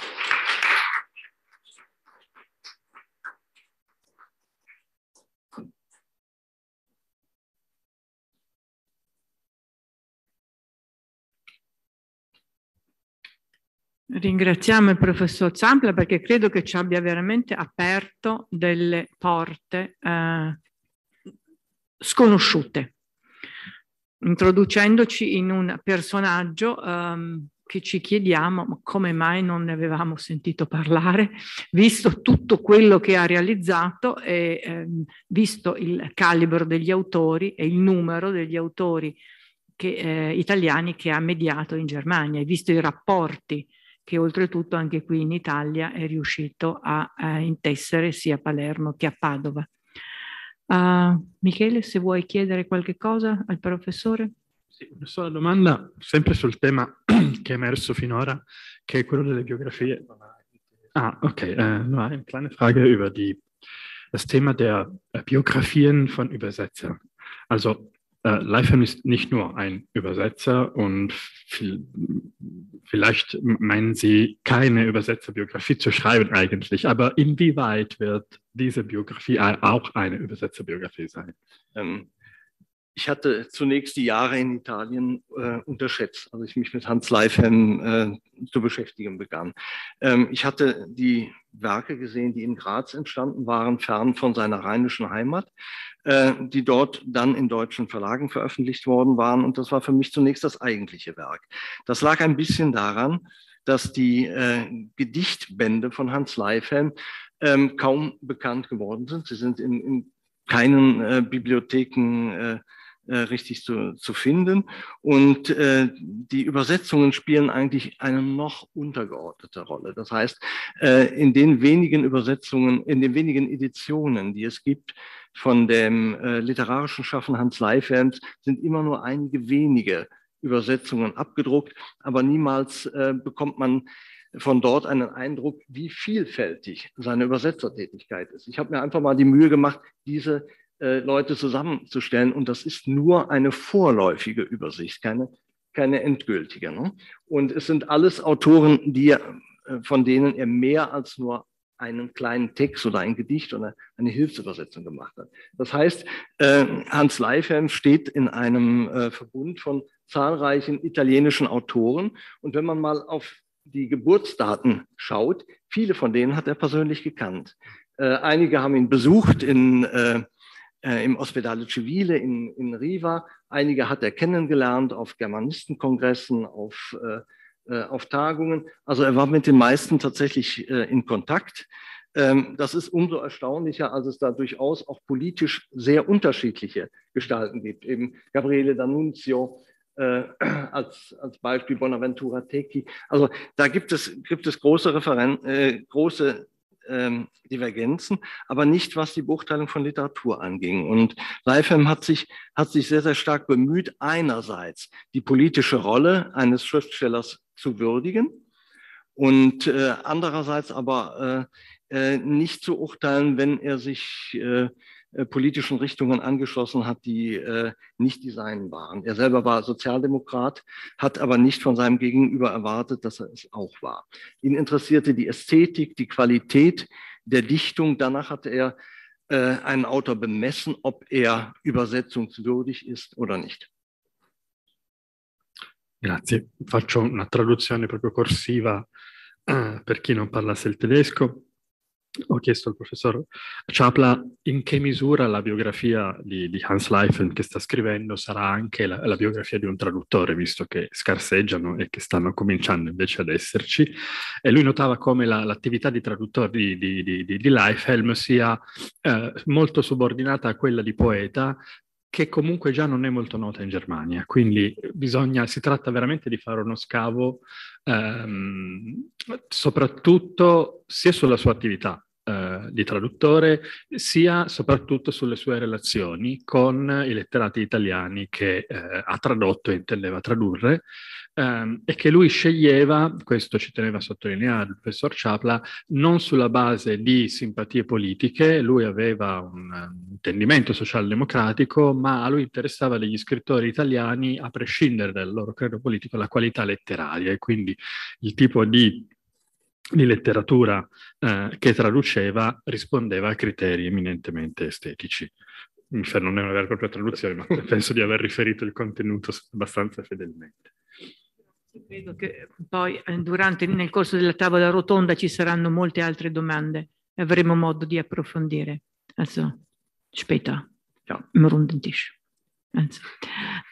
Ringraziamo il professor Zampla perché credo che ci abbia veramente aperto delle porte eh, sconosciute, introducendoci in un personaggio ehm, che ci chiediamo come mai non ne avevamo sentito parlare, visto tutto quello che ha realizzato e ehm, visto il calibro degli autori e il numero degli autori che, eh, italiani che ha mediato in Germania e visto i rapporti che oltretutto anche qui in Italia è riuscito a, a intessere sia a Palermo che a Padova. Uh, Michele, se vuoi chiedere qualche cosa al professore. Sì, una sola domanda, sempre sul tema che è emerso finora, che è quello delle biografie. Ah, ok, eh, no, è una kleine Frage über die, das Thema der äh, Biografien von Übersetzern. Also Äh, Lifeham ist nicht nur ein Übersetzer und viel, vielleicht meinen Sie, keine Übersetzerbiografie zu schreiben eigentlich, aber inwieweit wird diese Biografie auch eine Übersetzerbiografie sein? Ähm, ich hatte zunächst die Jahre in Italien äh, unterschätzt, als ich mich mit Hans Leifhem äh, zu beschäftigen begann. Ähm, ich hatte die Werke gesehen, die in Graz entstanden waren, fern von seiner rheinischen Heimat. Äh, die dort dann in deutschen Verlagen veröffentlicht worden waren. Und das war für mich zunächst das eigentliche Werk. Das lag ein bisschen daran, dass die äh, Gedichtbände von Hans Leifhelm ähm, kaum bekannt geworden sind. Sie sind in, in keinen äh, Bibliotheken äh, äh, richtig zu, zu finden. Und äh, die Übersetzungen spielen eigentlich eine noch untergeordnete Rolle. Das heißt, äh, in den wenigen Übersetzungen, in den wenigen Editionen, die es gibt, von dem äh, literarischen Schaffen Hans Leifens sind immer nur einige wenige Übersetzungen abgedruckt, aber niemals äh, bekommt man von dort einen Eindruck, wie vielfältig seine Übersetzertätigkeit ist. Ich habe mir einfach mal die Mühe gemacht, diese äh, Leute zusammenzustellen. Und das ist nur eine vorläufige Übersicht, keine, keine endgültige. Ne? Und es sind alles Autoren, die, äh, von denen er mehr als nur einen kleinen Text oder ein Gedicht oder eine Hilfsübersetzung gemacht hat. Das heißt, äh, Hans Leifheim steht in einem Verbund von zahlreichen italienischen Autoren. Und wenn man mal auf die Geburtsdaten schaut, viele von denen hat er persönlich gekannt. Einige haben ihn besucht in äh, im Ospedale Civile in, in Riva. Einige hat er kennengelernt auf Germanistenkongressen, auf, äh, äh, auf Tagungen. Also er war mit den meisten tatsächlich äh, in Kontakt. Ähm, das ist umso erstaunlicher, als es da durchaus auch politisch sehr unterschiedliche Gestalten gibt. Eben Gabriele D'Annunzio, äh, als, als Beispiel Bonaventura Tecchi. Also da gibt es, gibt es große, Referen äh, große ähm, Divergenzen, aber nicht was die Beurteilung von Literatur anging. Und Leifem hat sich, hat sich sehr, sehr stark bemüht, einerseits die politische Rolle eines Schriftstellers zu würdigen und äh, andererseits aber äh, äh, nicht zu urteilen, wenn er sich äh, äh, politischen Richtungen angeschlossen hat, die äh, nicht die seinen waren. Er selber war Sozialdemokrat, hat aber nicht von seinem Gegenüber erwartet, dass er es auch war. Ihn interessierte die Ästhetik, die Qualität der Dichtung. Danach hat er äh, einen Autor bemessen, ob er übersetzungswürdig ist oder nicht. Grazie. Faccio una traduzione proprio corsiva uh, per chi non parlasse il tedesco. ho chiesto al professor Ciapla in che misura la biografia di, di Hans Leifen che sta scrivendo sarà anche la, la, biografia di un traduttore, visto che scarseggiano e che stanno cominciando invece ad esserci. E lui notava come la, l'attività di traduttore di, di, di, di Leifhelm sia eh, molto subordinata a quella di poeta, che comunque già non è molto nota in Germania, quindi bisogna, si tratta veramente di fare uno scavo ehm, soprattutto sia sulla sua attività, eh, di traduttore, sia soprattutto sulle sue relazioni con i letterati italiani che eh, ha tradotto e intendeva tradurre, ehm, e che lui sceglieva, questo ci teneva a sottolineare il professor Ciapla, non sulla base di simpatie politiche, lui aveva un intendimento socialdemocratico, ma a lui interessava degli scrittori italiani, a prescindere dal loro credo politico, la qualità letteraria e quindi il tipo di di letteratura eh, che traduceva rispondeva a criteri eminentemente estetici. Cioè, non è una vera e propria traduzione, ma penso di aver riferito il contenuto abbastanza fedelmente. Credo che poi eh, durante, nel corso della tavola rotonda ci saranno molte altre domande e avremo modo di approfondire. Adesso, aspetta, Ja, im Runden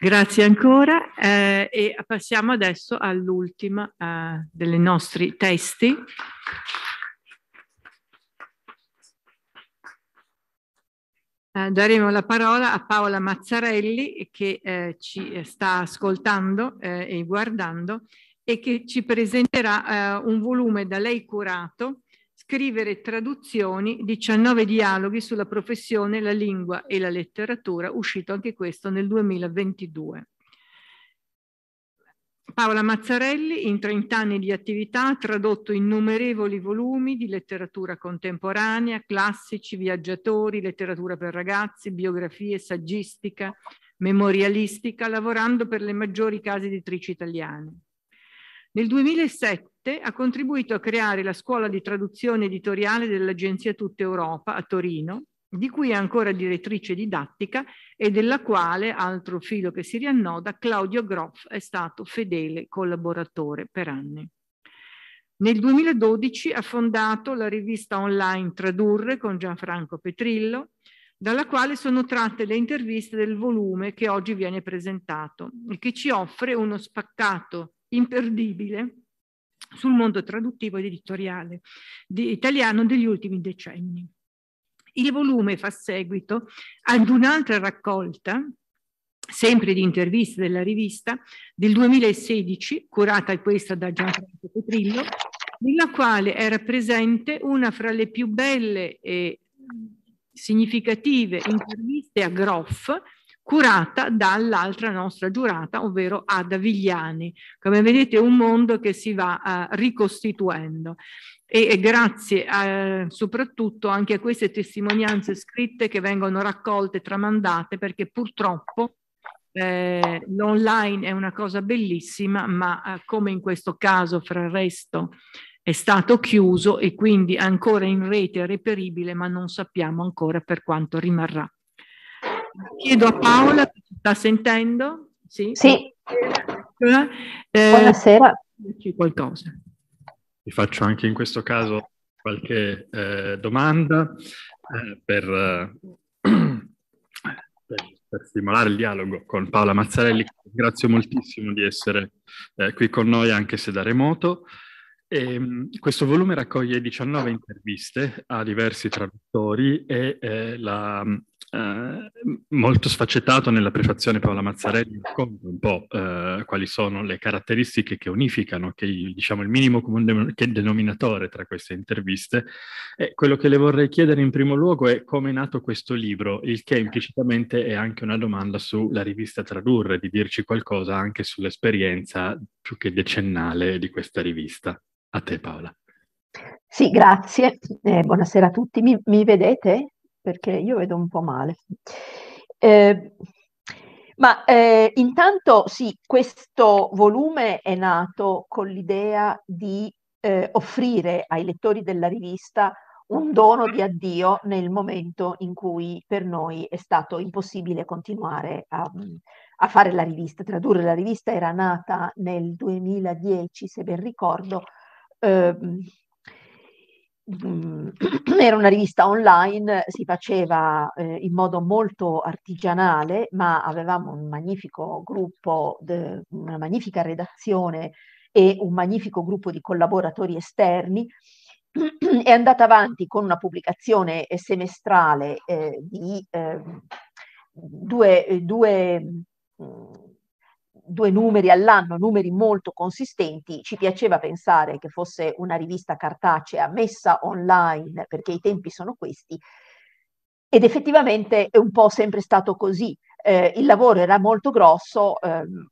Grazie ancora eh, e passiamo adesso all'ultima eh, delle nostri testi. Eh, daremo la parola a Paola Mazzarelli che eh, ci eh, sta ascoltando eh, e guardando e che ci presenterà eh, un volume da lei curato scrivere e traduzioni, 19 dialoghi sulla professione, la lingua e la letteratura, uscito anche questo nel 2022. Paola Mazzarelli, in 30 anni di attività, ha tradotto innumerevoli volumi di letteratura contemporanea, classici, viaggiatori, letteratura per ragazzi, biografie, saggistica, memorialistica, lavorando per le maggiori case editrici italiane. Nel 2007 2007 ha contribuito a creare la scuola di traduzione editoriale dell'Agenzia Tutta Europa a Torino, di cui è ancora direttrice didattica e della quale, altro filo che si riannoda, Claudio Groff è stato fedele collaboratore per anni. Nel 2012 ha fondato la rivista online Tradurre con Gianfranco Petrillo, dalla quale sono tratte le interviste del volume che oggi viene presentato e che ci offre uno spaccato imperdibile sul mondo traduttivo ed editoriale italiano degli ultimi decenni. Il volume fa seguito ad un'altra raccolta, sempre di interviste della rivista, del 2016, curata questa da Gianfranco Petrillo, nella quale era presente una fra le più belle e significative interviste a Groff, curata dall'altra nostra giurata, ovvero Ada Vigliani. Come vedete è un mondo che si va eh, ricostituendo e, e grazie a, eh, soprattutto anche a queste testimonianze scritte che vengono raccolte, tramandate, perché purtroppo eh, l'online è una cosa bellissima, ma eh, come in questo caso, fra il resto, è stato chiuso e quindi ancora in rete è reperibile, ma non sappiamo ancora per quanto rimarrà. Chiedo a Paola che ci sta sentendo. Sì. sì. Eh, Qualcosa. Vi faccio anche in questo caso qualche eh, domanda eh, per, eh, per, per, stimolare il dialogo con Paola Mazzarelli. Grazie moltissimo di essere eh, qui con noi anche se da remoto. E, ehm, questo volume raccoglie 19 interviste a diversi traduttori e eh, la, eh, molto sfaccettato nella prefazione Paola Mazzarelli racconta un po' eh, quali sono le caratteristiche che unificano, che diciamo il minimo comune che denominatore tra queste interviste. E quello che le vorrei chiedere in primo luogo è come è nato questo libro, il che implicitamente è anche una domanda sulla rivista Tradurre, di dirci qualcosa anche sull'esperienza più che decennale di questa rivista. A te Paola. Sì, grazie. Eh, buonasera a tutti. Mi, mi, vedete? Perché io vedo un po' male. Eh, ma eh, intanto sì, questo volume è nato con l'idea di eh, offrire ai lettori della rivista un dono di addio nel momento in cui per noi è stato impossibile continuare a, a fare la rivista, tradurre la rivista era nata nel 2010, se ben ricordo, eh, era una rivista online, si faceva eh, in modo molto artigianale, ma avevamo un magnifico gruppo, de, una magnifica redazione e un magnifico gruppo di collaboratori esterni. È andata avanti con una pubblicazione semestrale eh, di eh, due, due Mm, due numeri all'anno, numeri molto consistenti, ci piaceva pensare che fosse una rivista cartacea messa online, perché i tempi sono questi, ed effettivamente è un po' sempre stato così. Eh, il lavoro era molto grosso, ehm,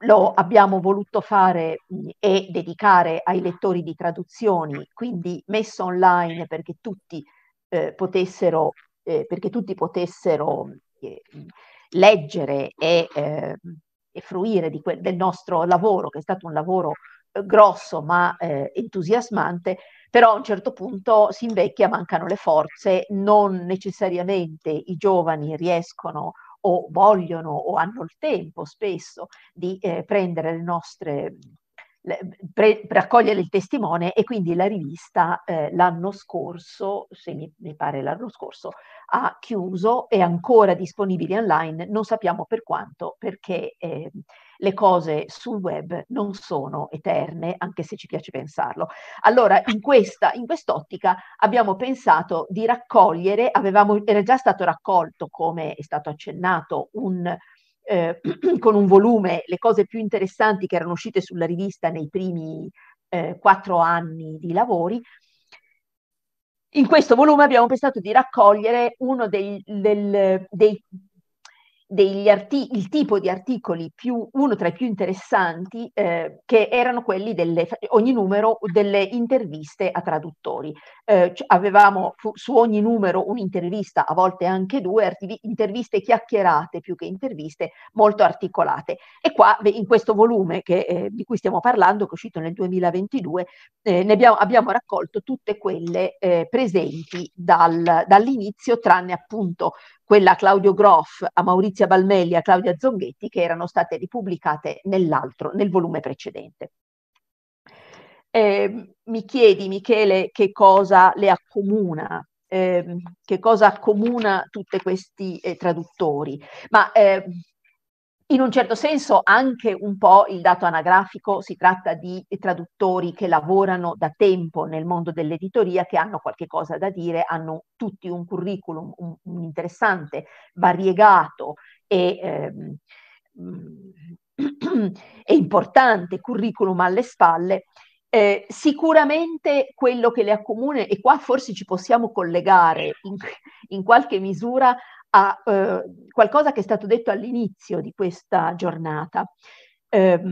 lo abbiamo voluto fare mh, mm, e dedicare ai lettori di traduzioni, quindi messo online perché tutti eh, potessero, eh, perché tutti potessero eh, leggere e, eh, e fruire que- del nostro lavoro, che è stato un lavoro eh, grosso ma eh, entusiasmante, però a un certo punto si invecchia, mancano le forze, non necessariamente i giovani riescono o vogliono o hanno il tempo spesso di eh, prendere le nostre pre- raccogliere il testimone e quindi la rivista eh, l'anno scorso, se mi, mi, pare l'anno scorso, ha chiuso, è ancora disponibile online, non sappiamo per quanto, perché eh, le cose sul web non sono eterne, anche se ci piace pensarlo. Allora, in, questa, in quest'ottica abbiamo pensato di raccogliere, avevamo, era già stato raccolto, come è stato accennato, un eh, con un volume le cose più interessanti che erano uscite sulla rivista nei primi eh, quattro anni di lavori. In questo volume abbiamo pensato di raccogliere uno dei, del, dei, arti- il tipo di articoli più, uno tra i più interessanti, eh, che erano quelli delle, ogni numero delle interviste a traduttori. Eh, avevamo fu- su ogni numero un'intervista, a volte anche due, arti- interviste chiacchierate più che interviste, molto articolate. E qua in questo volume che, eh, di cui stiamo parlando, che è uscito nel 2022, eh, ne abbiamo, abbiamo, raccolto tutte quelle eh, presenti dal, dall'inizio, tranne appunto quella a Claudio Groff, a Maurizia Balmelli, a Claudia Zonghetti, che erano state ripubblicate nell'altro, nel volume precedente. Eh, mi chiedi, Michele, che cosa le accomuna eh, che cosa accomuna tutti questi eh, traduttori. Ma eh, in un certo senso anche un po' il dato anagrafico, si tratta di traduttori che lavorano da tempo nel mondo dell'editoria, che hanno qualche cosa da dire, hanno tutti un curriculum un, un interessante, variegato e, ehm, e, importante curriculum alle spalle. Eh, sicuramente quello che le accomune, e qua forse ci possiamo collegare in, in qualche misura a eh, qualcosa che è stato detto all'inizio di questa giornata. Eh,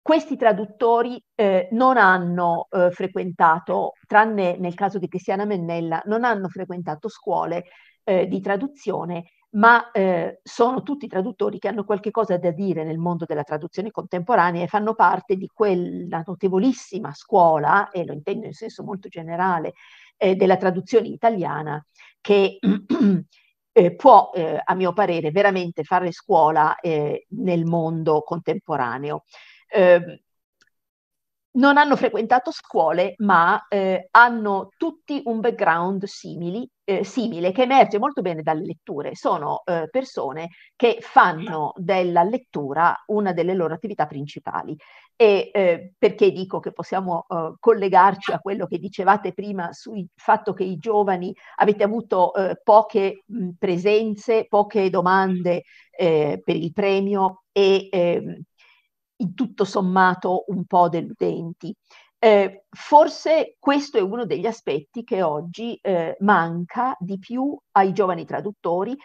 questi traduttori eh, non hanno eh, frequentato, tranne nel caso di Cristiana Mennella, non hanno frequentato scuole eh, di traduzione, ma eh, sono tutti traduttori che hanno qualche cosa da dire nel mondo della traduzione contemporanea e fanno parte di quella notevolissima scuola, e lo intendo in senso molto generale, della traduzione italiana, che eh, può, eh, a mio parere, veramente fare scuola eh, nel mondo contemporaneo. Eh, non hanno frequentato scuole, ma eh, hanno tutti un background simili, eh, simile che emerge molto bene dalle letture. Sono eh, persone che fanno della lettura una delle loro attività principali. E eh, perché dico che possiamo eh, collegarci a quello che dicevate prima sul fatto che i giovani avete avuto eh, poche mh, presenze, poche domande per il premio e ehm, in tutto sommato un po' deludenti. Eh, forse questo è uno degli aspetti che oggi eh, manca di più ai giovani traduttori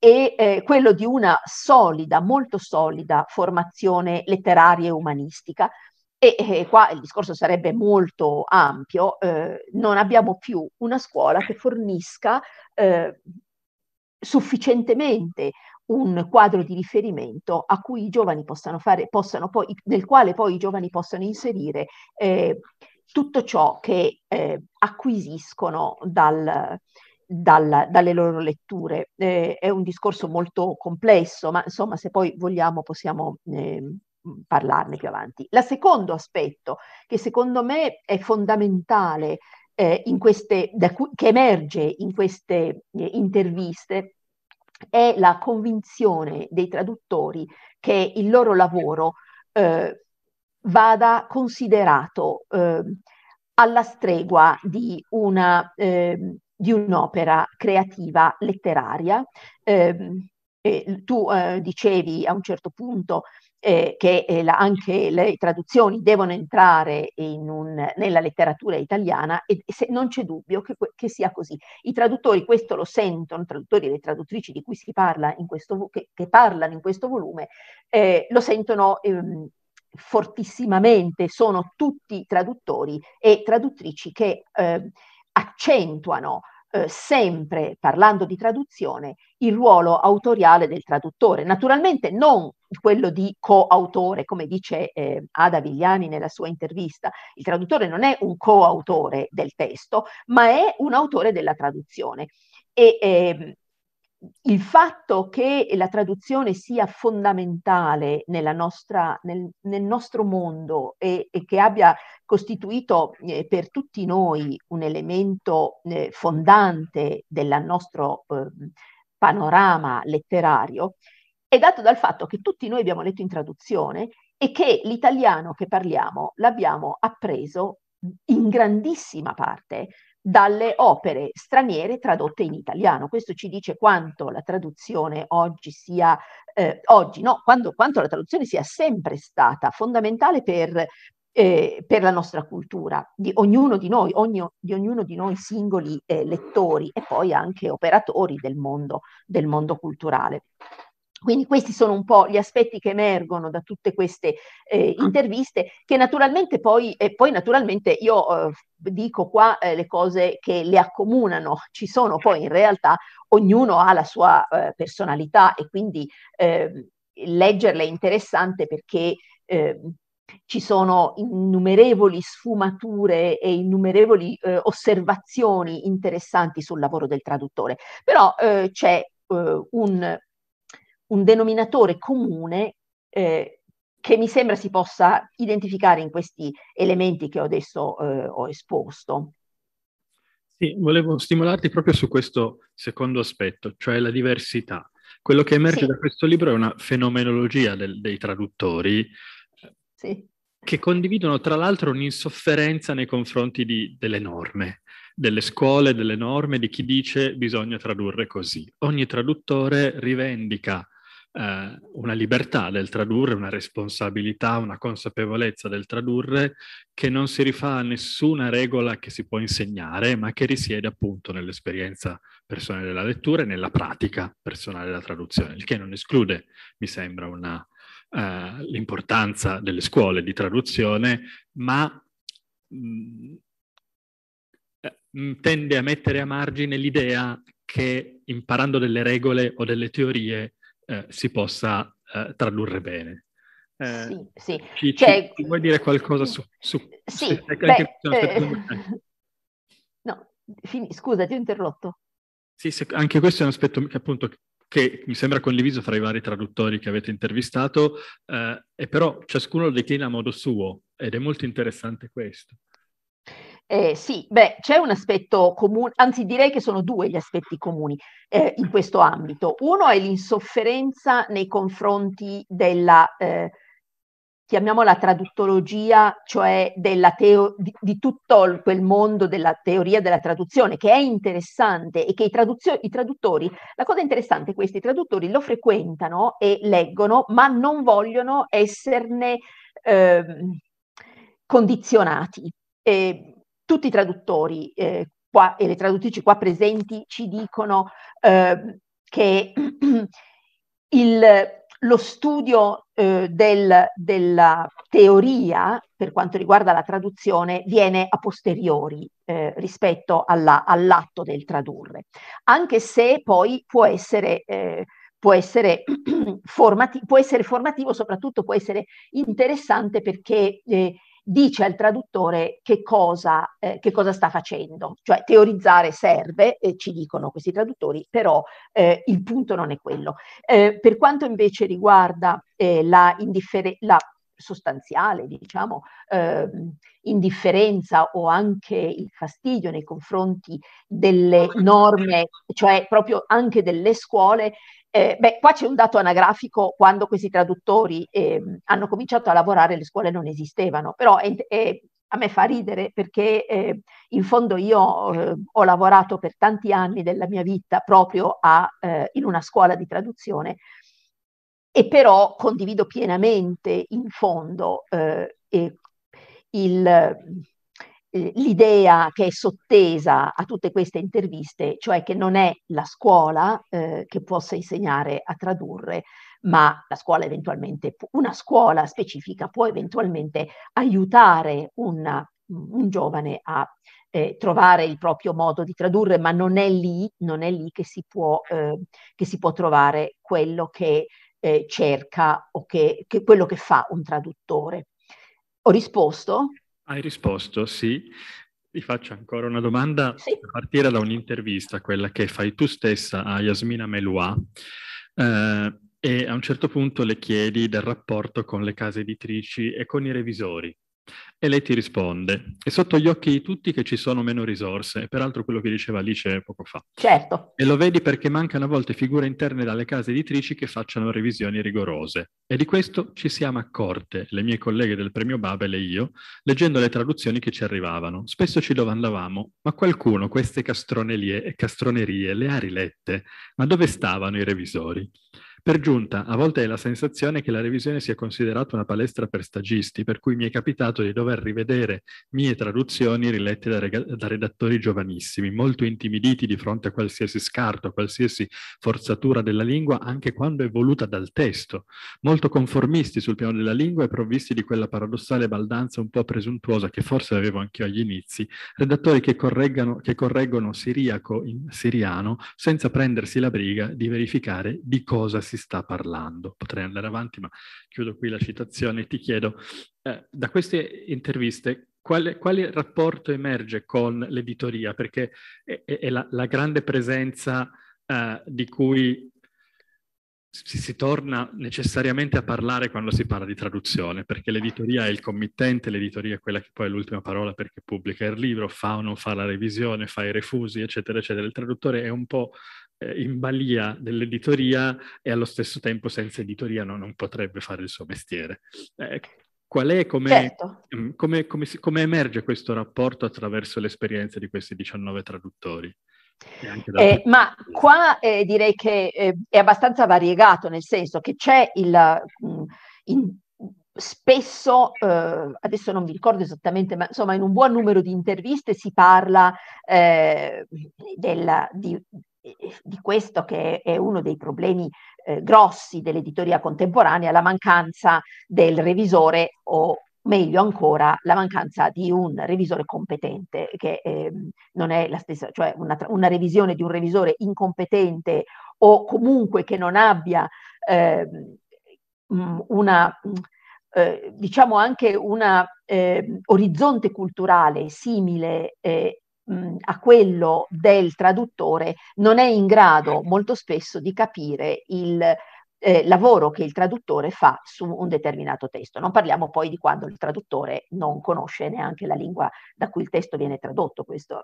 e eh, quello di una solida, molto solida formazione letteraria e umanistica. E, e eh, qua il discorso sarebbe molto ampio, eh, non abbiamo più una scuola che fornisca eh, sufficientemente un quadro di riferimento a cui i giovani possano fare, possano poi, nel quale poi i giovani possano inserire eh, tutto ciò che eh, acquisiscono dal, dalla, dalle loro letture. Eh, è un discorso molto complesso, ma insomma se poi vogliamo possiamo ehm, parlarne più avanti. La secondo aspetto che secondo me è fondamentale eh, queste, cui, che emerge in queste eh, interviste è la convinzione dei traduttori che il loro lavoro eh, vada considerato eh, alla stregua di, una, eh, di un'opera creativa letteraria. Ehm, tu eh, dicevi a un certo punto eh, che eh, la, anche le traduzioni devono entrare un, nella letteratura italiana e se, non c'è dubbio che, che, sia così. I traduttori questo lo sentono, i traduttori e le traduttrici di cui si parla in questo, che, che parlano in questo volume, eh, lo sentono ehm, fortissimamente, sono tutti traduttori e traduttrici che ehm, accentuano eh, sempre parlando di traduzione il ruolo autoriale del traduttore. Naturalmente non quello di coautore, come dice eh, Ada Vigliani nella sua intervista. Il traduttore non è un coautore del testo, ma è un autore della traduzione. E, eh, il fatto che la traduzione sia fondamentale nostra, nel, nel, nostro mondo e, e che abbia costituito eh, per tutti noi un elemento eh, fondante del nostro ehm, panorama letterario, è dato dal fatto che tutti noi abbiamo letto in traduzione e che l'italiano che parliamo l'abbiamo appreso in grandissima parte dalle opere straniere tradotte in italiano. Questo ci dice quanto la traduzione oggi sia, eh, oggi, no, quando, quanto la traduzione sia sempre stata fondamentale per, eh, per la nostra cultura, di ognuno di noi, ogni, di ognuno di noi singoli eh, lettori e poi anche operatori del mondo, del mondo culturale. Quindi questi sono un po' gli aspetti che emergono da tutte queste eh, ah. interviste, che naturalmente poi, e poi naturalmente io eh, dico qua eh, le cose che le accomunano, ci sono poi in realtà ognuno ha la sua eh, personalità e quindi ehm, leggerle è interessante perché ehm, ci sono innumerevoli sfumature e innumerevoli eh, osservazioni interessanti sul lavoro del traduttore, però c'è un un denominatore comune eh, che mi sembra si possa identificare in questi elementi che adesso eh, ho esposto. Sì, volevo stimolarti proprio su questo secondo aspetto, cioè la diversità. Quello che emerge sì. da questo libro è una fenomenologia del, dei traduttori sì. che condividono tra l'altro un'insofferenza nei confronti di, delle norme, delle scuole, delle norme, di chi dice bisogna tradurre così. Ogni traduttore rivendica eh, una libertà del tradurre, una responsabilità, una consapevolezza del tradurre che non si rifà a nessuna regola che si può insegnare, ma che risiede appunto nell'esperienza personale della lettura e nella pratica personale della traduzione, il che non esclude, mi sembra, una, eh, l'importanza delle scuole di traduzione, ma... Mh, mm, eh, tende a mettere a margine l'idea che imparando delle regole o delle teorie eh, si possa eh, tradurre bene. Eh, sì, sì. Ci, cioè, ci, vuoi dire qualcosa su... su sì, su, beh, anche, eh, no, fin- scusa, ti ho interrotto. Sì, se, anche questo è un aspetto che appunto che mi sembra condiviso fra i vari traduttori che avete intervistato, eh, e però ciascuno lo declina a modo suo ed è molto interessante questo. Eh, sì, beh, c'è un aspetto comune, anzi direi che sono due gli aspetti comuni eh, in questo ambito. Uno è l'insofferenza nei confronti della, eh, chiamiamola traduttologia, cioè teo- di, di, tutto quel mondo della teoria della traduzione, che è interessante e che i, traduzio- i traduttori, la cosa interessante è che i traduttori lo frequentano e leggono, ma non vogliono esserne ehm, condizionati. Eh, tutti i traduttori eh, qua, e le traduttrici qua presenti ci dicono eh, che il, lo studio eh, del, della teoria per quanto riguarda la traduzione viene a posteriori eh, rispetto alla, all'atto del tradurre, anche se poi può essere, eh, può, essere formati, può essere, formativo, soprattutto può essere interessante perché eh, dice al traduttore che cosa, eh, che cosa, sta facendo. Cioè teorizzare serve, eh, ci dicono questi traduttori, però eh, il punto non è quello. Eh, per quanto invece riguarda eh, la, la, sostanziale, diciamo, ehm, indifferenza o anche il fastidio nei confronti delle norme, cioè proprio anche delle scuole, eh, beh, qua c'è un dato anagrafico, quando questi traduttori eh, hanno cominciato a lavorare le scuole non esistevano, però è, è, a me fa ridere perché eh, in fondo io eh, ho lavorato per tanti anni della mia vita proprio a, eh, in una scuola di traduzione e però condivido pienamente in fondo eh, il, eh, l'idea che è sottesa a tutte queste interviste, cioè che non è la scuola eh, che possa insegnare a tradurre, ma la scuola eventualmente, una scuola specifica può eventualmente aiutare una, un giovane a eh, trovare il proprio modo di tradurre, ma non è lì, non è lì che, si può, eh, che, si può, trovare quello che eh, cerca o che, che quello che fa un traduttore. Ho risposto? Hai risposto, sì. Ti faccio ancora una domanda sì. a partire da un'intervista, quella che fai tu stessa a Yasmina Melua. Eh, e a un certo punto le chiedi del rapporto con le case editrici e con i revisori. E lei ti risponde, è sotto gli occhi di tutti che ci sono meno risorse, peraltro quello che diceva Alice poco fa. Certo. E lo vedi perché mancano a volte figure interne dalle case editrici che facciano revisioni rigorose. E di questo ci siamo accorte, le mie colleghe del premio Babel e io, leggendo le traduzioni che ci arrivavano. Spesso ci domandavamo, ma qualcuno queste castronerie le ha rilette? Ma dove stavano i revisori? Per giunta, a volte hai la sensazione che la revisione sia considerata una palestra per stagisti, per cui mi è capitato di dover rivedere mie traduzioni rilette da, rega- da redattori giovanissimi, molto intimiditi di fronte a qualsiasi scarto, a qualsiasi forzatura della lingua, anche quando è voluta dal testo, molto conformisti sul piano della lingua e provvisti di quella paradossale baldanza un po' presuntuosa che forse avevo anche io agli inizi, redattori che, che correggono siriaco in siriano senza prendersi la briga di verificare di cosa si si sta parlando. Potrei andare avanti, ma chiudo qui la citazione e ti chiedo, eh, da queste interviste, quale, quale, rapporto emerge con l'editoria? Perché è, è la, la, grande presenza eh, di cui si, si, torna necessariamente a parlare quando si parla di traduzione, perché l'editoria è il committente, l'editoria è quella che poi è l'ultima parola perché pubblica il libro, fa o non fa la revisione, fa i refusi, eccetera, eccetera. Il traduttore è un po' eh, in balia dell'editoria e allo stesso tempo senza editoria no, non potrebbe fare il suo mestiere. Eh, qual è, come, certo. Mm, come, come, come, emerge questo rapporto attraverso l'esperienza di questi 19 traduttori? Eh, ma qua eh, direi che eh, è abbastanza variegato, nel senso che c'è il... Mh, mm, in, spesso, eh, adesso non mi ricordo esattamente, ma insomma in un buon numero di interviste si parla eh, della, di, di questo che è uno dei problemi eh, grossi dell'editoria contemporanea, la mancanza del revisore o meglio ancora la mancanza di un revisore competente, che eh, non è la stessa, cioè una, una, revisione di un revisore incompetente o comunque che non abbia ehm, mm, mm, eh, una, diciamo anche un ehm, orizzonte culturale simile eh, mh, mhmm, a quello del traduttore non è in grado molto spesso di capire il eh, lavoro che il traduttore fa su un determinato testo. Non parliamo poi di quando il traduttore non conosce neanche la lingua da cui il testo viene tradotto. Questo.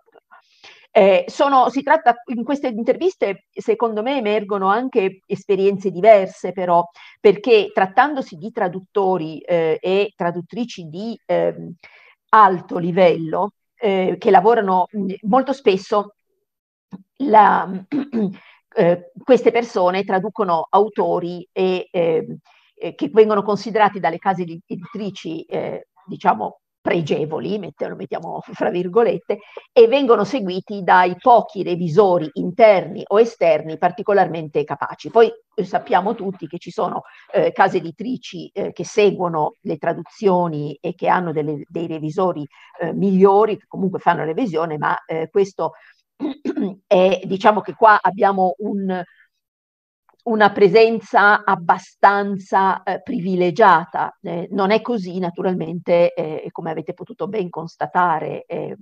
Eh, sono, si tratta, in queste interviste secondo me emergono anche esperienze diverse però, perché trattandosi di traduttori eh, e traduttrici di ehm, alto livello, eh, che lavorano mm, molto spesso, la, eh, queste persone traducono autori e, ehm, eh, che vengono considerati dalle case editrici, eh, diciamo, pregevoli, lo mettiamo fra virgolette, e vengono seguiti dai pochi revisori interni o esterni particolarmente capaci. Poi eh, sappiamo tutti che ci sono eh, case editrici eh, che seguono le traduzioni e che hanno delle, dei revisori eh, migliori, che comunque fanno revisione, ma eh, questo è, diciamo che qua abbiamo un una presenza abbastanza eh, privilegiata. Eh, non è così, naturalmente, eh, come avete potuto ben constatare eh,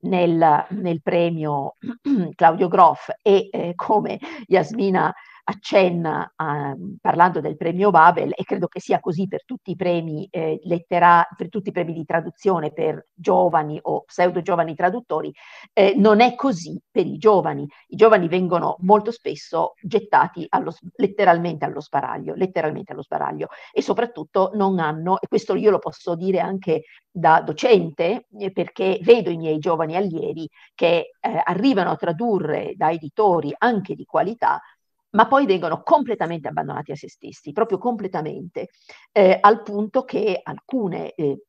nel, nel, premio Claudio Groff e eh, come Yasmina accenna a, ehm, parlando del premio Babel e credo che sia così per tutti i premi eh, lettera, per tutti i premi di traduzione per giovani o pseudo giovani traduttori, eh, non è così per i giovani. I giovani vengono molto spesso gettati allo, letteralmente allo sparaglio, letteralmente allo sparaglio, e soprattutto non hanno, e questo io lo posso dire anche da docente, eh, perché vedo i miei giovani allievi che eh, arrivano a tradurre da editori anche di qualità ma poi vengono completamente abbandonati a se stessi, proprio completamente, eh, al punto che alcune, eh,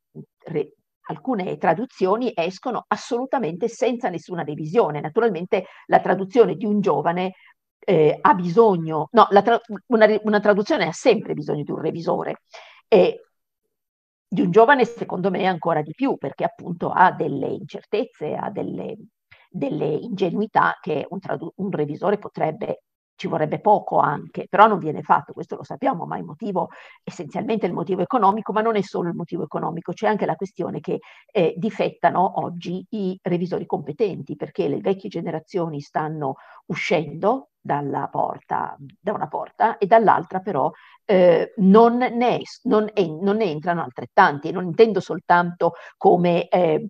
re, alcune, traduzioni escono assolutamente senza nessuna revisione. Naturalmente la traduzione di un giovane eh, ha bisogno, no, tra, una, una, traduzione ha sempre bisogno di un revisore. E, di un giovane secondo me ancora di più perché appunto ha delle incertezze, ha delle, delle ingenuità che un, tradu- un revisore potrebbe ci vorrebbe poco anche, però non viene fatto, questo lo sappiamo, ma il motivo essenzialmente il motivo economico, ma non è solo il motivo economico, c'è anche la questione che eh, difettano oggi i revisori competenti, perché le vecchie generazioni stanno uscendo dalla porta, da una porta e dall'altra però eh, non, ne, non, en- non, ne, entrano altrettanti, non intendo soltanto come... Eh,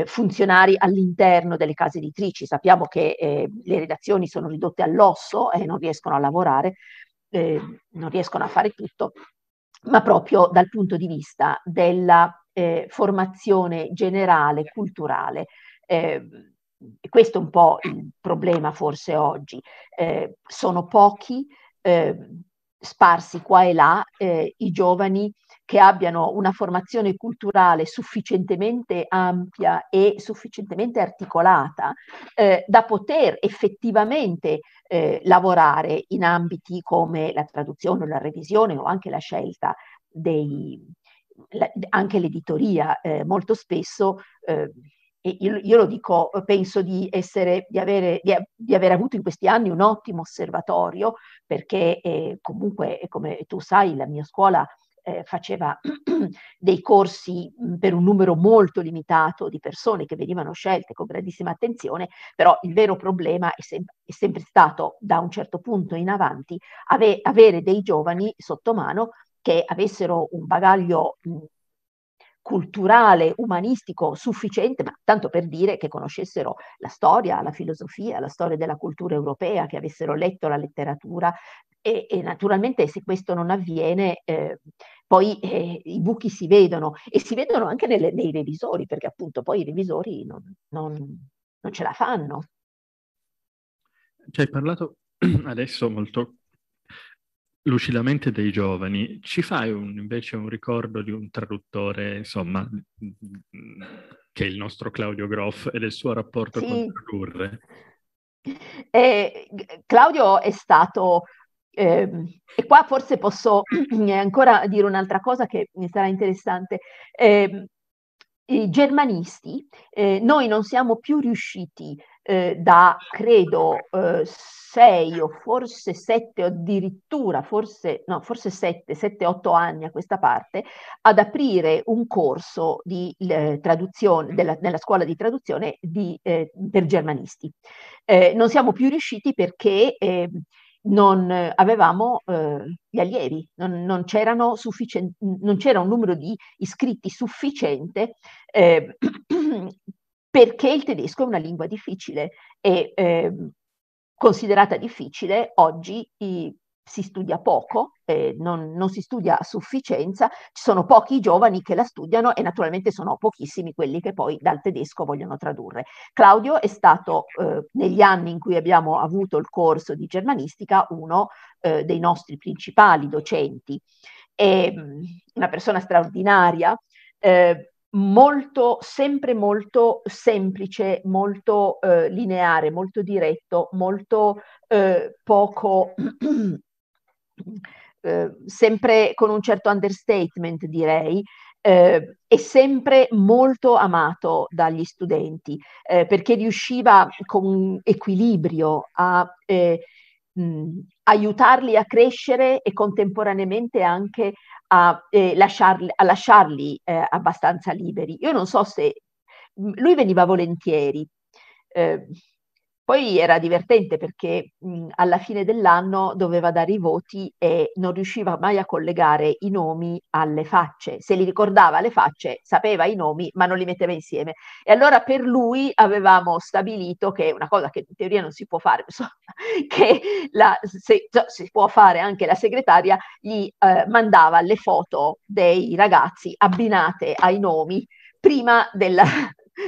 eh, funzionari all'interno delle case editrici. Sappiamo che eh, le redazioni sono ridotte all'osso e non riescono a lavorare, eh, non riescono a fare tutto, ma proprio dal punto di vista della eh, formazione generale, culturale. Ehm, questo è un po' il problema forse oggi. Eh, sono pochi, eh, sparsi qua e là eh, i giovani che abbiano una formazione culturale sufficientemente ampia e sufficientemente articolata eh, da poter effettivamente eh, lavorare in ambiti come la traduzione la revisione o anche la scelta dei, la, anche l'editoria eh, molto spesso eh, e io, io, lo dico, eh, penso di, essere, di, avere, di, di, aver avuto in questi anni un ottimo osservatorio, perché eh, comunque, eh, come tu sai, la mia scuola eh, faceva dei corsi per un numero molto limitato di persone che venivano scelte con grandissima attenzione, però il vero problema è, sem- è sempre stato, da un certo punto in avanti, ave- avere dei giovani sotto mano che avessero un bagaglio mh, culturale, umanistico sufficiente, ma tanto per dire che conoscessero la storia, la filosofia, la storia della cultura europea, che avessero letto la letteratura e, e naturalmente se questo non avviene eh, poi eh, i buchi si vedono e si vedono anche nelle, nei revisori, perché appunto poi i revisori non, non, non ce la fanno. Ci hai parlato adesso molto lucidamente dei giovani, ci fai un, invece un ricordo di un traduttore, insomma, che è il nostro Claudio Groff e del suo rapporto sì. con tradurre? Eh, Claudio è stato, eh, e qua forse posso ancora dire un'altra cosa che mi sarà interessante. Eh, i germanisti, eh, noi non siamo più riusciti eh, da credo eh, sei o forse sette addirittura forse, no, forse sette, sette, otto anni a questa parte ad aprire un corso di eh, traduzione, della, nella scuola di traduzione di, eh, per germanisti. Eh, non siamo più riusciti perché ehm, non avevamo eh, gli allievi, non, non, non, c'era un numero di iscritti sufficiente eh, perché il tedesco è una lingua difficile e eh, considerata difficile oggi i, si studia poco, eh, non, non, si studia a sufficienza, ci sono pochi giovani che la studiano e naturalmente sono pochissimi quelli che poi dal tedesco vogliono tradurre. Claudio è stato, eh, negli anni in cui abbiamo avuto il corso di germanistica, uno eh, dei nostri principali docenti. È ehm, una persona straordinaria, eh, molto, sempre molto semplice, molto eh, lineare, molto diretto, molto eh, poco, eh, sempre con un certo understatement direi, eh, è sempre molto amato dagli studenti eh, perché riusciva con equilibrio a eh, mh, aiutarli a crescere e contemporaneamente anche a, eh, lasciarli, a lasciarli eh, abbastanza liberi. Io non so se lui veniva volentieri, eh, poi era divertente perché mh, mhmm, alla fine dell'anno doveva dare i voti e non riusciva mai a collegare i nomi alle facce. Se li ricordava le facce, sapeva i nomi, ma non li metteva insieme. E allora per lui avevamo stabilito che una cosa che in teoria non si può fare, insomma, che la, se, si può fare anche la segretaria, gli eh, mandava le foto dei ragazzi abbinate ai nomi prima della,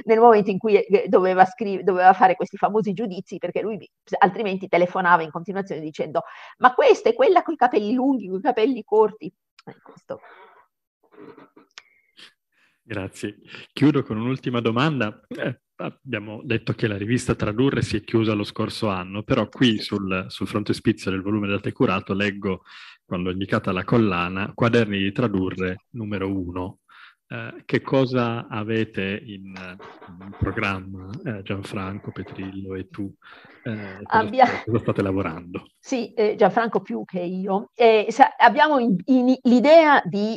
nel momento in cui eh, doveva, scrive, doveva fare questi famosi giudizi, perché lui altrimenti telefonava in continuazione dicendo ma questa è quella con i capelli lunghi, con i capelli corti. Eh, questo. Grazie. Chiudo con un'ultima domanda. Eh, abbiamo detto che la rivista Tradurre si è chiusa lo scorso anno, però qui sul, sul frontespizio del volume da curato leggo, quando ho indicata la collana, Quaderni di Tradurre numero uno. Eh, che cosa avete in, in programma, eh, Gianfranco, Petrillo e tu? Eh, Abbia... cosa, state lavorando? Sì, eh, Gianfranco più che io. Eh, sa- abbiamo in, in, l'idea di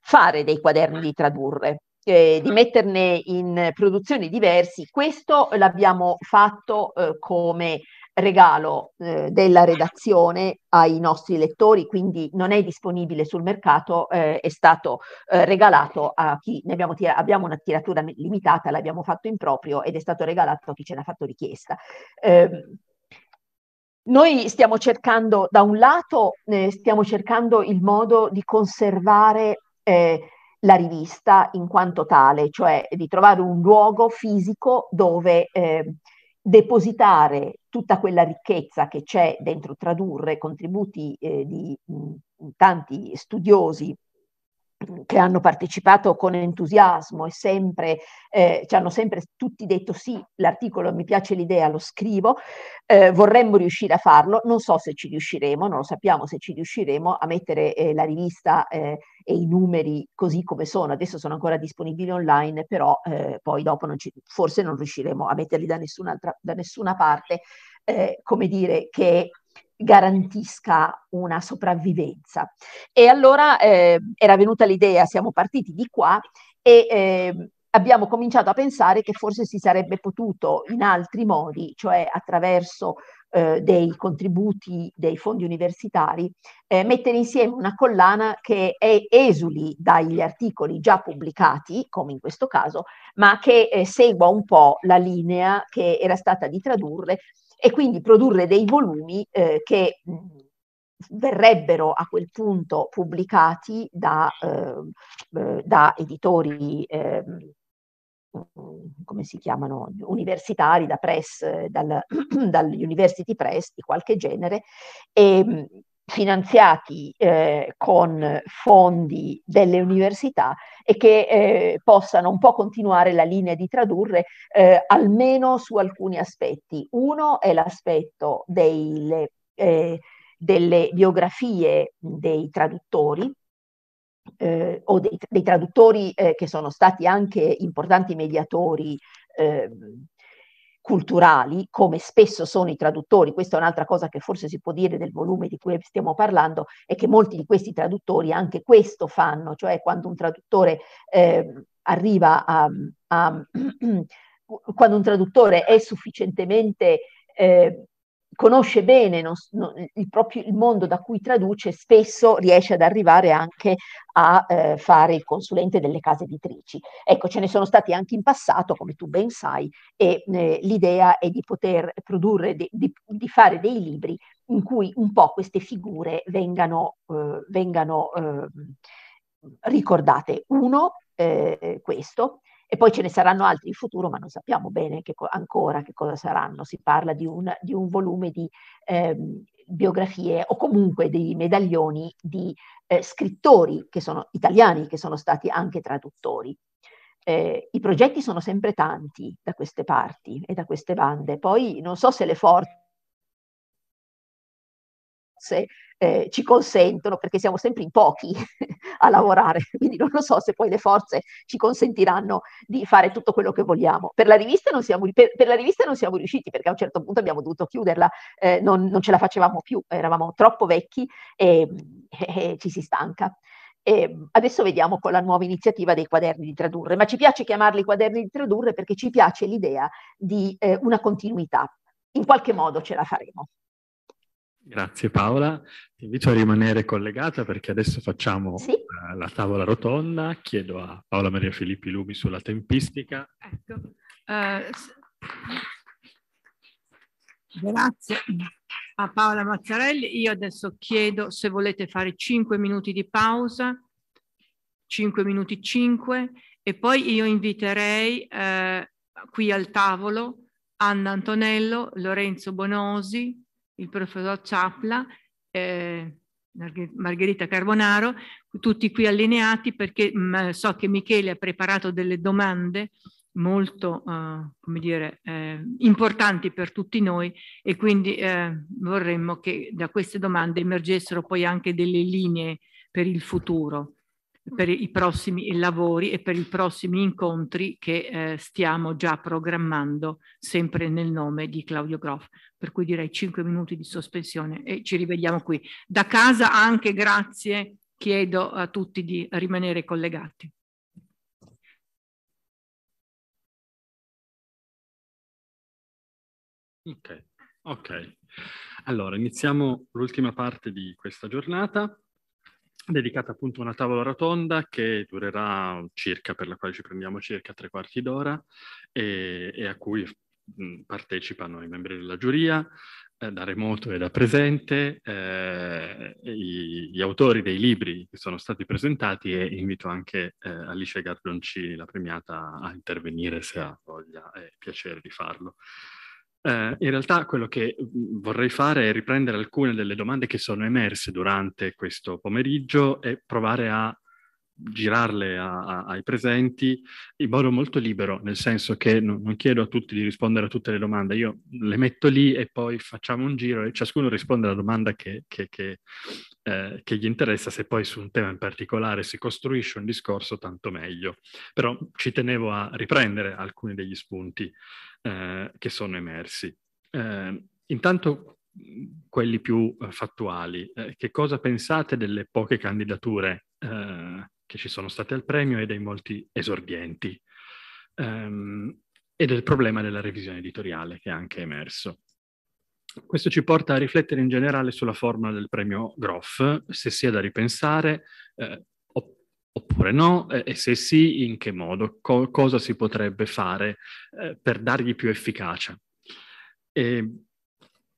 fare dei quaderni di tradurre. Eh, di metterne in produzioni diversi. Questo l'abbiamo fatto eh, come regalo eh, della redazione ai nostri lettori, quindi non è disponibile sul mercato, eh, è stato eh, regalato a chi ne abbiamo, tirato, abbiamo una tiratura limitata, l'abbiamo fatto in proprio ed è stato regalato a chi ce l'ha fatto richiesta. Ehm, noi stiamo cercando, da un lato, stiamo cercando il modo di conservare eh, la rivista in quanto tale, cioè di trovare un luogo fisico dove eh, depositare tutta quella ricchezza che c'è dentro tradurre, contributi eh, di mh, tanti studiosi che hanno partecipato con entusiasmo e sempre, eh, ci hanno sempre tutti detto sì, l'articolo mi piace l'idea, lo scrivo, eh, vorremmo riuscire a farlo, non so se ci riusciremo, non lo sappiamo se ci riusciremo a mettere eh, la rivista eh, e i numeri così come sono, adesso sono ancora disponibili online, però eh, poi dopo non ci, forse non riusciremo a metterli da, da nessuna parte, eh, come dire che garantisca una sopravvivenza. E allora eh, era venuta l'idea, siamo partiti di qua e eh, abbiamo cominciato a pensare che forse si sarebbe potuto in altri modi, cioè attraverso eh, dei contributi dei fondi universitari, eh, mettere insieme una collana che è esuli dagli articoli già pubblicati, come in questo caso, ma che eh, segua un po' la linea che era stata di tradurre e quindi produrre dei volumi eh, che mm, verrebbero a quel punto pubblicati da, ehm, eh, da editori. Eh, come si chiamano, universitari, da press, eh, dal, university press di qualche genere, e, mm, finanziati eh, con fondi delle università e che eh, possano un po' continuare la linea di tradurre eh, almeno su alcuni aspetti. Uno è l'aspetto dei, le, eh, delle biografie dei traduttori, eh, o dei, dei traduttori eh, che sono stati anche importanti mediatori eh, culturali, come spesso sono i traduttori, questa è un'altra cosa che forse si può dire del volume di cui stiamo parlando, è che molti di questi traduttori anche questo fanno, cioè quando un traduttore eh, arriva a, a quando un traduttore è sufficientemente eh, conosce bene non, non, il, proprio, il mondo da cui traduce, spesso riesce ad arrivare anche a eh, fare il consulente delle case editrici. Ecco, ce ne sono stati anche in passato, come tu ben sai, e eh, l'idea è di poter produrre, di, di, di, fare dei libri in cui un po' queste figure vengano, eh, vengano ehm, ricordate. Uno, eh, questo, e poi ce ne saranno altri in futuro, ma non sappiamo bene che co- ancora che cosa saranno. Si parla di un, di un volume di ehm, biografie o comunque dei medaglioni di eh, scrittori che sono italiani, che sono stati anche traduttori. Eh, I progetti sono sempre tanti da queste parti e da queste bande. Poi non so se le forze eh, ci consentono, perché siamo sempre in pochi, a lavorare, quindi non lo so se poi le forze ci consentiranno di fare tutto quello che vogliamo. Per la rivista non siamo, per, per la rivista non siamo riusciti perché a un certo punto abbiamo dovuto chiuderla, eh, non, non, ce la facevamo più, eravamo troppo vecchi e, e, e ci si stanca. E ehm, adesso vediamo con la nuova iniziativa dei quaderni di tradurre, ma ci piace chiamarli quaderni di tradurre perché ci piace l'idea di eh, una continuità. In qualche modo ce la faremo. Grazie Paola, ti invito a rimanere collegata perché adesso facciamo sì? Eh, la tavola rotonda, chiedo a Paola Maria Filippi Lumi sulla tempistica. Ecco. Uh, grazie a Paola Mazzarelli, io adesso chiedo se volete fare 5 minuti di pausa, 5 minuti 5 e poi io inviterei uh, qui al tavolo Anna Antonello, Lorenzo Bonosi, il professor Ciapla, eh, Margherita Carbonaro, tutti qui allineati perché mh, mm, eh, so che Michele ha preparato delle domande molto eh, come dire, eh, importanti per tutti noi e quindi eh, vorremmo che da queste domande emergessero poi anche delle linee per il futuro per i prossimi lavori e per i prossimi incontri che eh, stiamo già programmando sempre nel nome di Claudio Groff. Per cui direi 5 minuti di sospensione e ci rivediamo qui. Da casa anche grazie, chiedo a tutti di rimanere collegati. Ok, ok. Allora iniziamo l'ultima parte di questa giornata dedicata appunto a una tavola rotonda che durerà circa, per la quale ci prendiamo circa tre quarti d'ora e, e a cui partecipano i membri della giuria, eh, da remoto e da presente, eh, i, gli autori dei libri che sono stati presentati e invito anche eh, Alice Gardoncini, la premiata, a intervenire se ha voglia e piacere di farlo. Eh, in realtà quello che mhmm, vorrei fare è riprendere alcune delle domande che sono emerse durante questo pomeriggio e provare a girarle a, a, ai presenti in modo molto libero, nel senso che non, non chiedo a tutti di rispondere a tutte le domande, io le metto lì e poi facciamo un giro e ciascuno risponde alla domanda che, che, che, eh, che gli interessa, se poi su un tema in particolare si costruisce un discorso tanto meglio. Però ci tenevo a riprendere alcuni degli spunti eh, che sono emersi. Eh, intanto quelli più eh, fattuali, eh, che cosa pensate delle poche candidature che ci sono state al premio e dei molti esordienti? Ehm, e del problema della revisione editoriale che è anche emerso. Questo ci porta a riflettere in generale sulla formula del premio Groff, se sia da ripensare, eh, Oppure no? E se sì, in che modo? Co- cosa si potrebbe fare eh, per dargli più efficacia? E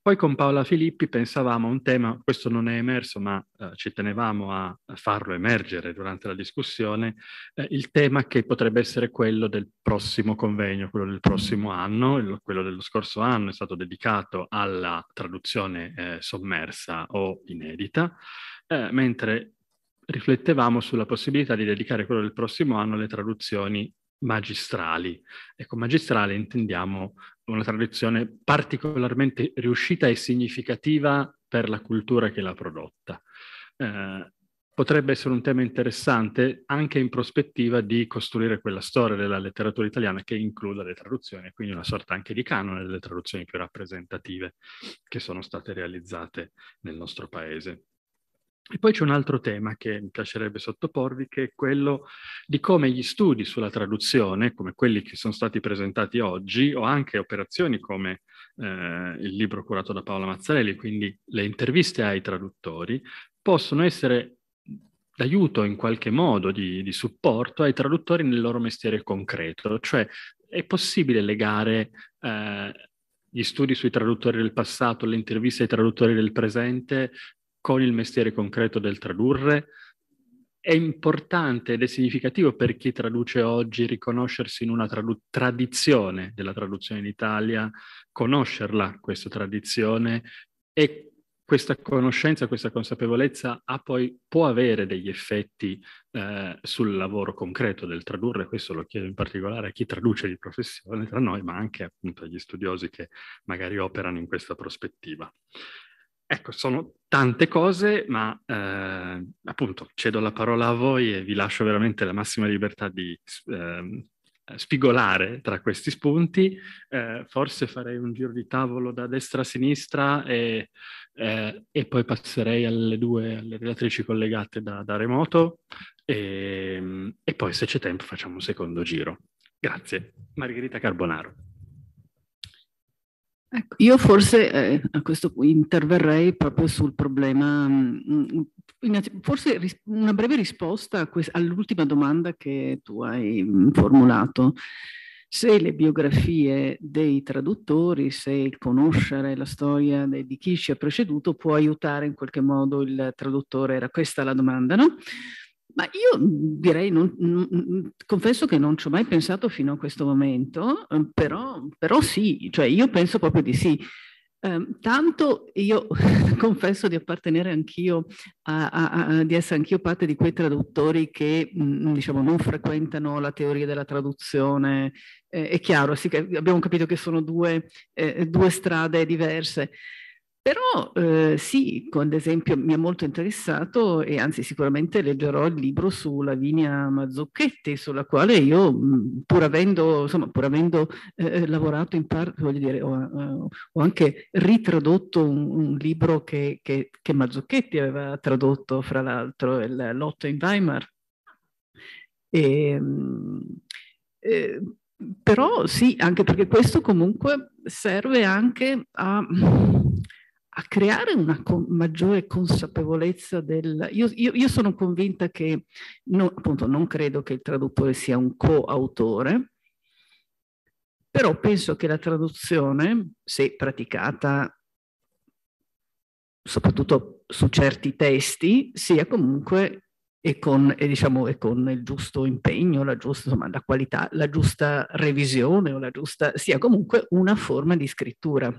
poi con Paola Filippi pensavamo a un tema, questo non è emerso, ma eh, ci tenevamo a farlo emergere durante la discussione, eh, il tema che potrebbe essere quello del prossimo convegno, quello del prossimo anno, il, quello dello scorso anno è stato dedicato alla traduzione eh, sommersa o inedita, eh, mentre riflettevamo sulla possibilità di dedicare quello del prossimo anno alle traduzioni magistrali. Ecco, magistrale intendiamo una traduzione particolarmente riuscita e significativa per la cultura che l'ha prodotta. Eh, potrebbe essere un tema interessante anche in prospettiva di costruire quella storia della letteratura italiana che includa le traduzioni, quindi una sorta anche di canone delle traduzioni più rappresentative che sono state realizzate nel nostro paese. E poi c'è un altro tema che mi piacerebbe sottoporvi, che è quello di come gli studi sulla traduzione, come quelli che sono stati presentati oggi, o anche operazioni come eh, il libro curato da Paola Mazzarelli, quindi le interviste ai traduttori, possono essere d'aiuto in qualche modo, di, di supporto ai traduttori nel loro mestiere concreto. Cioè è possibile legare... Eh, gli studi sui traduttori del passato, le interviste ai traduttori del presente con il mestiere concreto del tradurre, è importante ed è significativo per chi traduce oggi riconoscersi in una tradu- tradizione della traduzione in Italia, conoscerla questa tradizione e questa conoscenza, questa consapevolezza poi, può avere degli effetti eh, sul lavoro concreto del tradurre, questo lo chiedo in particolare a chi traduce di professione tra noi, ma anche appunto agli studiosi che magari operano in questa prospettiva. Ecco, sono tante cose, ma eh, appunto cedo la parola a voi e vi lascio veramente la massima libertà di eh, spigolare tra questi spunti. Eh, forse farei un giro di tavolo da destra a sinistra e, eh, e poi passerei alle due alle relatrici collegate da, da remoto e, ehm, e poi se c'è tempo facciamo un secondo giro. Grazie. Margherita Carbonaro. Ecco, io forse eh, a questo interverrei proprio sul problema, mm, forse ris- una breve risposta que- all'ultima domanda che tu hai mm, formulato. Se le biografie dei traduttori, se il conoscere la storia de- di chi ci ha preceduto può aiutare in qualche modo il traduttore, era questa la domanda, no? Ma io mm, direi, non, mm, mm, confesso che non ci ho mai pensato fino a questo momento, ehm, però, però sì, cioè io penso proprio di sì. Eh, tanto io confesso di appartenere anch'io, a, a, a, di essere anch'io parte di quei traduttori che mh, diciamo, non frequentano la teoria della traduzione. Eh, è chiaro, sì, abbiamo capito che sono due, eh, due strade diverse. Però eh, sì, ad esempio mi ha molto interessato e anzi sicuramente leggerò il libro su Lavinia Mazzucchetti, sulla quale io mm, pur avendo, insomma, pur avendo eh, eh lavorato in parte, voglio dire, ho, eh, ho anche ritradotto un, un libro che, che, che, Mazzucchetti aveva tradotto, fra l'altro, il Lotto in Weimar. E, ehm, eh, però sì, anche perché questo comunque serve anche a a creare una con maggiore consapevolezza del... Io, io, io sono convinta che, no, appunto, non credo che il traduttore sia un coautore, però penso che la traduzione, se praticata soprattutto su certi testi, sia comunque e con, e, diciamo, e con, il giusto impegno, la giusta, insomma, la qualità, la giusta revisione o la giusta, sia comunque una forma di scrittura.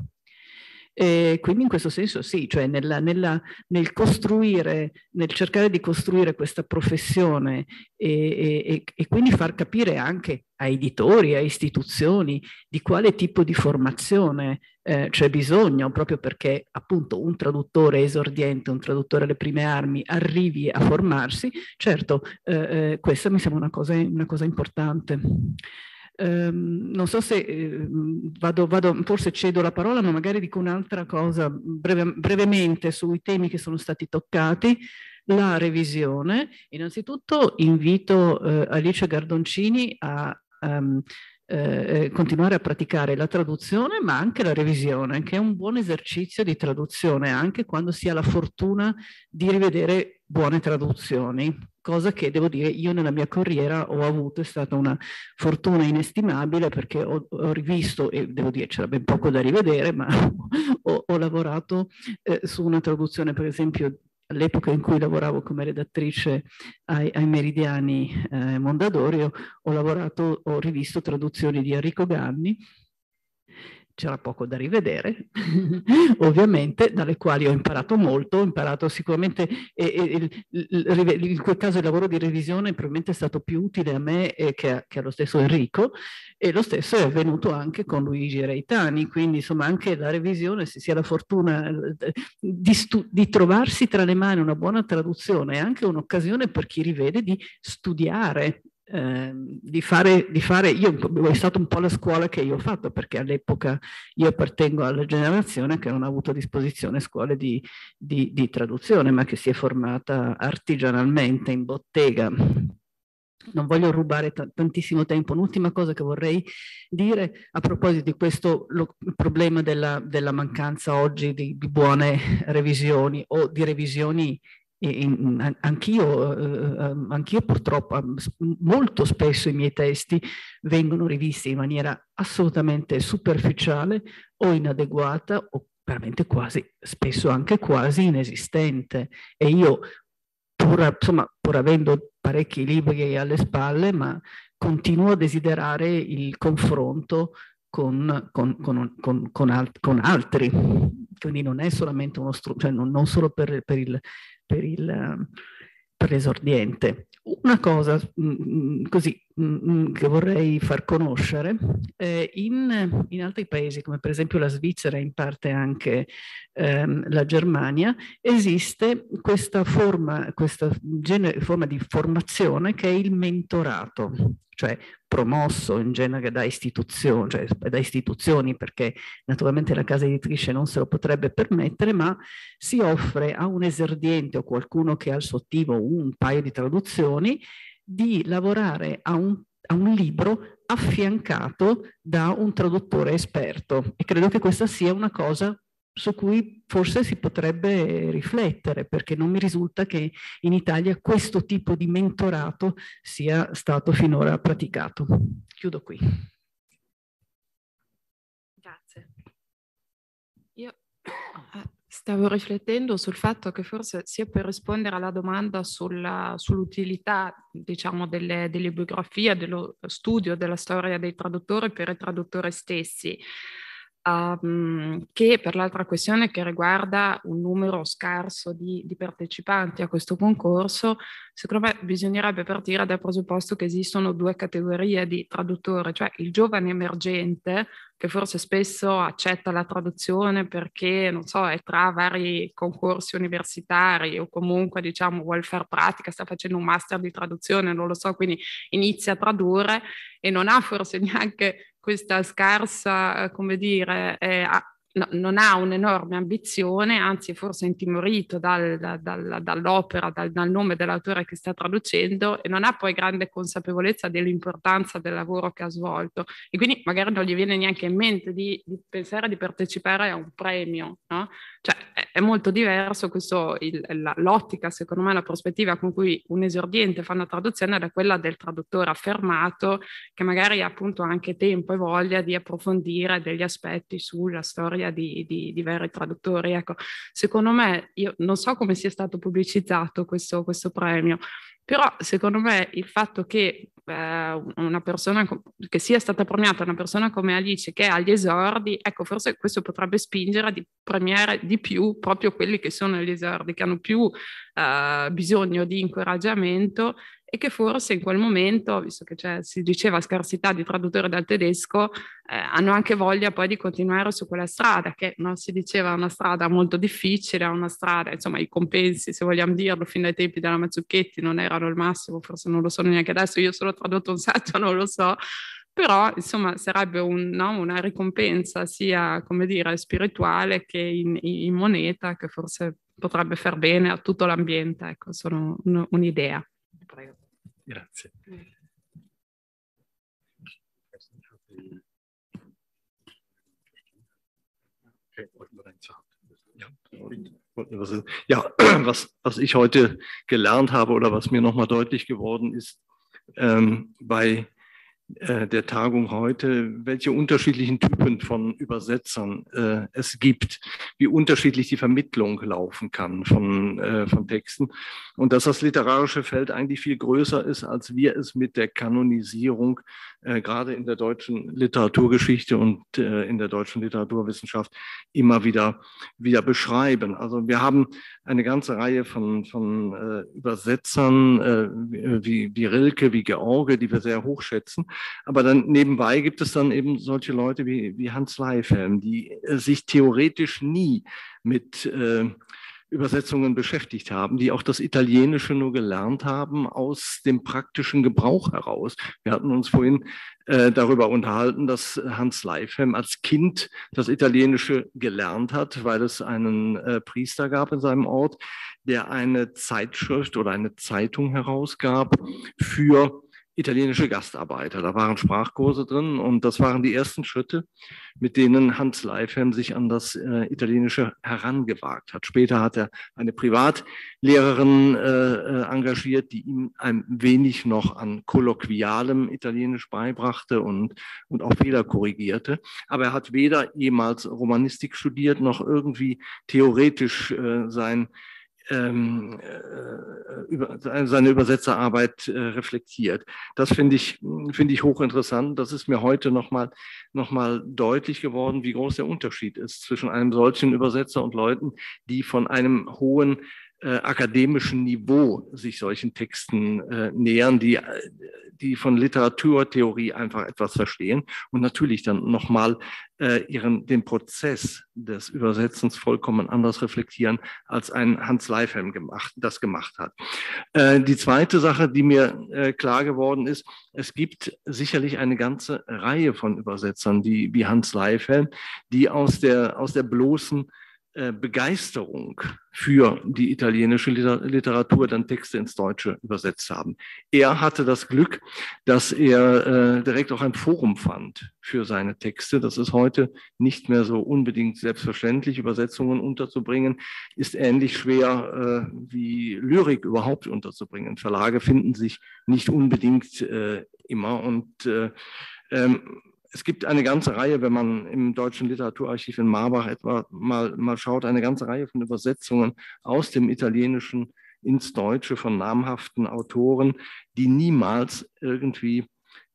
E quindi in questo senso sì, cioè nella, nella, nel costruire, nel cercare di costruire questa professione e, e, e quindi far capire anche a editori, a istituzioni di quale tipo di formazione eh, c'è bisogno, proprio perché appunto un traduttore esordiente, un traduttore alle prime armi arrivi a formarsi, certo eh, eh questa mi sembra una cosa, una cosa importante. Ehm, non so se eh, vado, vado, forse cedo la parola, ma magari dico un'altra cosa mhmm, breve, brevemente sui temi che sono stati toccati. La revisione. Innanzitutto invito eh, Alice Gardoncini a um, eh, eh, continuare a praticare la traduzione ma anche la revisione che è un buon esercizio di traduzione anche quando si ha la fortuna di rivedere buone traduzioni cosa che devo dire io nella mia carriera ho avuto, è stata una fortuna inestimabile perché ho, ho rivisto, e devo dire c'era ben poco da rivedere, ma ho, ho lavorato eh, su una traduzione per esempio all'epoca in cui lavoravo come redattrice ai, ai Meridiani eh, Mondadori, ho, ho, lavorato, ho rivisto traduzioni di Enrico Ganni c'era poco da rivedere, ovviamente, dalle quali ho imparato molto, ho imparato sicuramente, eh, il, il, in quel caso il lavoro di revisione probabilmente è stato più utile a me eh, che, che, allo stesso Enrico, e lo stesso è avvenuto anche con Luigi Reitani, quindi insomma anche la revisione, se si ha la fortuna eh, di, di trovarsi tra le mani una buona traduzione, è anche un'occasione per chi rivede di studiare Ehm, di, fare, di fare, io, è stata un po' la scuola che io ho fatto perché all'epoca io appartengo alla generazione che non ha avuto a disposizione scuole di, di, di traduzione ma che si è formata artigianalmente in bottega non voglio rubare tantissimo tempo. Un'ultima cosa che vorrei dire a proposito di questo lo, problema della, della, mancanza oggi di, di, buone revisioni o di revisioni Mm, anch'io, eh, eh, eh, anch'io purtroppo mm, molto spesso i miei testi vengono rivisti in maniera assolutamente superficiale o inadeguata o veramente quasi, spesso anche quasi inesistente. E io, pur, insomma, pur avendo parecchi libri alle spalle, ma continuo a desiderare il confronto con, con, con, con alt altri. Quindi non è solamente uno strumento, cioè non, non, solo per, per, il, per, il, ehm, per l'esordiente. Una cosa mh, mm, mm, così Mm, mm, che vorrei far conoscere eh, in, in, altri paesi come per esempio la Svizzera e in parte anche ehm, la Germania esiste questa, forma, questa forma di formazione che è il mentorato cioè promosso in genere da istituzioni, cioè da istituzioni perché naturalmente la casa editrice non se lo potrebbe permettere, ma si offre a un eserdiente o qualcuno che ha al suo attivo un paio di traduzioni di lavorare a un, a un libro affiancato da un traduttore esperto e credo che questa sia una cosa su cui forse si potrebbe riflettere, perché non mi risulta che in Italia questo tipo di mentorato sia stato finora praticato. Chiudo qui. Grazie. Io... Ah, Stavo riflettendo sul fatto che forse sia per rispondere alla domanda sulla, sull'utilità diciamo, delle, delle biografie, dello studio della storia dei traduttori per i traduttori stessi, um, che per l'altra questione che riguarda un numero scarso di, di partecipanti a questo concorso, secondo me bisognerebbe partire dal presupposto che esistono due categorie di traduttore, cioè il giovane emergente, che forse spesso accetta la traduzione perché, non so, è tra vari concorsi universitari o comunque, diciamo, vuole fare pratica, sta facendo un master di traduzione, non lo so, quindi inizia a tradurre e non ha forse neanche questa scarsa, eh, come dire, eh, no, non ha un'enorme ambizione, anzi forse è intimorito dal, dal, dal, dall'opera, dal, nome dell'autore che sta traducendo e non ha poi grande consapevolezza dell'importanza del lavoro che ha svolto e quindi magari non gli viene neanche in mente di, di pensare di partecipare a un premio, no? Cioè è, è molto diverso questo, il, la, l'ottica, secondo me, la prospettiva con cui un esordiente fa una traduzione da quella del traduttore affermato che magari ha appunto anche tempo e voglia di approfondire degli aspetti sulla storia migliaia di, di, di veri traduttori. Ecco, secondo me, io non so come sia stato pubblicizzato questo, questo premio, però secondo me il fatto che eh, una persona che sia stata premiata una persona come Alice che è agli esordi, ecco, forse questo potrebbe spingere a premiare di più proprio quelli che sono agli esordi, che hanno più eh, bisogno di incoraggiamento e che forse in quel momento, visto che si diceva scarsità di traduttori dal tedesco, eh, hanno anche voglia poi di continuare su quella strada, che no, si diceva una strada molto difficile, una strada, insomma i compensi, se vogliamo dirlo, fin dai tempi della Mazzucchetti non erano il massimo, forse non lo sono neanche adesso, io sono tradotto un sacco, non lo so, però insomma sarebbe un, no, una ricompensa sia, come dire, spirituale che in, in moneta, che forse potrebbe far bene a tutto l'ambiente, ecco, sono un, un'idea. Grazie. Ja, hm. was, was ich heute gelernt habe oder was mir nochmal deutlich geworden ist, ähm, bei äh, der Tagung heute, welche unterschiedlichen Typen von Übersetzern äh, es gibt, wie unterschiedlich die Vermittlung laufen kann von, äh, von Texten und dass das literarische Feld eigentlich viel größer ist, als wir es mit der Kanonisierung äh, gerade in der deutschen Literaturgeschichte und äh, in der deutschen Literaturwissenschaft immer wieder, wieder beschreiben. Also wir haben eine ganze Reihe von, von äh, Übersetzern wie, wie Rilke, wie George, die wir sehr hoch schätzen aber dann nebenbei gibt es dann eben solche Leute wie, wie Hans Leifelm, die äh, sich theoretisch nie mit äh, Übersetzungen beschäftigt haben, die auch das Italienische nur gelernt haben aus dem praktischen Gebrauch heraus. Wir hatten uns vorhin äh, darüber unterhalten, dass Hans Leifhem als Kind das Italienische gelernt hat, weil es einen äh, Priester gab in seinem Ort, der eine Zeitschrift oder eine Zeitung herausgab für italienische Gastarbeiter. Da waren Sprachkurse drin und das waren die ersten Schritte, mit denen Hans Leifheim sich an das äh, Italienische herangewagt hat. Später hat er eine Privatlehrerin äh, äh, engagiert, die ihm ein wenig noch an kolloquialem Italienisch beibrachte und, und auch Fehler korrigierte. Aber er hat weder jemals Romanistik studiert noch irgendwie theoretisch äh, sein ähm, äh, über, seine Übersetzerarbeit äh, reflektiert. Das finde ich, hm, finde ich hochinteressant. Das ist mir heute nochmal noch mal deutlich geworden, wie groß der Unterschied ist zwischen einem solchen Übersetzer und Leuten, die von einem hohen äh, akademischen Niveau sich solchen Texten äh, nähern, die, die von Literaturtheorie einfach etwas verstehen und natürlich dann nochmal äh, ihren, den Prozess des Übersetzens vollkommen anders reflektieren, als ein Hans Leifheim gemacht, das gemacht hat. Äh, die zweite Sache, die mir äh, klar geworden ist, es gibt sicherlich eine ganze Reihe von Übersetzern, die, wie Hans Leifheim, die aus der, aus der bloßen äh, Begeisterung für die italienische Literatur dann Texte ins Deutsche übersetzt haben. Er hatte das Glück, dass er äh, direkt auch ein Forum fand für seine Texte. Das ist heute nicht mehr so unbedingt selbstverständlich. Übersetzungen unterzubringen ist ähnlich schwer äh, wie Lyrik überhaupt unterzubringen. Verlage finden sich nicht unbedingt immer und ähm, es gibt eine ganze Reihe, wenn man im Deutschen Literaturarchiv in Marbach etwa mal, mal schaut, eine ganze Reihe von Übersetzungen aus dem Italienischen ins Deutsche von namhaften Autoren, die niemals irgendwie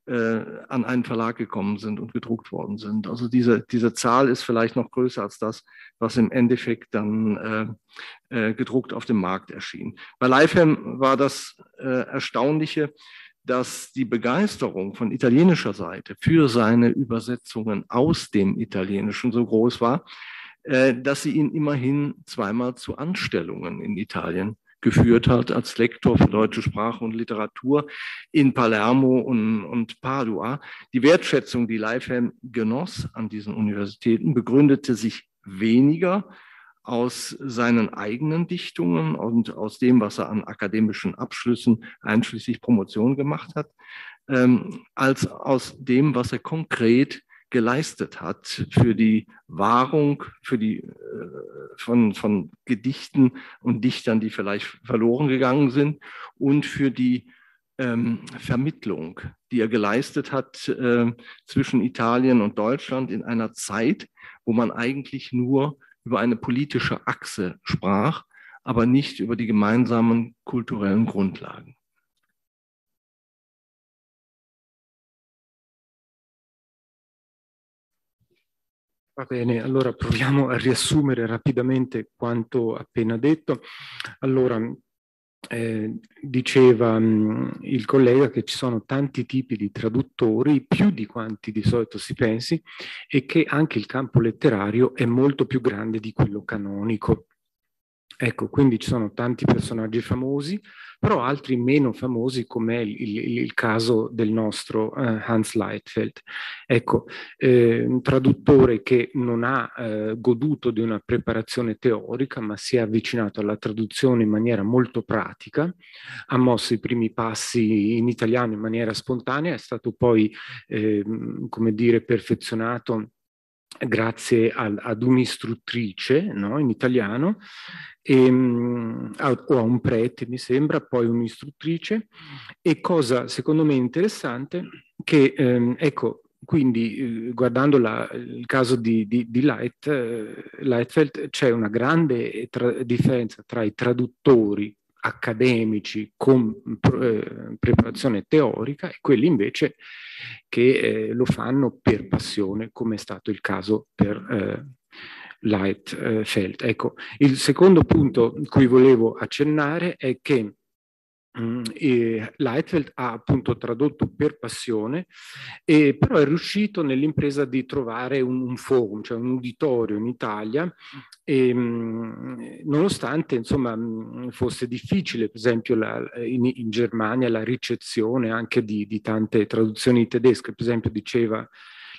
äh, an einen Verlag gekommen sind und gedruckt worden sind. Also diese, diese Zahl ist vielleicht noch größer als das, was im Endeffekt dann äh, äh, gedruckt auf dem Markt erschien. Bei Leifhem war das äh, Erstaunliche, dass die Begeisterung von italienischer Seite für seine Übersetzungen aus dem Italienischen so groß war, äh, dass sie ihn immerhin zweimal zu Anstellungen in Italien geführt hat als Lektor für deutsche Sprache und Literatur in Palermo und, und Padua. Die Wertschätzung, die Leifheim genoss an diesen Universitäten, begründete sich weniger aus seinen eigenen Dichtungen und aus dem, was er an akademischen Abschlüssen, einschließlich Promotion gemacht hat, ähm, als aus dem, was er konkret geleistet hat für die Wahrung für die, äh, von, von Gedichten und Dichtern, die vielleicht verloren gegangen sind und für die ähm, Vermittlung, die er geleistet hat äh, zwischen Italien und Deutschland in einer Zeit, wo man eigentlich nur über eine politische Achse sprach, aber nicht über die gemeinsamen kulturellen Grundlagen. Va bene, allora proviamo a riassumere rapidamente quanto appena detto. Allora, Eh, diceva mh, il collega che ci sono tanti tipi di traduttori, più di quanti di solito si pensi, e che anche il campo letterario è molto più grande di quello canonico. Ecco, quindi ci sono tanti personaggi famosi, però altri meno famosi come il, il, il caso del nostro eh, Hans Leitfeld. Ecco, eh, un traduttore che non ha eh, goduto di una preparazione teorica, ma si è avvicinato alla traduzione in maniera molto pratica, ha mosso i primi passi in italiano in maniera spontanea, è stato poi, ehm, come dire, perfezionato grazie al, ad un'istruttrice no, in italiano, e, ehm, a, o a un prete mi sembra, poi un'istruttrice, e cosa secondo me interessante, che ehm, ecco, quindi eh, guardando la, il caso di, di, di Light, eh, Lightfeld c'è una grande tra differenza tra i traduttori accademici con eh, preparazione teorica e quelli invece che eh, lo fanno per passione, come è stato il caso per eh, Leitfeld. Ecco, il secondo punto cui volevo accennare è che Mm, e Lightfeld ha appunto tradotto per passione, e però è riuscito nell'impresa di trovare un, un forum, cioè un uditorio in Italia, e, mm, nonostante insomma mm, fosse difficile, per esempio la, in, in, Germania la ricezione anche di, di tante traduzioni tedesche, per esempio diceva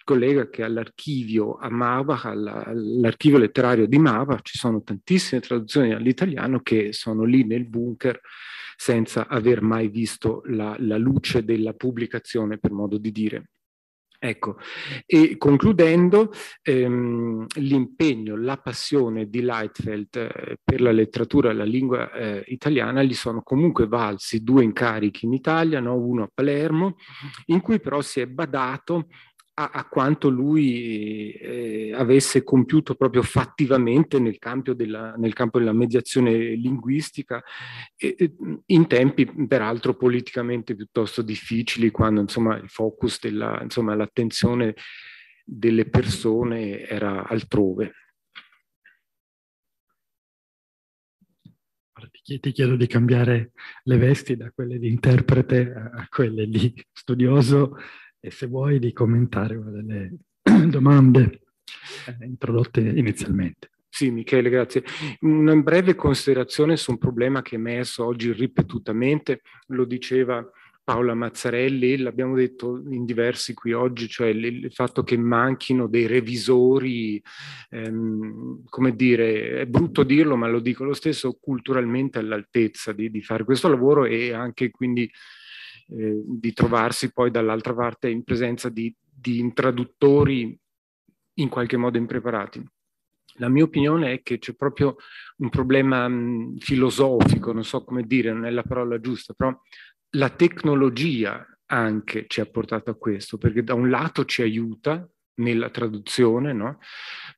collega che all'archivio a Marbach, all'archivio letterario di Marbach, ci sono tantissime traduzioni all'italiano che sono lì nel bunker senza aver mai visto la, la luce della pubblicazione, per modo di dire. Ecco, e concludendo, ehm, l'impegno, la passione di Lightfeld eh, per la letteratura e la lingua eh, italiana gli sono comunque valsi due incarichi in Italia, no? uno a Palermo, in cui però si è badato a, a quanto lui eh, avesse compiuto proprio fattivamente nel campo della, nel campo della mediazione linguistica, eh, in tempi peraltro politicamente piuttosto difficili, quando insomma, il focus della, insomma, l'attenzione delle persone era altrove. ti chiedo di cambiare le vesti da quelle di interprete a quelle di studioso e se vuoi di commentare una delle domande eh. introdotte inizialmente. Sì, Michele, grazie. Una breve considerazione su un problema che è emerso oggi ripetutamente, lo diceva Paola Mazzarelli, l'abbiamo detto in diversi qui oggi, cioè il, fatto che manchino dei revisori, ehm, come dire, è brutto dirlo, ma lo dico lo stesso, culturalmente all'altezza di, di fare questo lavoro e anche quindi eh, di trovarsi poi dall'altra parte in presenza di, di intraduttori in qualche modo impreparati. La mia opinione è che c'è proprio un problema mh, mm, filosofico, non so come dire, non è la parola giusta, però la tecnologia anche ci ha portato a questo, perché da un lato ci aiuta nella traduzione, no?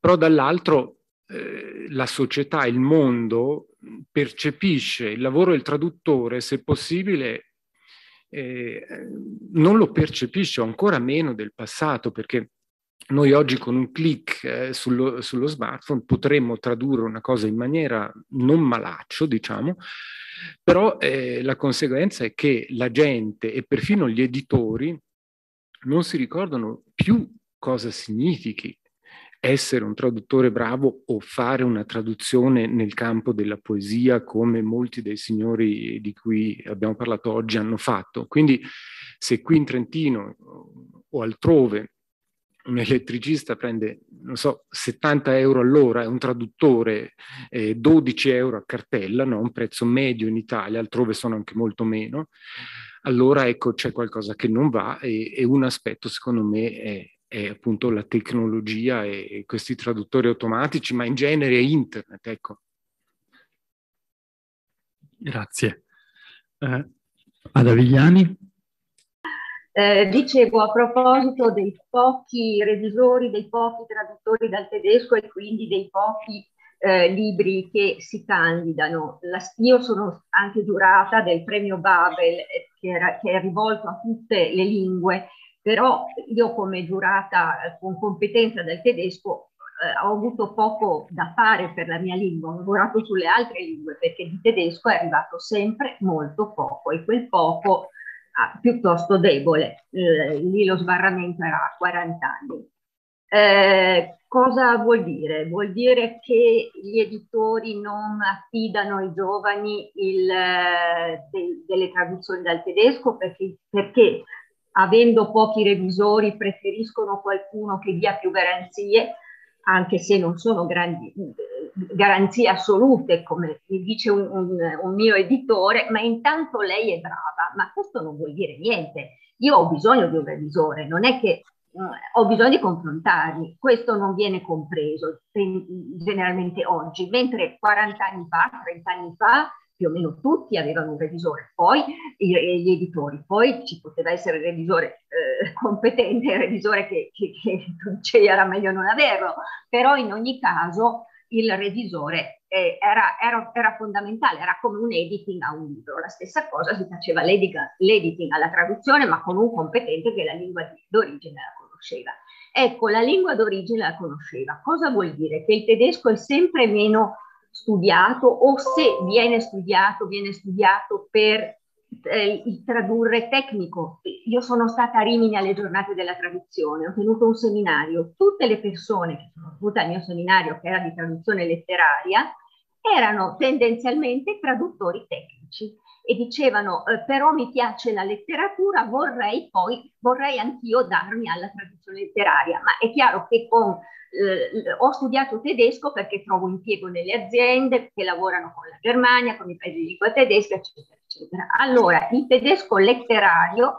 però dall'altro eh, la società, il mondo mm, percepisce il lavoro del traduttore, se possibile, eh, non lo percepisce, ancora meno del passato, perché noi oggi con un clic eh, sullo, sullo, smartphone potremmo tradurre una cosa in maniera non malaccio, diciamo, però eh, la conseguenza è che la gente e perfino gli editori non si ricordano più cosa significhi essere un traduttore bravo o fare una traduzione nel campo della poesia come molti dei signori di cui abbiamo parlato oggi hanno fatto. Quindi se qui in Trentino o altrove un elettricista prende, non so, 70 euro all'ora, è un traduttore, eh, 12 euro a cartella, no? un prezzo medio in Italia, altrove sono anche molto meno, allora ecco c'è qualcosa che non va e, e un aspetto secondo me è è appunto la tecnologia e questi traduttori automatici, ma in genere internet, ecco. Grazie. Eh, Ada Vigliani? Eh, dicevo a proposito dei pochi revisori, dei pochi traduttori dal tedesco e quindi dei pochi eh, libri che si candidano. La, io sono anche giurata del premio Babel eh, che, era, che è rivolto a tutte le lingue però io come giurata eh, con competenza del tedesco eh, ho avuto poco da fare per la mia lingua, ho lavorato sulle altre lingue perché di tedesco è arrivato sempre molto poco e quel poco ah, piuttosto debole, eh, lì lo sbarramento era a 40 anni. Eh, cosa vuol dire? Vuol dire che gli editori non affidano ai giovani il, eh, de, delle traduzioni dal tedesco perché, perché avendo pochi revisori preferiscono qualcuno che dia più garanzie, anche se non sono grandi, garanzie assolute, come mi dice un, un, un, mio editore, ma intanto lei è brava, ma questo non vuol dire niente. Io ho bisogno di un revisore, non è che mh, mm, ho bisogno di confrontarmi, questo non viene compreso generalmente oggi, mentre 40 anni fa, 30 anni fa, più o meno tutti avevano un revisore, poi gli editori, poi ci poteva essere il revisore eh, competente, il revisore che, che, che era meglio non averlo, però in ogni caso il revisore eh, era, era, era, fondamentale, era come un editing a un libro. La stessa cosa si faceva l'editing, l'editing alla traduzione, ma con un competente che la lingua d'origine la conosceva. Ecco, la lingua d'origine la conosceva. Cosa vuol dire? Che il tedesco è sempre meno studiato o se viene studiato, viene studiato per eh, il tradurre tecnico. Io sono stata a Rimini alle giornate della traduzione, ho tenuto un seminario, tutte le persone che sono venute al mio seminario, che era di traduzione letteraria, erano tendenzialmente traduttori tecnici e dicevano eh, però mi piace la letteratura, vorrei poi, vorrei anch'io darmi alla tradizione letteraria, ma è chiaro che con, eh, ho studiato tedesco perché trovo impiego nelle aziende che lavorano con la Germania, con i paesi di lingua tedesca, eccetera, eccetera. Allora, il tedesco letterario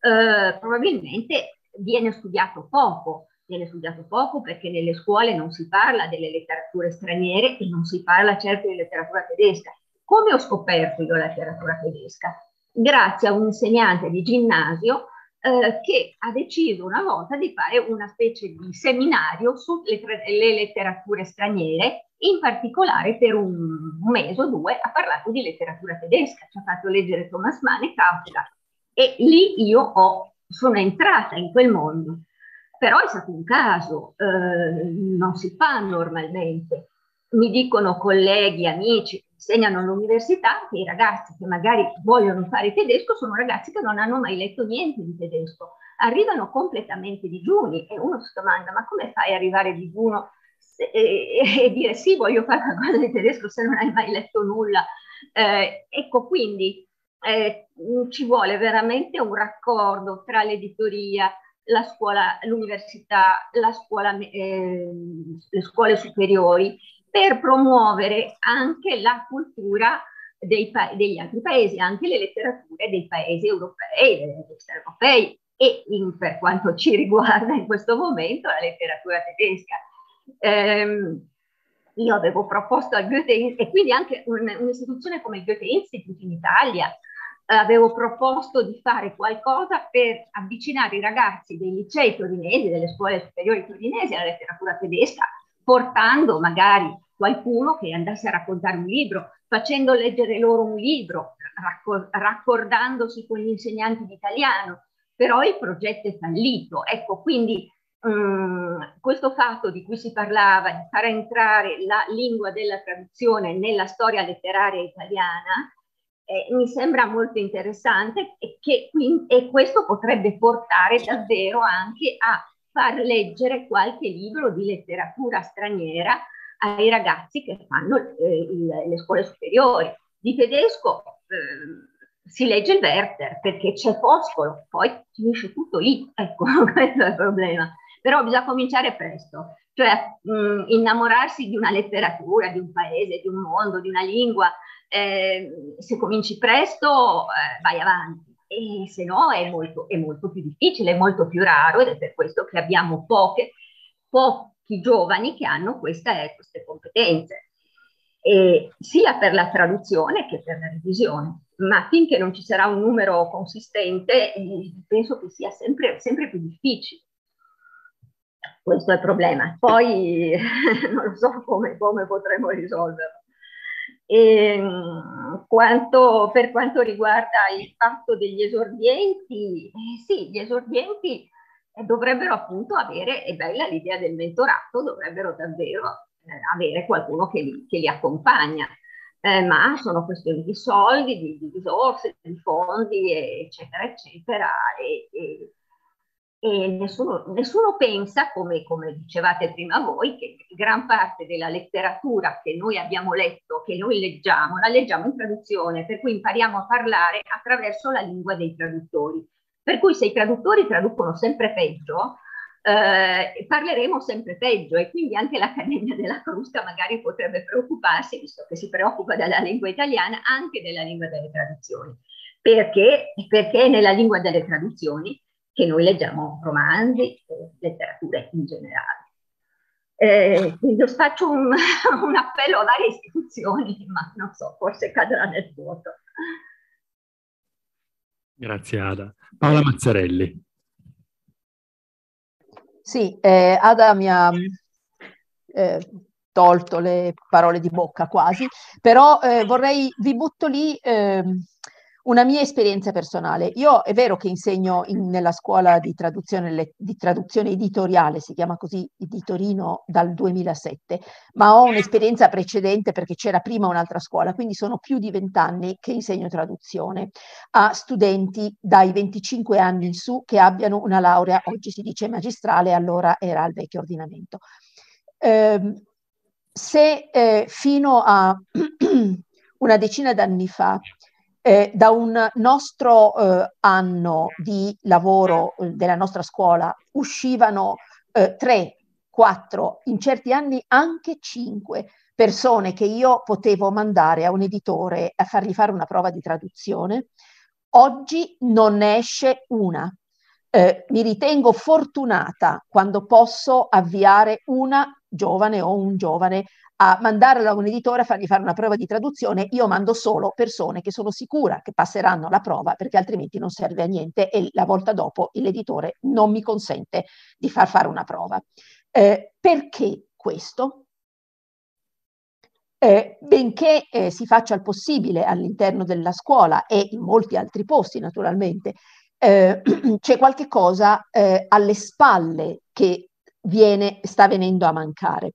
eh, probabilmente viene studiato poco, viene studiato poco perché nelle scuole non si parla delle letterature straniere e non si parla certo di letteratura tedesca. Come ho scoperto io la letteratura tedesca? Grazie a un insegnante di ginnasio eh, che ha deciso una volta di fare una specie di seminario sulle le letterature straniere, in particolare per un mese o due ha parlato di letteratura tedesca, ci ha fatto leggere Thomas Mann e Kafka e lì io ho, sono entrata in quel mondo. Però è stato un caso, eh, non si fa normalmente mi dicono colleghi, amici, insegnano all'università che i ragazzi che magari vogliono fare tedesco sono ragazzi che non hanno mai letto niente di tedesco, arrivano completamente digiuni e uno si domanda ma come fai ad arrivare digiuno e, e, e, dire sì voglio fare qualcosa di tedesco se non hai mai letto nulla. Eh, ecco quindi eh, ci vuole veramente un raccordo tra l'editoria, la scuola, l'università, la scuola, eh, le scuole superiori per promuovere anche la cultura dei pa- degli altri paesi, anche le letterature dei paesi europei, degli e in, per quanto ci riguarda in questo momento la letteratura tedesca. Ehm, io avevo proposto al Goethe e quindi anche un, un'istituzione come il Goethe Institute in Italia, avevo proposto di fare qualcosa per avvicinare i ragazzi dei licei torinesi, delle scuole superiori torinesi alla letteratura tedesca, portando magari qualcuno che andasse a raccontare un libro, facendo leggere loro un libro, raccor- raccordandosi con gli insegnanti di italiano, però il progetto è fallito. Ecco, quindi mh, mm, questo fatto di cui si parlava, di far entrare la lingua della traduzione nella storia letteraria italiana, eh, mi sembra molto interessante e, che, e questo potrebbe portare certo. davvero anche a far leggere qualche libro di letteratura straniera ai ragazzi che fanno eh, il, le scuole superiori. Di tedesco eh, si legge il Werther perché c'è foscolo, poi finisce tutto lì, ecco, questo è il problema. Però bisogna cominciare presto, cioè mh, mm, innamorarsi di una letteratura, di un paese, di un mondo, di una lingua. Eh, se cominci presto eh, vai avanti e se no è molto, è molto più difficile, è molto più raro ed è per questo che abbiamo poche, poche i giovani che hanno questa, eh, queste competenze, e sia per la traduzione che per la revisione. Ma finché non ci sarà un numero consistente, penso che sia sempre, sempre più difficile. Questo è il problema. Poi non so come, come potremo risolverlo. E, ehm, quanto, per quanto riguarda il fatto degli esordienti, eh sì, gli esordienti eh, dovrebbero appunto avere, è bella l'idea del mentorato, dovrebbero davvero eh, avere qualcuno che li, che li accompagna. Eh, ma sono questioni di soldi, di, di risorse, di fondi, eccetera, eccetera, e, e, e nessuno, nessuno, pensa, come, come, dicevate prima voi, che gran parte della letteratura che noi abbiamo letto, che noi leggiamo, la leggiamo in traduzione, per cui impariamo a parlare attraverso la lingua dei traduttori. Per cui se i traduttori traducono sempre peggio, eh, parleremo sempre peggio e quindi anche l'Accademia della Crusca magari potrebbe preoccuparsi, visto che si preoccupa della lingua italiana, anche della lingua delle traduzioni. Perché? Perché è nella lingua delle traduzioni che noi leggiamo romanzi e letterature in generale. Eh, io faccio un, un, appello a varie istituzioni, ma non so, forse cadrà nel vuoto. Grazie Ada. Paola Mazzarelli. Sì, eh, Ada mi ha eh, tolto le parole di bocca quasi, però eh, vorrei, vi butto lì ehm, una mia esperienza personale. Io è vero che insegno in, nella scuola di traduzione, le, di traduzione, editoriale, si chiama così di Torino dal 2007, ma ho un'esperienza precedente perché c'era prima un'altra scuola, quindi sono più di vent'anni che insegno traduzione a studenti dai 25 anni in su che abbiano una laurea, oggi si dice magistrale, allora era al vecchio ordinamento. Eh, se eh, fino a una decina d'anni fa eh, da un nostro eh, anno di lavoro eh, della nostra scuola uscivano eh, tre, quattro, in certi anni anche cinque persone che io potevo mandare a un editore a fargli fare una prova di traduzione. Oggi non ne esce una. Eh, mi ritengo fortunata quando posso avviare una giovane o un giovane a mandarlo a un editore a fargli fare una prova di traduzione, io mando solo persone che sono sicura che passeranno la prova perché altrimenti non serve a niente e la volta dopo l'editore non mi consente di far fare una prova. Eh, perché questo? Eh, benché eh, si faccia il possibile all'interno della scuola e in molti altri posti naturalmente, eh, c'è qualche cosa eh, alle spalle che viene, sta venendo a mancare.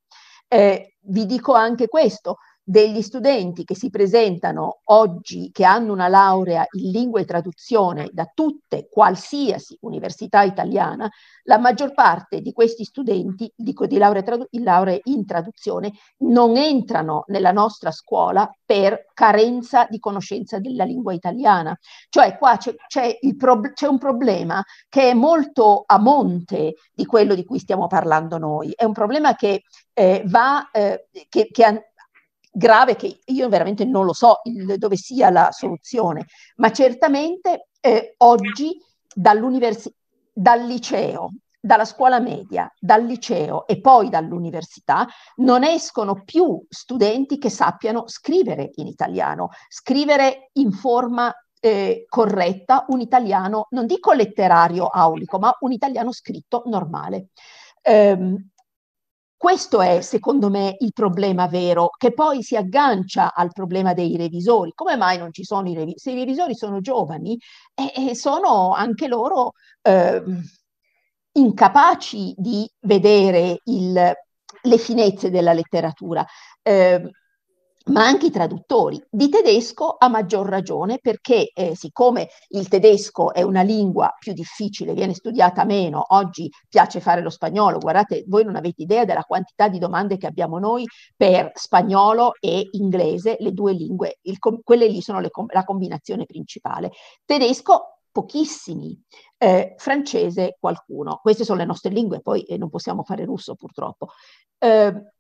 Eh, vi dico anche questo, degli studenti che si presentano oggi, che hanno una laurea in lingua e traduzione da tutte, qualsiasi università italiana, la maggior parte di questi studenti, dico di laurea, tradu- in, laurea in traduzione, non entrano nella nostra scuola per carenza di conoscenza della lingua italiana. Cioè qua c'è, c'è, pro- c'è un problema che è molto a monte di quello di cui stiamo parlando noi, è un problema che, eh, va, eh, che, che, grave che io veramente non lo so il, mm. dove sia la soluzione, ma certamente eh, oggi dal liceo, dalla scuola media, dal liceo e poi dall'università non escono più studenti che sappiano scrivere in italiano, scrivere in forma eh, corretta un italiano, non dico letterario aulico, ma un italiano scritto normale. Um, questo è, secondo me, il problema vero, che poi si aggancia al problema dei revisori. Come mai non ci sono i revisori? Se i revisori sono giovani e, e sono anche loro eh, incapaci di vedere il, le finezze della letteratura. Eh, ma anche i traduttori. Di tedesco a maggior ragione perché eh, siccome il tedesco è una lingua più difficile, viene studiata meno, oggi piace fare lo spagnolo, guardate, voi non avete idea della quantità di domande che abbiamo noi per spagnolo e inglese, le due lingue, il, quelle lì sono le, la combinazione principale. Tedesco pochissimi, eh, francese qualcuno. Queste sono le nostre lingue, poi eh, non possiamo fare russo purtroppo. Eh,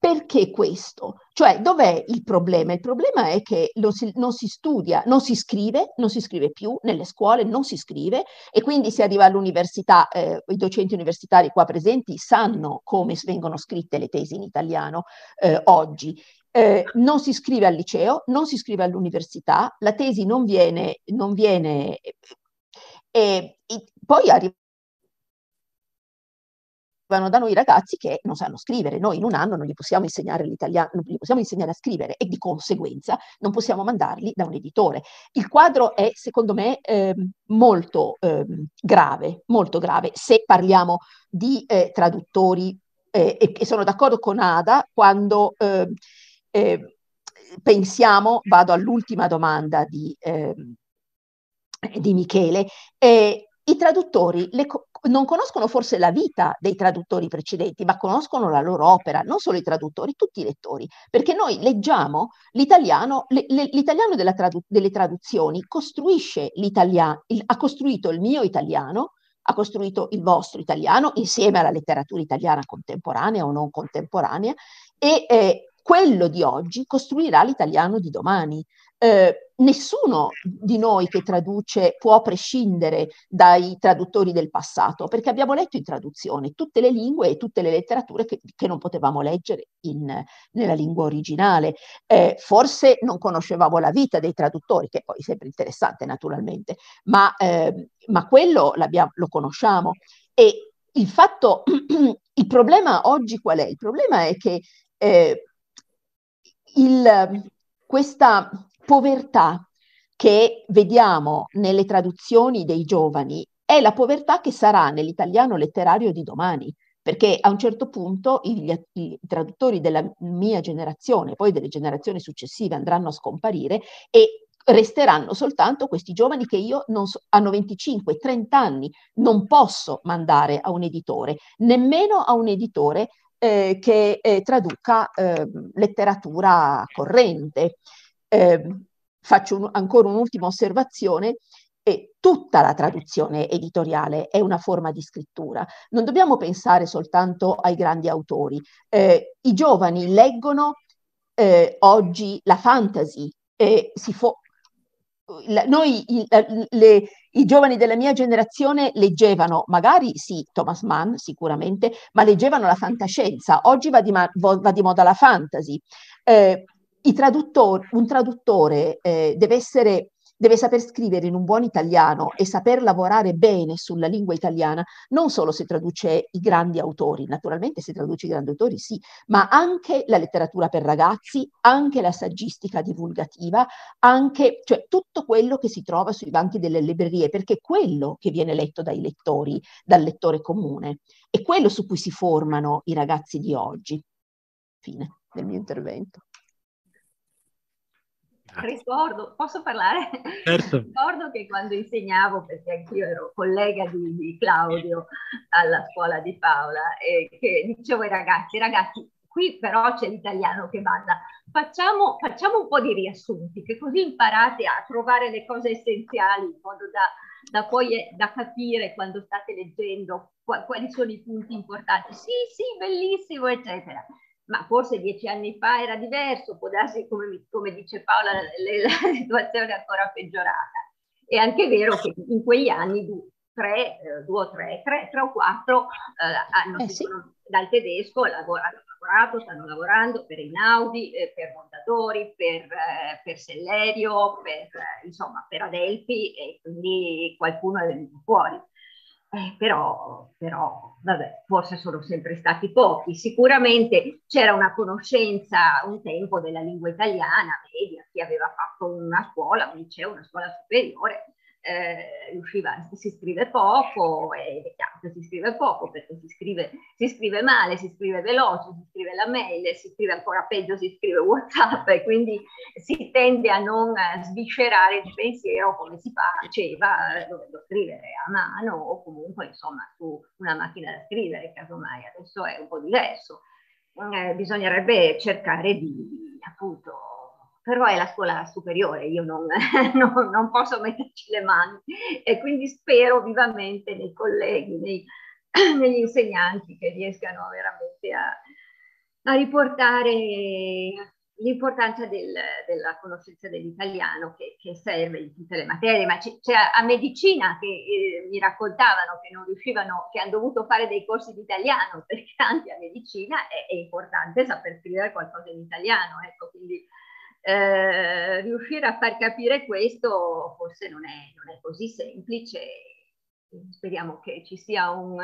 perché questo? Cioè, dov'è il problema? Il problema è che si, non si studia, non si scrive, non si scrive più nelle scuole, non si scrive e quindi si arriva all'università, eh, i docenti universitari qua presenti sanno come vengono scritte le tesi in italiano eh, oggi. Eh, non si scrive al liceo, non si scrive all'università, la tesi non viene, non viene eh, e, e poi arriva da noi ragazzi che non sanno scrivere. Noi in un anno non gli possiamo insegnare l'italiano, non gli possiamo insegnare a scrivere e di conseguenza non possiamo mandarli da un editore. Il quadro è, secondo me, eh, molto eh, grave, molto grave se parliamo di eh, traduttori eh, e, e, sono d'accordo con Ada quando ehm, ehm, pensiamo, vado all'ultima domanda di, ehm, di Michele, eh, i traduttori, le, non conoscono forse la vita dei traduttori precedenti, ma conoscono la loro opera, non solo i traduttori, tutti i lettori, perché noi leggiamo l'italiano, le, le, l'italiano tradu- delle traduzioni costruisce l'italiano, ha costruito il mio italiano, ha costruito il vostro italiano insieme alla letteratura italiana contemporanea o non contemporanea e eh, quello di oggi costruirà l'italiano di domani. Ehm, nessuno di noi che traduce può prescindere dai traduttori del passato, perché abbiamo letto in traduzione tutte le lingue e tutte le letterature che, che non potevamo leggere in, nella lingua originale. Eh, forse non conoscevamo la vita dei traduttori, che è poi è sempre interessante naturalmente, ma, eh, ma quello lo conosciamo. E il fatto, il problema oggi qual è? Il problema è che ehm, il, questa povertà che vediamo nelle traduzioni dei giovani è la povertà che sarà nell'italiano letterario di domani, perché a un certo punto i, i, traduttori della mia generazione, poi delle generazioni successive andranno a scomparire e resteranno soltanto questi giovani che io non so, hanno 25-30 anni, non posso mandare a un editore, nemmeno a un editore eh, che eh, traduca eh, letteratura corrente eh, faccio un, ancora un'ultima osservazione, e tutta la traduzione editoriale è una forma di scrittura. Non dobbiamo pensare soltanto ai grandi autori. Eh, I giovani leggono eh, oggi la fantasy, eh, fo- la, noi i, le, i giovani della mia generazione leggevano, magari sì, Thomas Mann sicuramente, ma leggevano la fantascienza. Oggi va di, ma- va di moda la fantasy. Eh, traduttor- un traduttore eh, deve, essere, deve saper scrivere in un buon italiano e saper lavorare bene sulla lingua italiana, non solo se traduce i grandi autori, naturalmente se traduce i grandi autori sì, ma anche la letteratura per ragazzi, anche la saggistica divulgativa, anche, cioè tutto quello che si trova sui banchi delle librerie, perché è quello che viene letto dai lettori, dal lettore comune, è quello su cui si formano i ragazzi di oggi. Fine del mio intervento. Ricordo, posso parlare? Certo. Ricordo che quando insegnavo, perché anch'io ero collega di, di Claudio alla scuola di Paola, e che dicevo ai ragazzi, ragazzi, qui però c'è l'italiano che balla, facciamo, facciamo un po' di riassunti, che così imparate a trovare le cose essenziali in modo da, da poi eh, da capire quando state leggendo quali sono i punti importanti. Sì, sì, bellissimo, eccetera ma forse dieci anni fa era diverso, può darsi, come, come dice Paola, le, la situazione è ancora peggiorata. È anche vero che in quegli anni tre, eh, due o tre, tre, tre o quattro eh, hanno, eh sì. sono, dal tedesco lavorato, lavorato, stanno lavorando per Inaudi, eh, per Mondadori, per, eh, per Sellerio, per, eh, insomma per Adelpi e quindi qualcuno è venuto fuori. Eh, però, però, vabbè, forse sono sempre stati pochi. Sicuramente c'era una conoscenza un tempo della lingua italiana, media, chi aveva fatto una scuola, un liceo, una scuola superiore, eh, riusciva, si scrive poco, e chiaro si scrive poco perché si scrive, si scrive, male, si scrive veloce, si scrive la mail, si scrive ancora peggio, si scrive WhatsApp e quindi si tende a non sviscerare il pensiero come si faceva eh, dovendo scrivere a mano o comunque insomma su una macchina da scrivere, casomai adesso è un po' diverso. Eh, bisognerebbe cercare di appunto però è la scuola superiore, io non, non, non posso metterci le mani e quindi spero vivamente nei colleghi, nei, negli insegnanti che riescano veramente a, a riportare l'importanza del, della conoscenza dell'italiano che, che, serve in tutte le materie, ma c'è, a medicina che eh, mi raccontavano che non riuscivano, che hanno dovuto fare dei corsi di italiano, perché anche a medicina è, è importante saper scrivere qualcosa in italiano, ecco, quindi eh, riuscire a far capire questo forse non è, non è così semplice. Speriamo che ci sia un,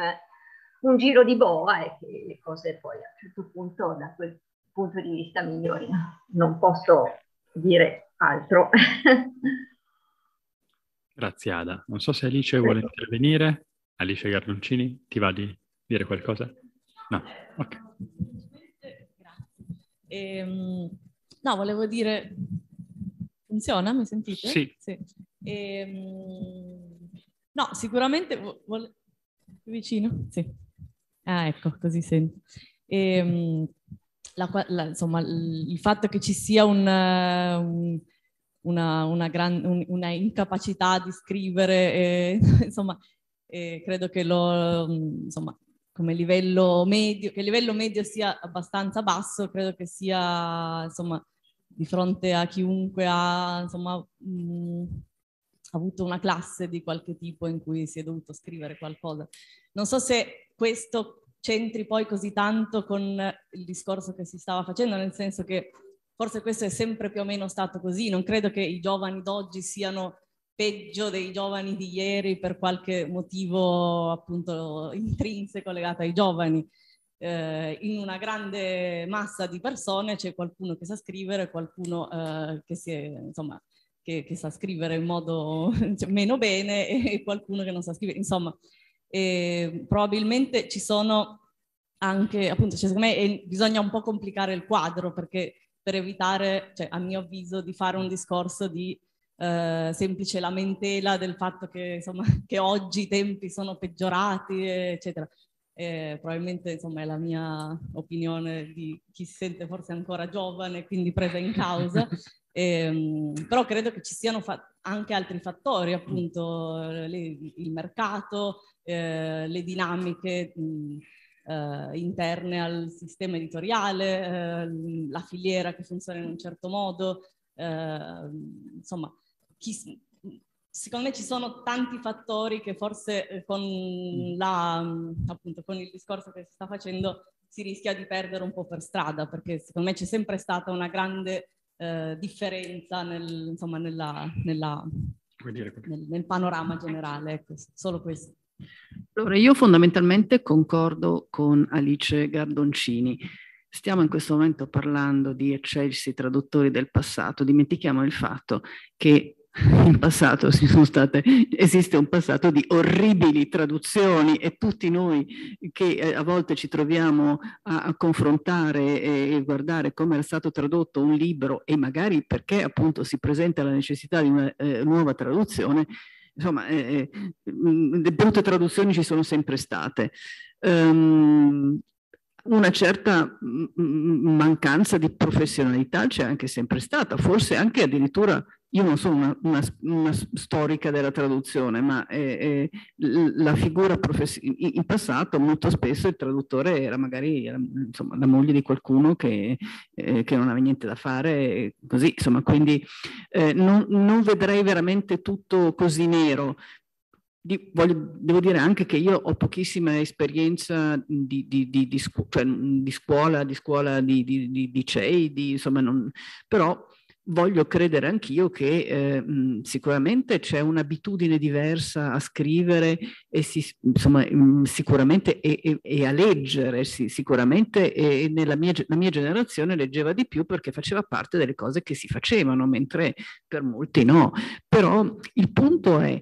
un, giro di boa e che le cose poi a un certo punto da quel punto di vista migliorino. Non posso dire altro. Grazie Ada. Non so se Alice vuole intervenire. Alice Garloncini, ti va di dire qualcosa? No, ok. Grazie. Ehm No, volevo dire, funziona? Mi sentite? Sì. sì. E, ehm, no, sicuramente... Vo- vo- vicino? Sì. Ah, ecco, così sento. E, ehm, la, la, insomma, il fatto che ci sia un, un una, una, gran, un, una, incapacità di scrivere, eh, insomma, eh, credo che lo, insomma, come livello medio, che il livello medio sia abbastanza basso, credo che sia, insomma, di fronte a chiunque ha insomma, mh, mm, avuto una classe di qualche tipo in cui si è dovuto scrivere qualcosa. Non so se questo c'entri poi così tanto con il discorso che si stava facendo, nel senso che forse questo è sempre più o meno stato così, non credo che i giovani d'oggi siano peggio dei giovani di ieri per qualche motivo appunto intrinseco legato ai giovani eh, in una grande massa di persone c'è qualcuno che sa scrivere, qualcuno eh, che, si è, insomma, che, che, sa scrivere in modo cioè, meno bene e qualcuno che non sa scrivere. Insomma, eh, probabilmente ci sono anche, appunto, cioè, secondo me bisogna un po' complicare il quadro perché per evitare, cioè, a mio avviso, di fare un discorso di eh, semplice lamentela del fatto che, insomma, che oggi i tempi sono peggiorati, eccetera eh, probabilmente insomma è la mia opinione di chi si sente forse ancora giovane, quindi presa in causa, eh, però credo che ci siano anche altri fattori, appunto eh, le, il mercato, eh, le dinamiche mh, eh, interne al sistema editoriale, eh, la filiera che funziona in un certo modo, insomma chi, Secondo me ci sono tanti fattori che forse eh, con, mm. la, mm, appunto, con il discorso che si sta facendo si rischia di perdere un po' per strada, perché secondo me c'è sempre stata una grande eh, differenza nel, insomma, nella, nella, nel, nel, panorama generale, ecco, solo questo. Allora, io fondamentalmente concordo con Alice Gardoncini. Stiamo in questo momento parlando di eccelsi traduttori del passato, dimentichiamo il fatto che in passato ci sono state, esiste un passato di orribili traduzioni e tutti noi che eh, a volte ci troviamo a, a confrontare e, guardare come era stato tradotto un libro e magari perché appunto si presenta la necessità di una eh, nuova traduzione, insomma, eh, eh, brutte traduzioni ci sono sempre state. Um, una certa mm, mm, mm, mancanza di professionalità c'è anche sempre stata, forse anche addirittura, io non sono una, una, una storica della traduzione, ma eh, eh, la figura in passato molto spesso il traduttore era magari insomma, la moglie di qualcuno che, eh, che, non aveva niente da fare, così, insomma, quindi eh, non, non vedrei veramente tutto così nero, di, voglio, devo dire anche che io ho pochissima esperienza di, di, di scu cioè, scuola, di scuola di, CEI, insomma, non, però voglio credere anch'io che eh, mh, sicuramente c'è un'abitudine diversa a scrivere e si, insomma, mh, sicuramente e, e, e, a leggere, sì, sicuramente e, nella mia, la mia generazione leggeva di più perché faceva parte delle cose che si facevano, mentre per molti no. Però il punto è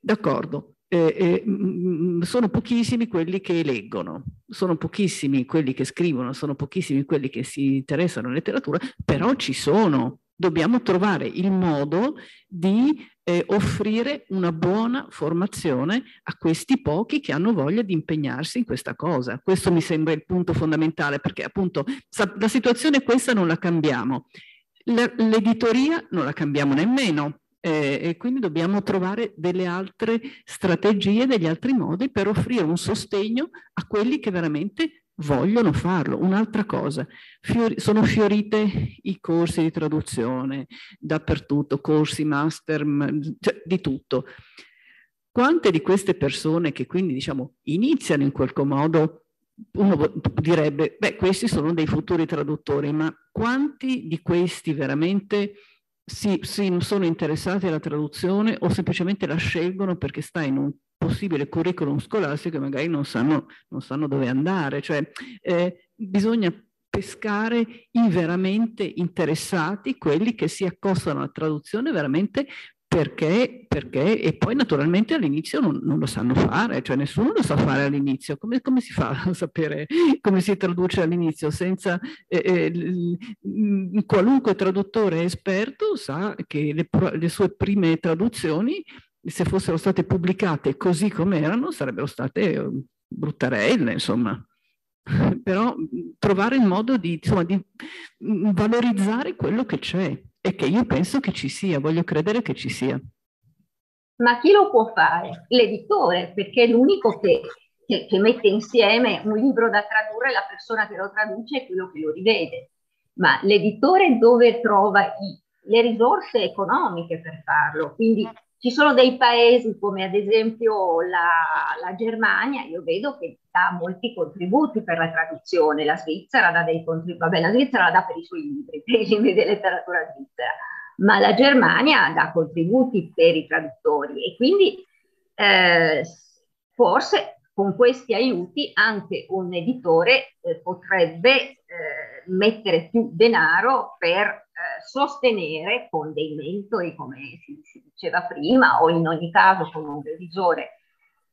D'accordo, eh, eh, mm, mm, sono pochissimi quelli che leggono, sono pochissimi quelli che scrivono, sono pochissimi quelli che si interessano alla letteratura, però ci sono. Dobbiamo trovare il modo di eh, offrire una buona formazione a questi pochi che hanno voglia di impegnarsi in questa cosa. Questo mi sembra il punto fondamentale perché appunto la situazione questa non la cambiamo, l'editoria non la cambiamo nemmeno eh, e quindi dobbiamo trovare delle altre strategie, degli altri modi per offrire un sostegno a quelli che veramente vogliono farlo. Un'altra cosa, fiori, sono fiorite i corsi di traduzione dappertutto, corsi master, cioè, di tutto. Quante di queste persone che quindi diciamo iniziano in qualche modo, uno direbbe, beh, questi sono dei futuri traduttori, ma quanti di questi veramente si, si, sono interessati alla traduzione o semplicemente la scelgono perché sta in un possibile curriculum scolastico e magari non sanno, non sanno dove andare. Cioè, eh, bisogna pescare i veramente interessati, quelli che si accostano alla traduzione veramente perché? Perché? E poi naturalmente all'inizio non, non, lo sanno fare, cioè nessuno lo sa fare all'inizio. Come, come, si fa a sapere come si traduce all'inizio? Senza eh, eh, qualunque traduttore esperto sa che le, le sue prime traduzioni, se fossero state pubblicate così come erano, sarebbero state eh, bruttarelle, insomma però trovare il modo di, insomma, di valorizzare quello che c'è e che io penso che ci sia, voglio credere che ci sia. Ma chi lo può fare? L'editore, perché è l'unico che, che, che mette insieme un libro da tradurre, la persona che lo traduce e quello che lo rivede. Ma l'editore dove trova i, le risorse economiche per farlo? Quindi ci sono dei paesi come ad esempio la, la, Germania, io vedo che dà molti contributi per la traduzione, la Svizzera dà dei contributi, vabbè la Svizzera la dà per i suoi libri, per i libri di letteratura svizzera, ma la Germania dà contributi per i traduttori e quindi eh, forse con questi aiuti anche un editore eh, potrebbe eh, mettere più denaro per eh, sostenere con dei mentori, come si, si, diceva prima, o in ogni caso con un revisore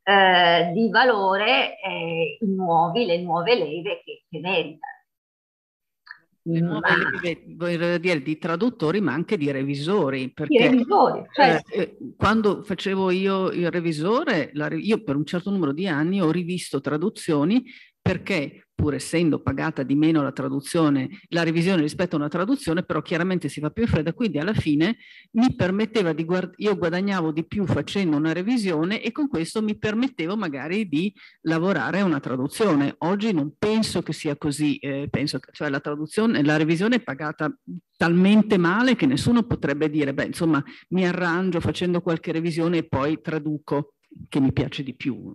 eh, di valore, eh, nuovi, le nuove leve che, che meritano. Le mm, nuove leve, dire, di traduttori, ma anche di revisori. Perché, di revisori, eh, certo. eh, quando facevo io il revisore, la, io per un certo numero di anni ho rivisto traduzioni perché pur essendo pagata di meno la traduzione, la revisione rispetto a una traduzione, però chiaramente si va più in fretta, quindi alla fine mi permetteva di guard- io guadagnavo di più facendo una revisione e con questo mi permettevo magari di lavorare a una traduzione. Oggi non penso che sia così, eh, penso che cioè la traduzione, la revisione è pagata talmente male che nessuno potrebbe dire, beh, insomma, mi arrangio facendo qualche revisione e poi traduco che mi piace di più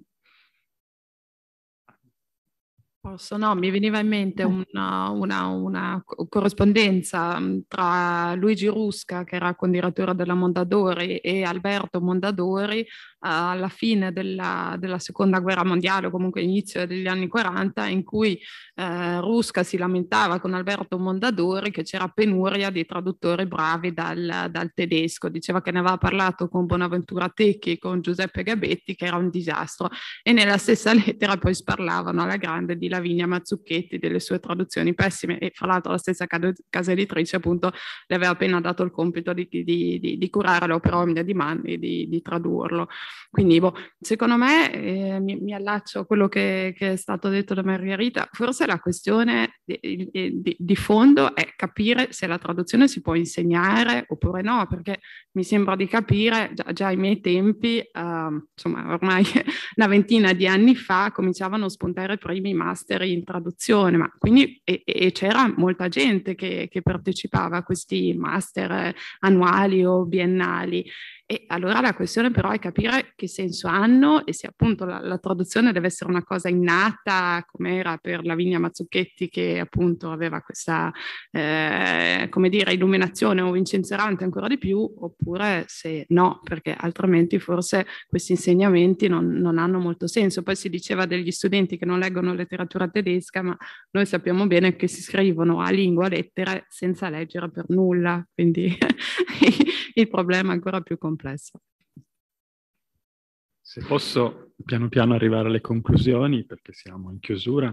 Posso, no, mi veniva in mente eh. una, una, una, corrispondenza mm, tra Luigi Rusca, che era condirettore della Mondadori, e Alberto Mondadori, alla fine della, della seconda guerra mondiale o comunque inizio degli anni 40 in cui eh, Rusca si lamentava con Alberto Mondadori che c'era penuria di traduttori bravi dal, dal tedesco, diceva che ne aveva parlato con Bonaventura Tecchi, con Giuseppe Gabetti che era un disastro e nella stessa lettera poi sparlavano alla grande di Lavinia Mazzucchetti delle sue traduzioni pessime e fra l'altro la stessa casa editrice appunto le aveva appena dato il compito di, di, di, di curare l'opera omnia di Manni e di, tradurlo. Quindi, boh, secondo me, eh, mi, mi, allaccio a quello che, che, è stato detto da Margherita, forse la questione di, eh, di, di, fondo è capire se la traduzione si può insegnare oppure no, perché mi sembra di capire già, già ai miei tempi, eh, insomma ormai una ventina di anni fa, cominciavano a spuntare i primi master in traduzione, ma quindi e, e c'era molta gente che, che partecipava a questi master eh, annuali o biennali e allora la questione però è capire che senso hanno e se appunto la, la traduzione deve essere una cosa innata, come era per Lavinia Mazzucchetti che appunto aveva questa, eh, come dire, illuminazione o incenzerante ancora di più, oppure se no, perché altrimenti forse questi insegnamenti non, non hanno molto senso. Poi si diceva degli studenti che non leggono letteratura tedesca, ma noi sappiamo bene che si scrivono a lingua, lettere, senza leggere per nulla, quindi il problema è ancora più complesso complessa. Se posso piano piano arrivare alle conclusioni, perché siamo in chiusura,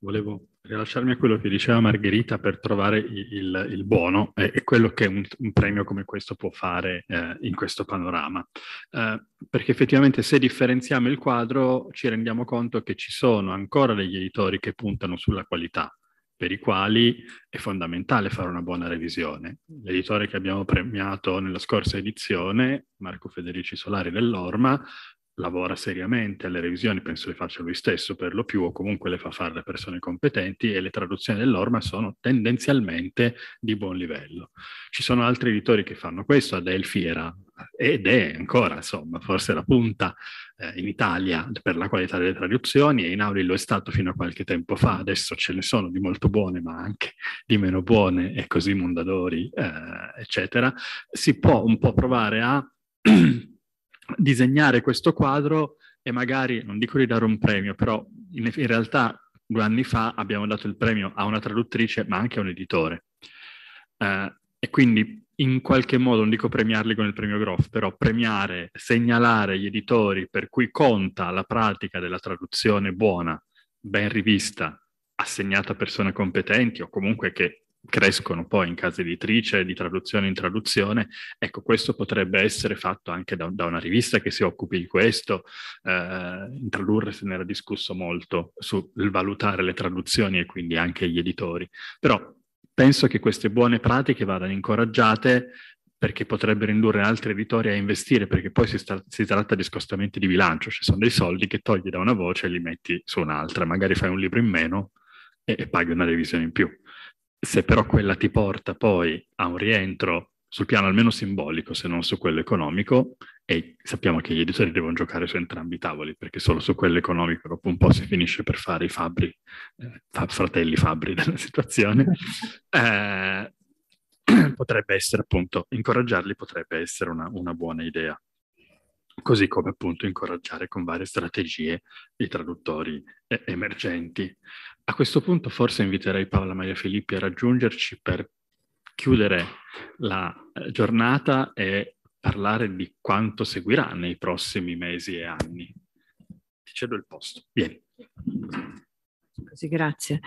volevo rilasciarmi a quello che diceva Margherita per trovare il, il, buono e, e, quello che un, un, premio come questo può fare eh, in questo panorama. Eh, perché effettivamente se differenziamo il quadro ci rendiamo conto che ci sono ancora degli editori che puntano sulla qualità, per i quali è fondamentale fare una buona revisione. L'editore che abbiamo premiato nella scorsa edizione, Marco Federici Solari dell'Orma, lavora seriamente alle revisioni, penso le faccia lui stesso per lo più, o comunque le fa fare da persone competenti, e le traduzioni dell'orma sono tendenzialmente di buon livello. Ci sono altri editori che fanno questo, Adelphi era ed è ancora, insomma, forse la punta eh, in Italia per la qualità delle traduzioni e in Auli lo è stato fino a qualche tempo fa, adesso ce ne sono di molto buone ma anche di meno buone e così Mondadori, eh, eccetera. Si può un po' provare a disegnare questo quadro e magari, non dico di dare un premio, però in, in realtà due anni fa abbiamo dato il premio a una traduttrice ma anche a un editore. Uh, e quindi in qualche modo, non dico premiarli con il premio Grof, però premiare, segnalare gli editori per cui conta la pratica della traduzione buona, ben rivista, assegnata a persone competenti o comunque che crescono poi in casa editrice, di traduzione in traduzione, ecco, questo potrebbe essere fatto anche da, da una rivista che si occupi di questo. Eh, in tradurre se ne era discusso molto sul valutare le traduzioni e quindi anche gli editori. Però penso che queste buone pratiche vadano incoraggiate perché potrebbero indurre altri editori a investire, perché poi si, sta, si, tratta di scostamenti di bilancio, ci cioè sono dei soldi che togli da una voce e li metti su un'altra, magari fai un libro in meno e, e paghi una revisione in più. Se però quella ti porta poi a un rientro sul piano almeno simbolico, se non su quello economico, e sappiamo che gli editori devono giocare su entrambi i tavoli, perché solo su quello economico dopo un po' si finisce per fare i fabbri, eh, fa- fratelli fabbri della situazione. Eh, potrebbe essere appunto, incoraggiarli potrebbe essere una, una buona idea così come appunto incoraggiare con varie strategie i traduttori eh, emergenti. A questo punto forse inviterei Paola Maria Filippi a raggiungerci per chiudere la eh, giornata e parlare di quanto seguirà nei prossimi mesi e anni. Ti cedo il posto. Vieni. Sì, grazie.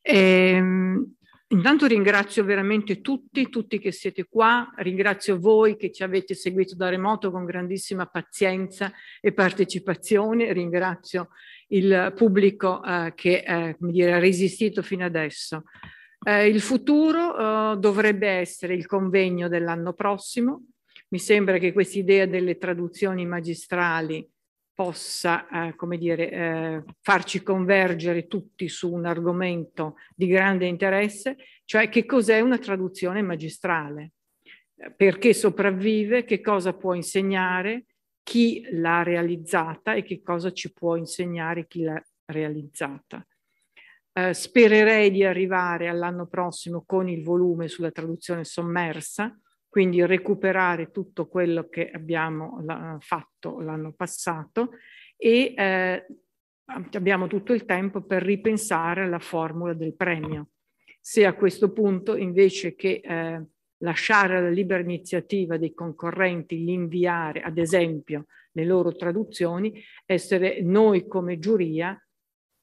Ehm, intanto ringrazio veramente tutti, tutti che siete qua, ringrazio voi che ci avete seguito da remoto con grandissima pazienza e partecipazione, ringrazio il pubblico eh, che eh, dire, ha resistito fino adesso. Eh, il futuro eh, dovrebbe essere il convegno dell'anno prossimo. Mi sembra che questa idea delle traduzioni magistrali possa, eh, come dire, eh, farci convergere tutti su un argomento di grande interesse, cioè che cos'è una traduzione magistrale, perché sopravvive, che cosa può insegnare, chi l'ha realizzata e che cosa ci può insegnare chi l'ha realizzata. Eh, spererei di arrivare all'anno prossimo con il volume sulla traduzione sommersa, quindi recuperare tutto quello che abbiamo la, fatto l'anno passato e eh, abbiamo tutto il tempo per ripensare alla formula del premio. Se a questo punto, invece che eh, lasciare alla libera iniziativa dei concorrenti l'inviare, ad esempio, le loro traduzioni, essere noi come giuria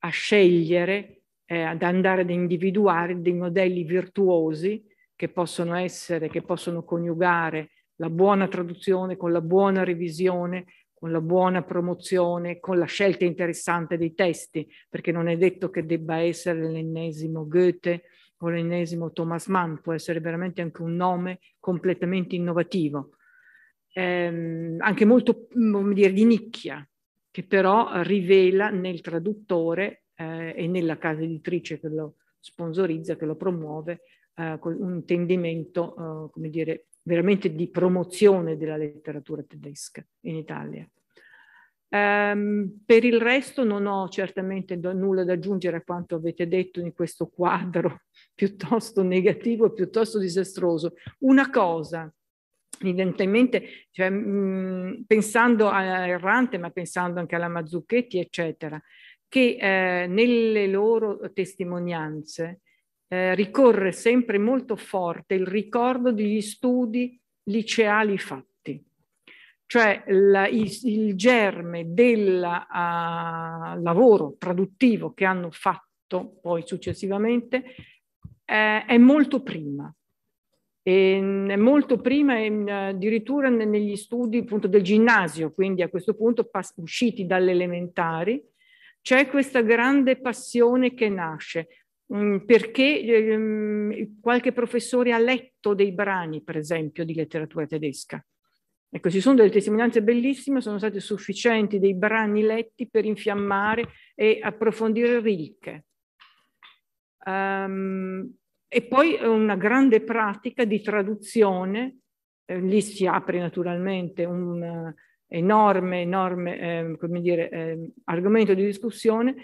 a scegliere eh, ad andare ad individuare dei modelli virtuosi che possono essere, che possono coniugare la buona traduzione con la buona revisione, con la buona promozione, con la scelta interessante dei testi, perché non è detto che debba essere l'ennesimo Goethe o l'ennesimo Thomas Mann, può essere veramente anche un nome completamente innovativo, ehm, anche molto mm, dire, di nicchia, che però rivela nel traduttore eh, e nella casa editrice che lo sponsorizza, che lo promuove, eh, con un intendimento, eh, come dire, veramente di promozione della letteratura tedesca in Italia. Um, per il resto non ho certamente da, nulla da aggiungere a quanto avete detto in questo quadro piuttosto negativo e piuttosto disastroso. Una cosa, evidentemente, cioè, mh, mm, pensando a Errante, ma pensando anche alla Mazzucchetti, eccetera, che eh, nelle loro eh, testimonianze eh, ricorre sempre molto forte il ricordo degli studi liceali fatti, cioè la, il, il, germe del uh, lavoro traduttivo che hanno fatto poi successivamente eh, è molto prima. E, mm, è molto prima mm, addirittura negli studi appunto del ginnasio, quindi a questo punto usciti dalle elementari, c'è questa grande passione che nasce mm, perché ehm, qualche professore ha letto dei brani, per esempio, di letteratura tedesca. Ecco, ci sono delle testimonianze bellissime, sono stati sufficienti dei brani letti per infiammare e approfondire Rilke. Um, ehm, e poi una grande pratica di traduzione, eh, lì si apre naturalmente un, enorme, enorme eh, come dire, eh, argomento di discussione.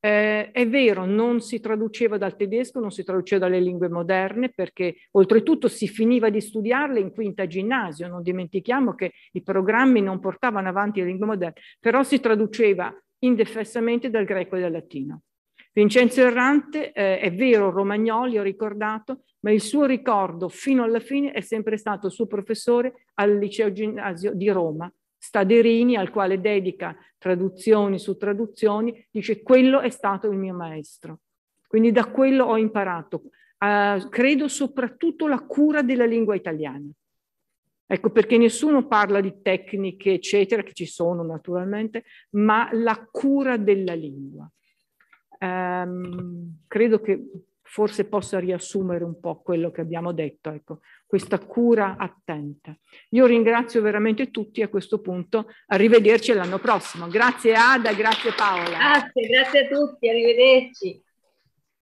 Eh, è vero, non si traduceva dal tedesco, non si traduceva dalle lingue moderne, perché oltretutto si finiva di studiarle in quinta ginnasio, non dimentichiamo che i programmi non portavano avanti le lingue moderne, però si traduceva indefessamente dal greco e dal latino. Vincenzo Errante eh, è vero romagnoli, ho ricordato, ma il suo ricordo fino alla fine è sempre stato suo professore al liceo ginnasio di Roma, Staderini, al quale dedica traduzioni su traduzioni, dice quello è stato il mio maestro. Quindi da quello ho imparato, uh, credo soprattutto la cura della lingua italiana. Ecco perché nessuno parla di tecniche, eccetera, che ci sono naturalmente, ma la cura della lingua. Um, credo che forse possa riassumere un po' quello che abbiamo detto, ecco, questa cura attenta. Io ringrazio veramente tutti a questo punto, arrivederci l'anno prossimo. Grazie Ada, grazie Paola. Grazie, grazie a tutti, arrivederci.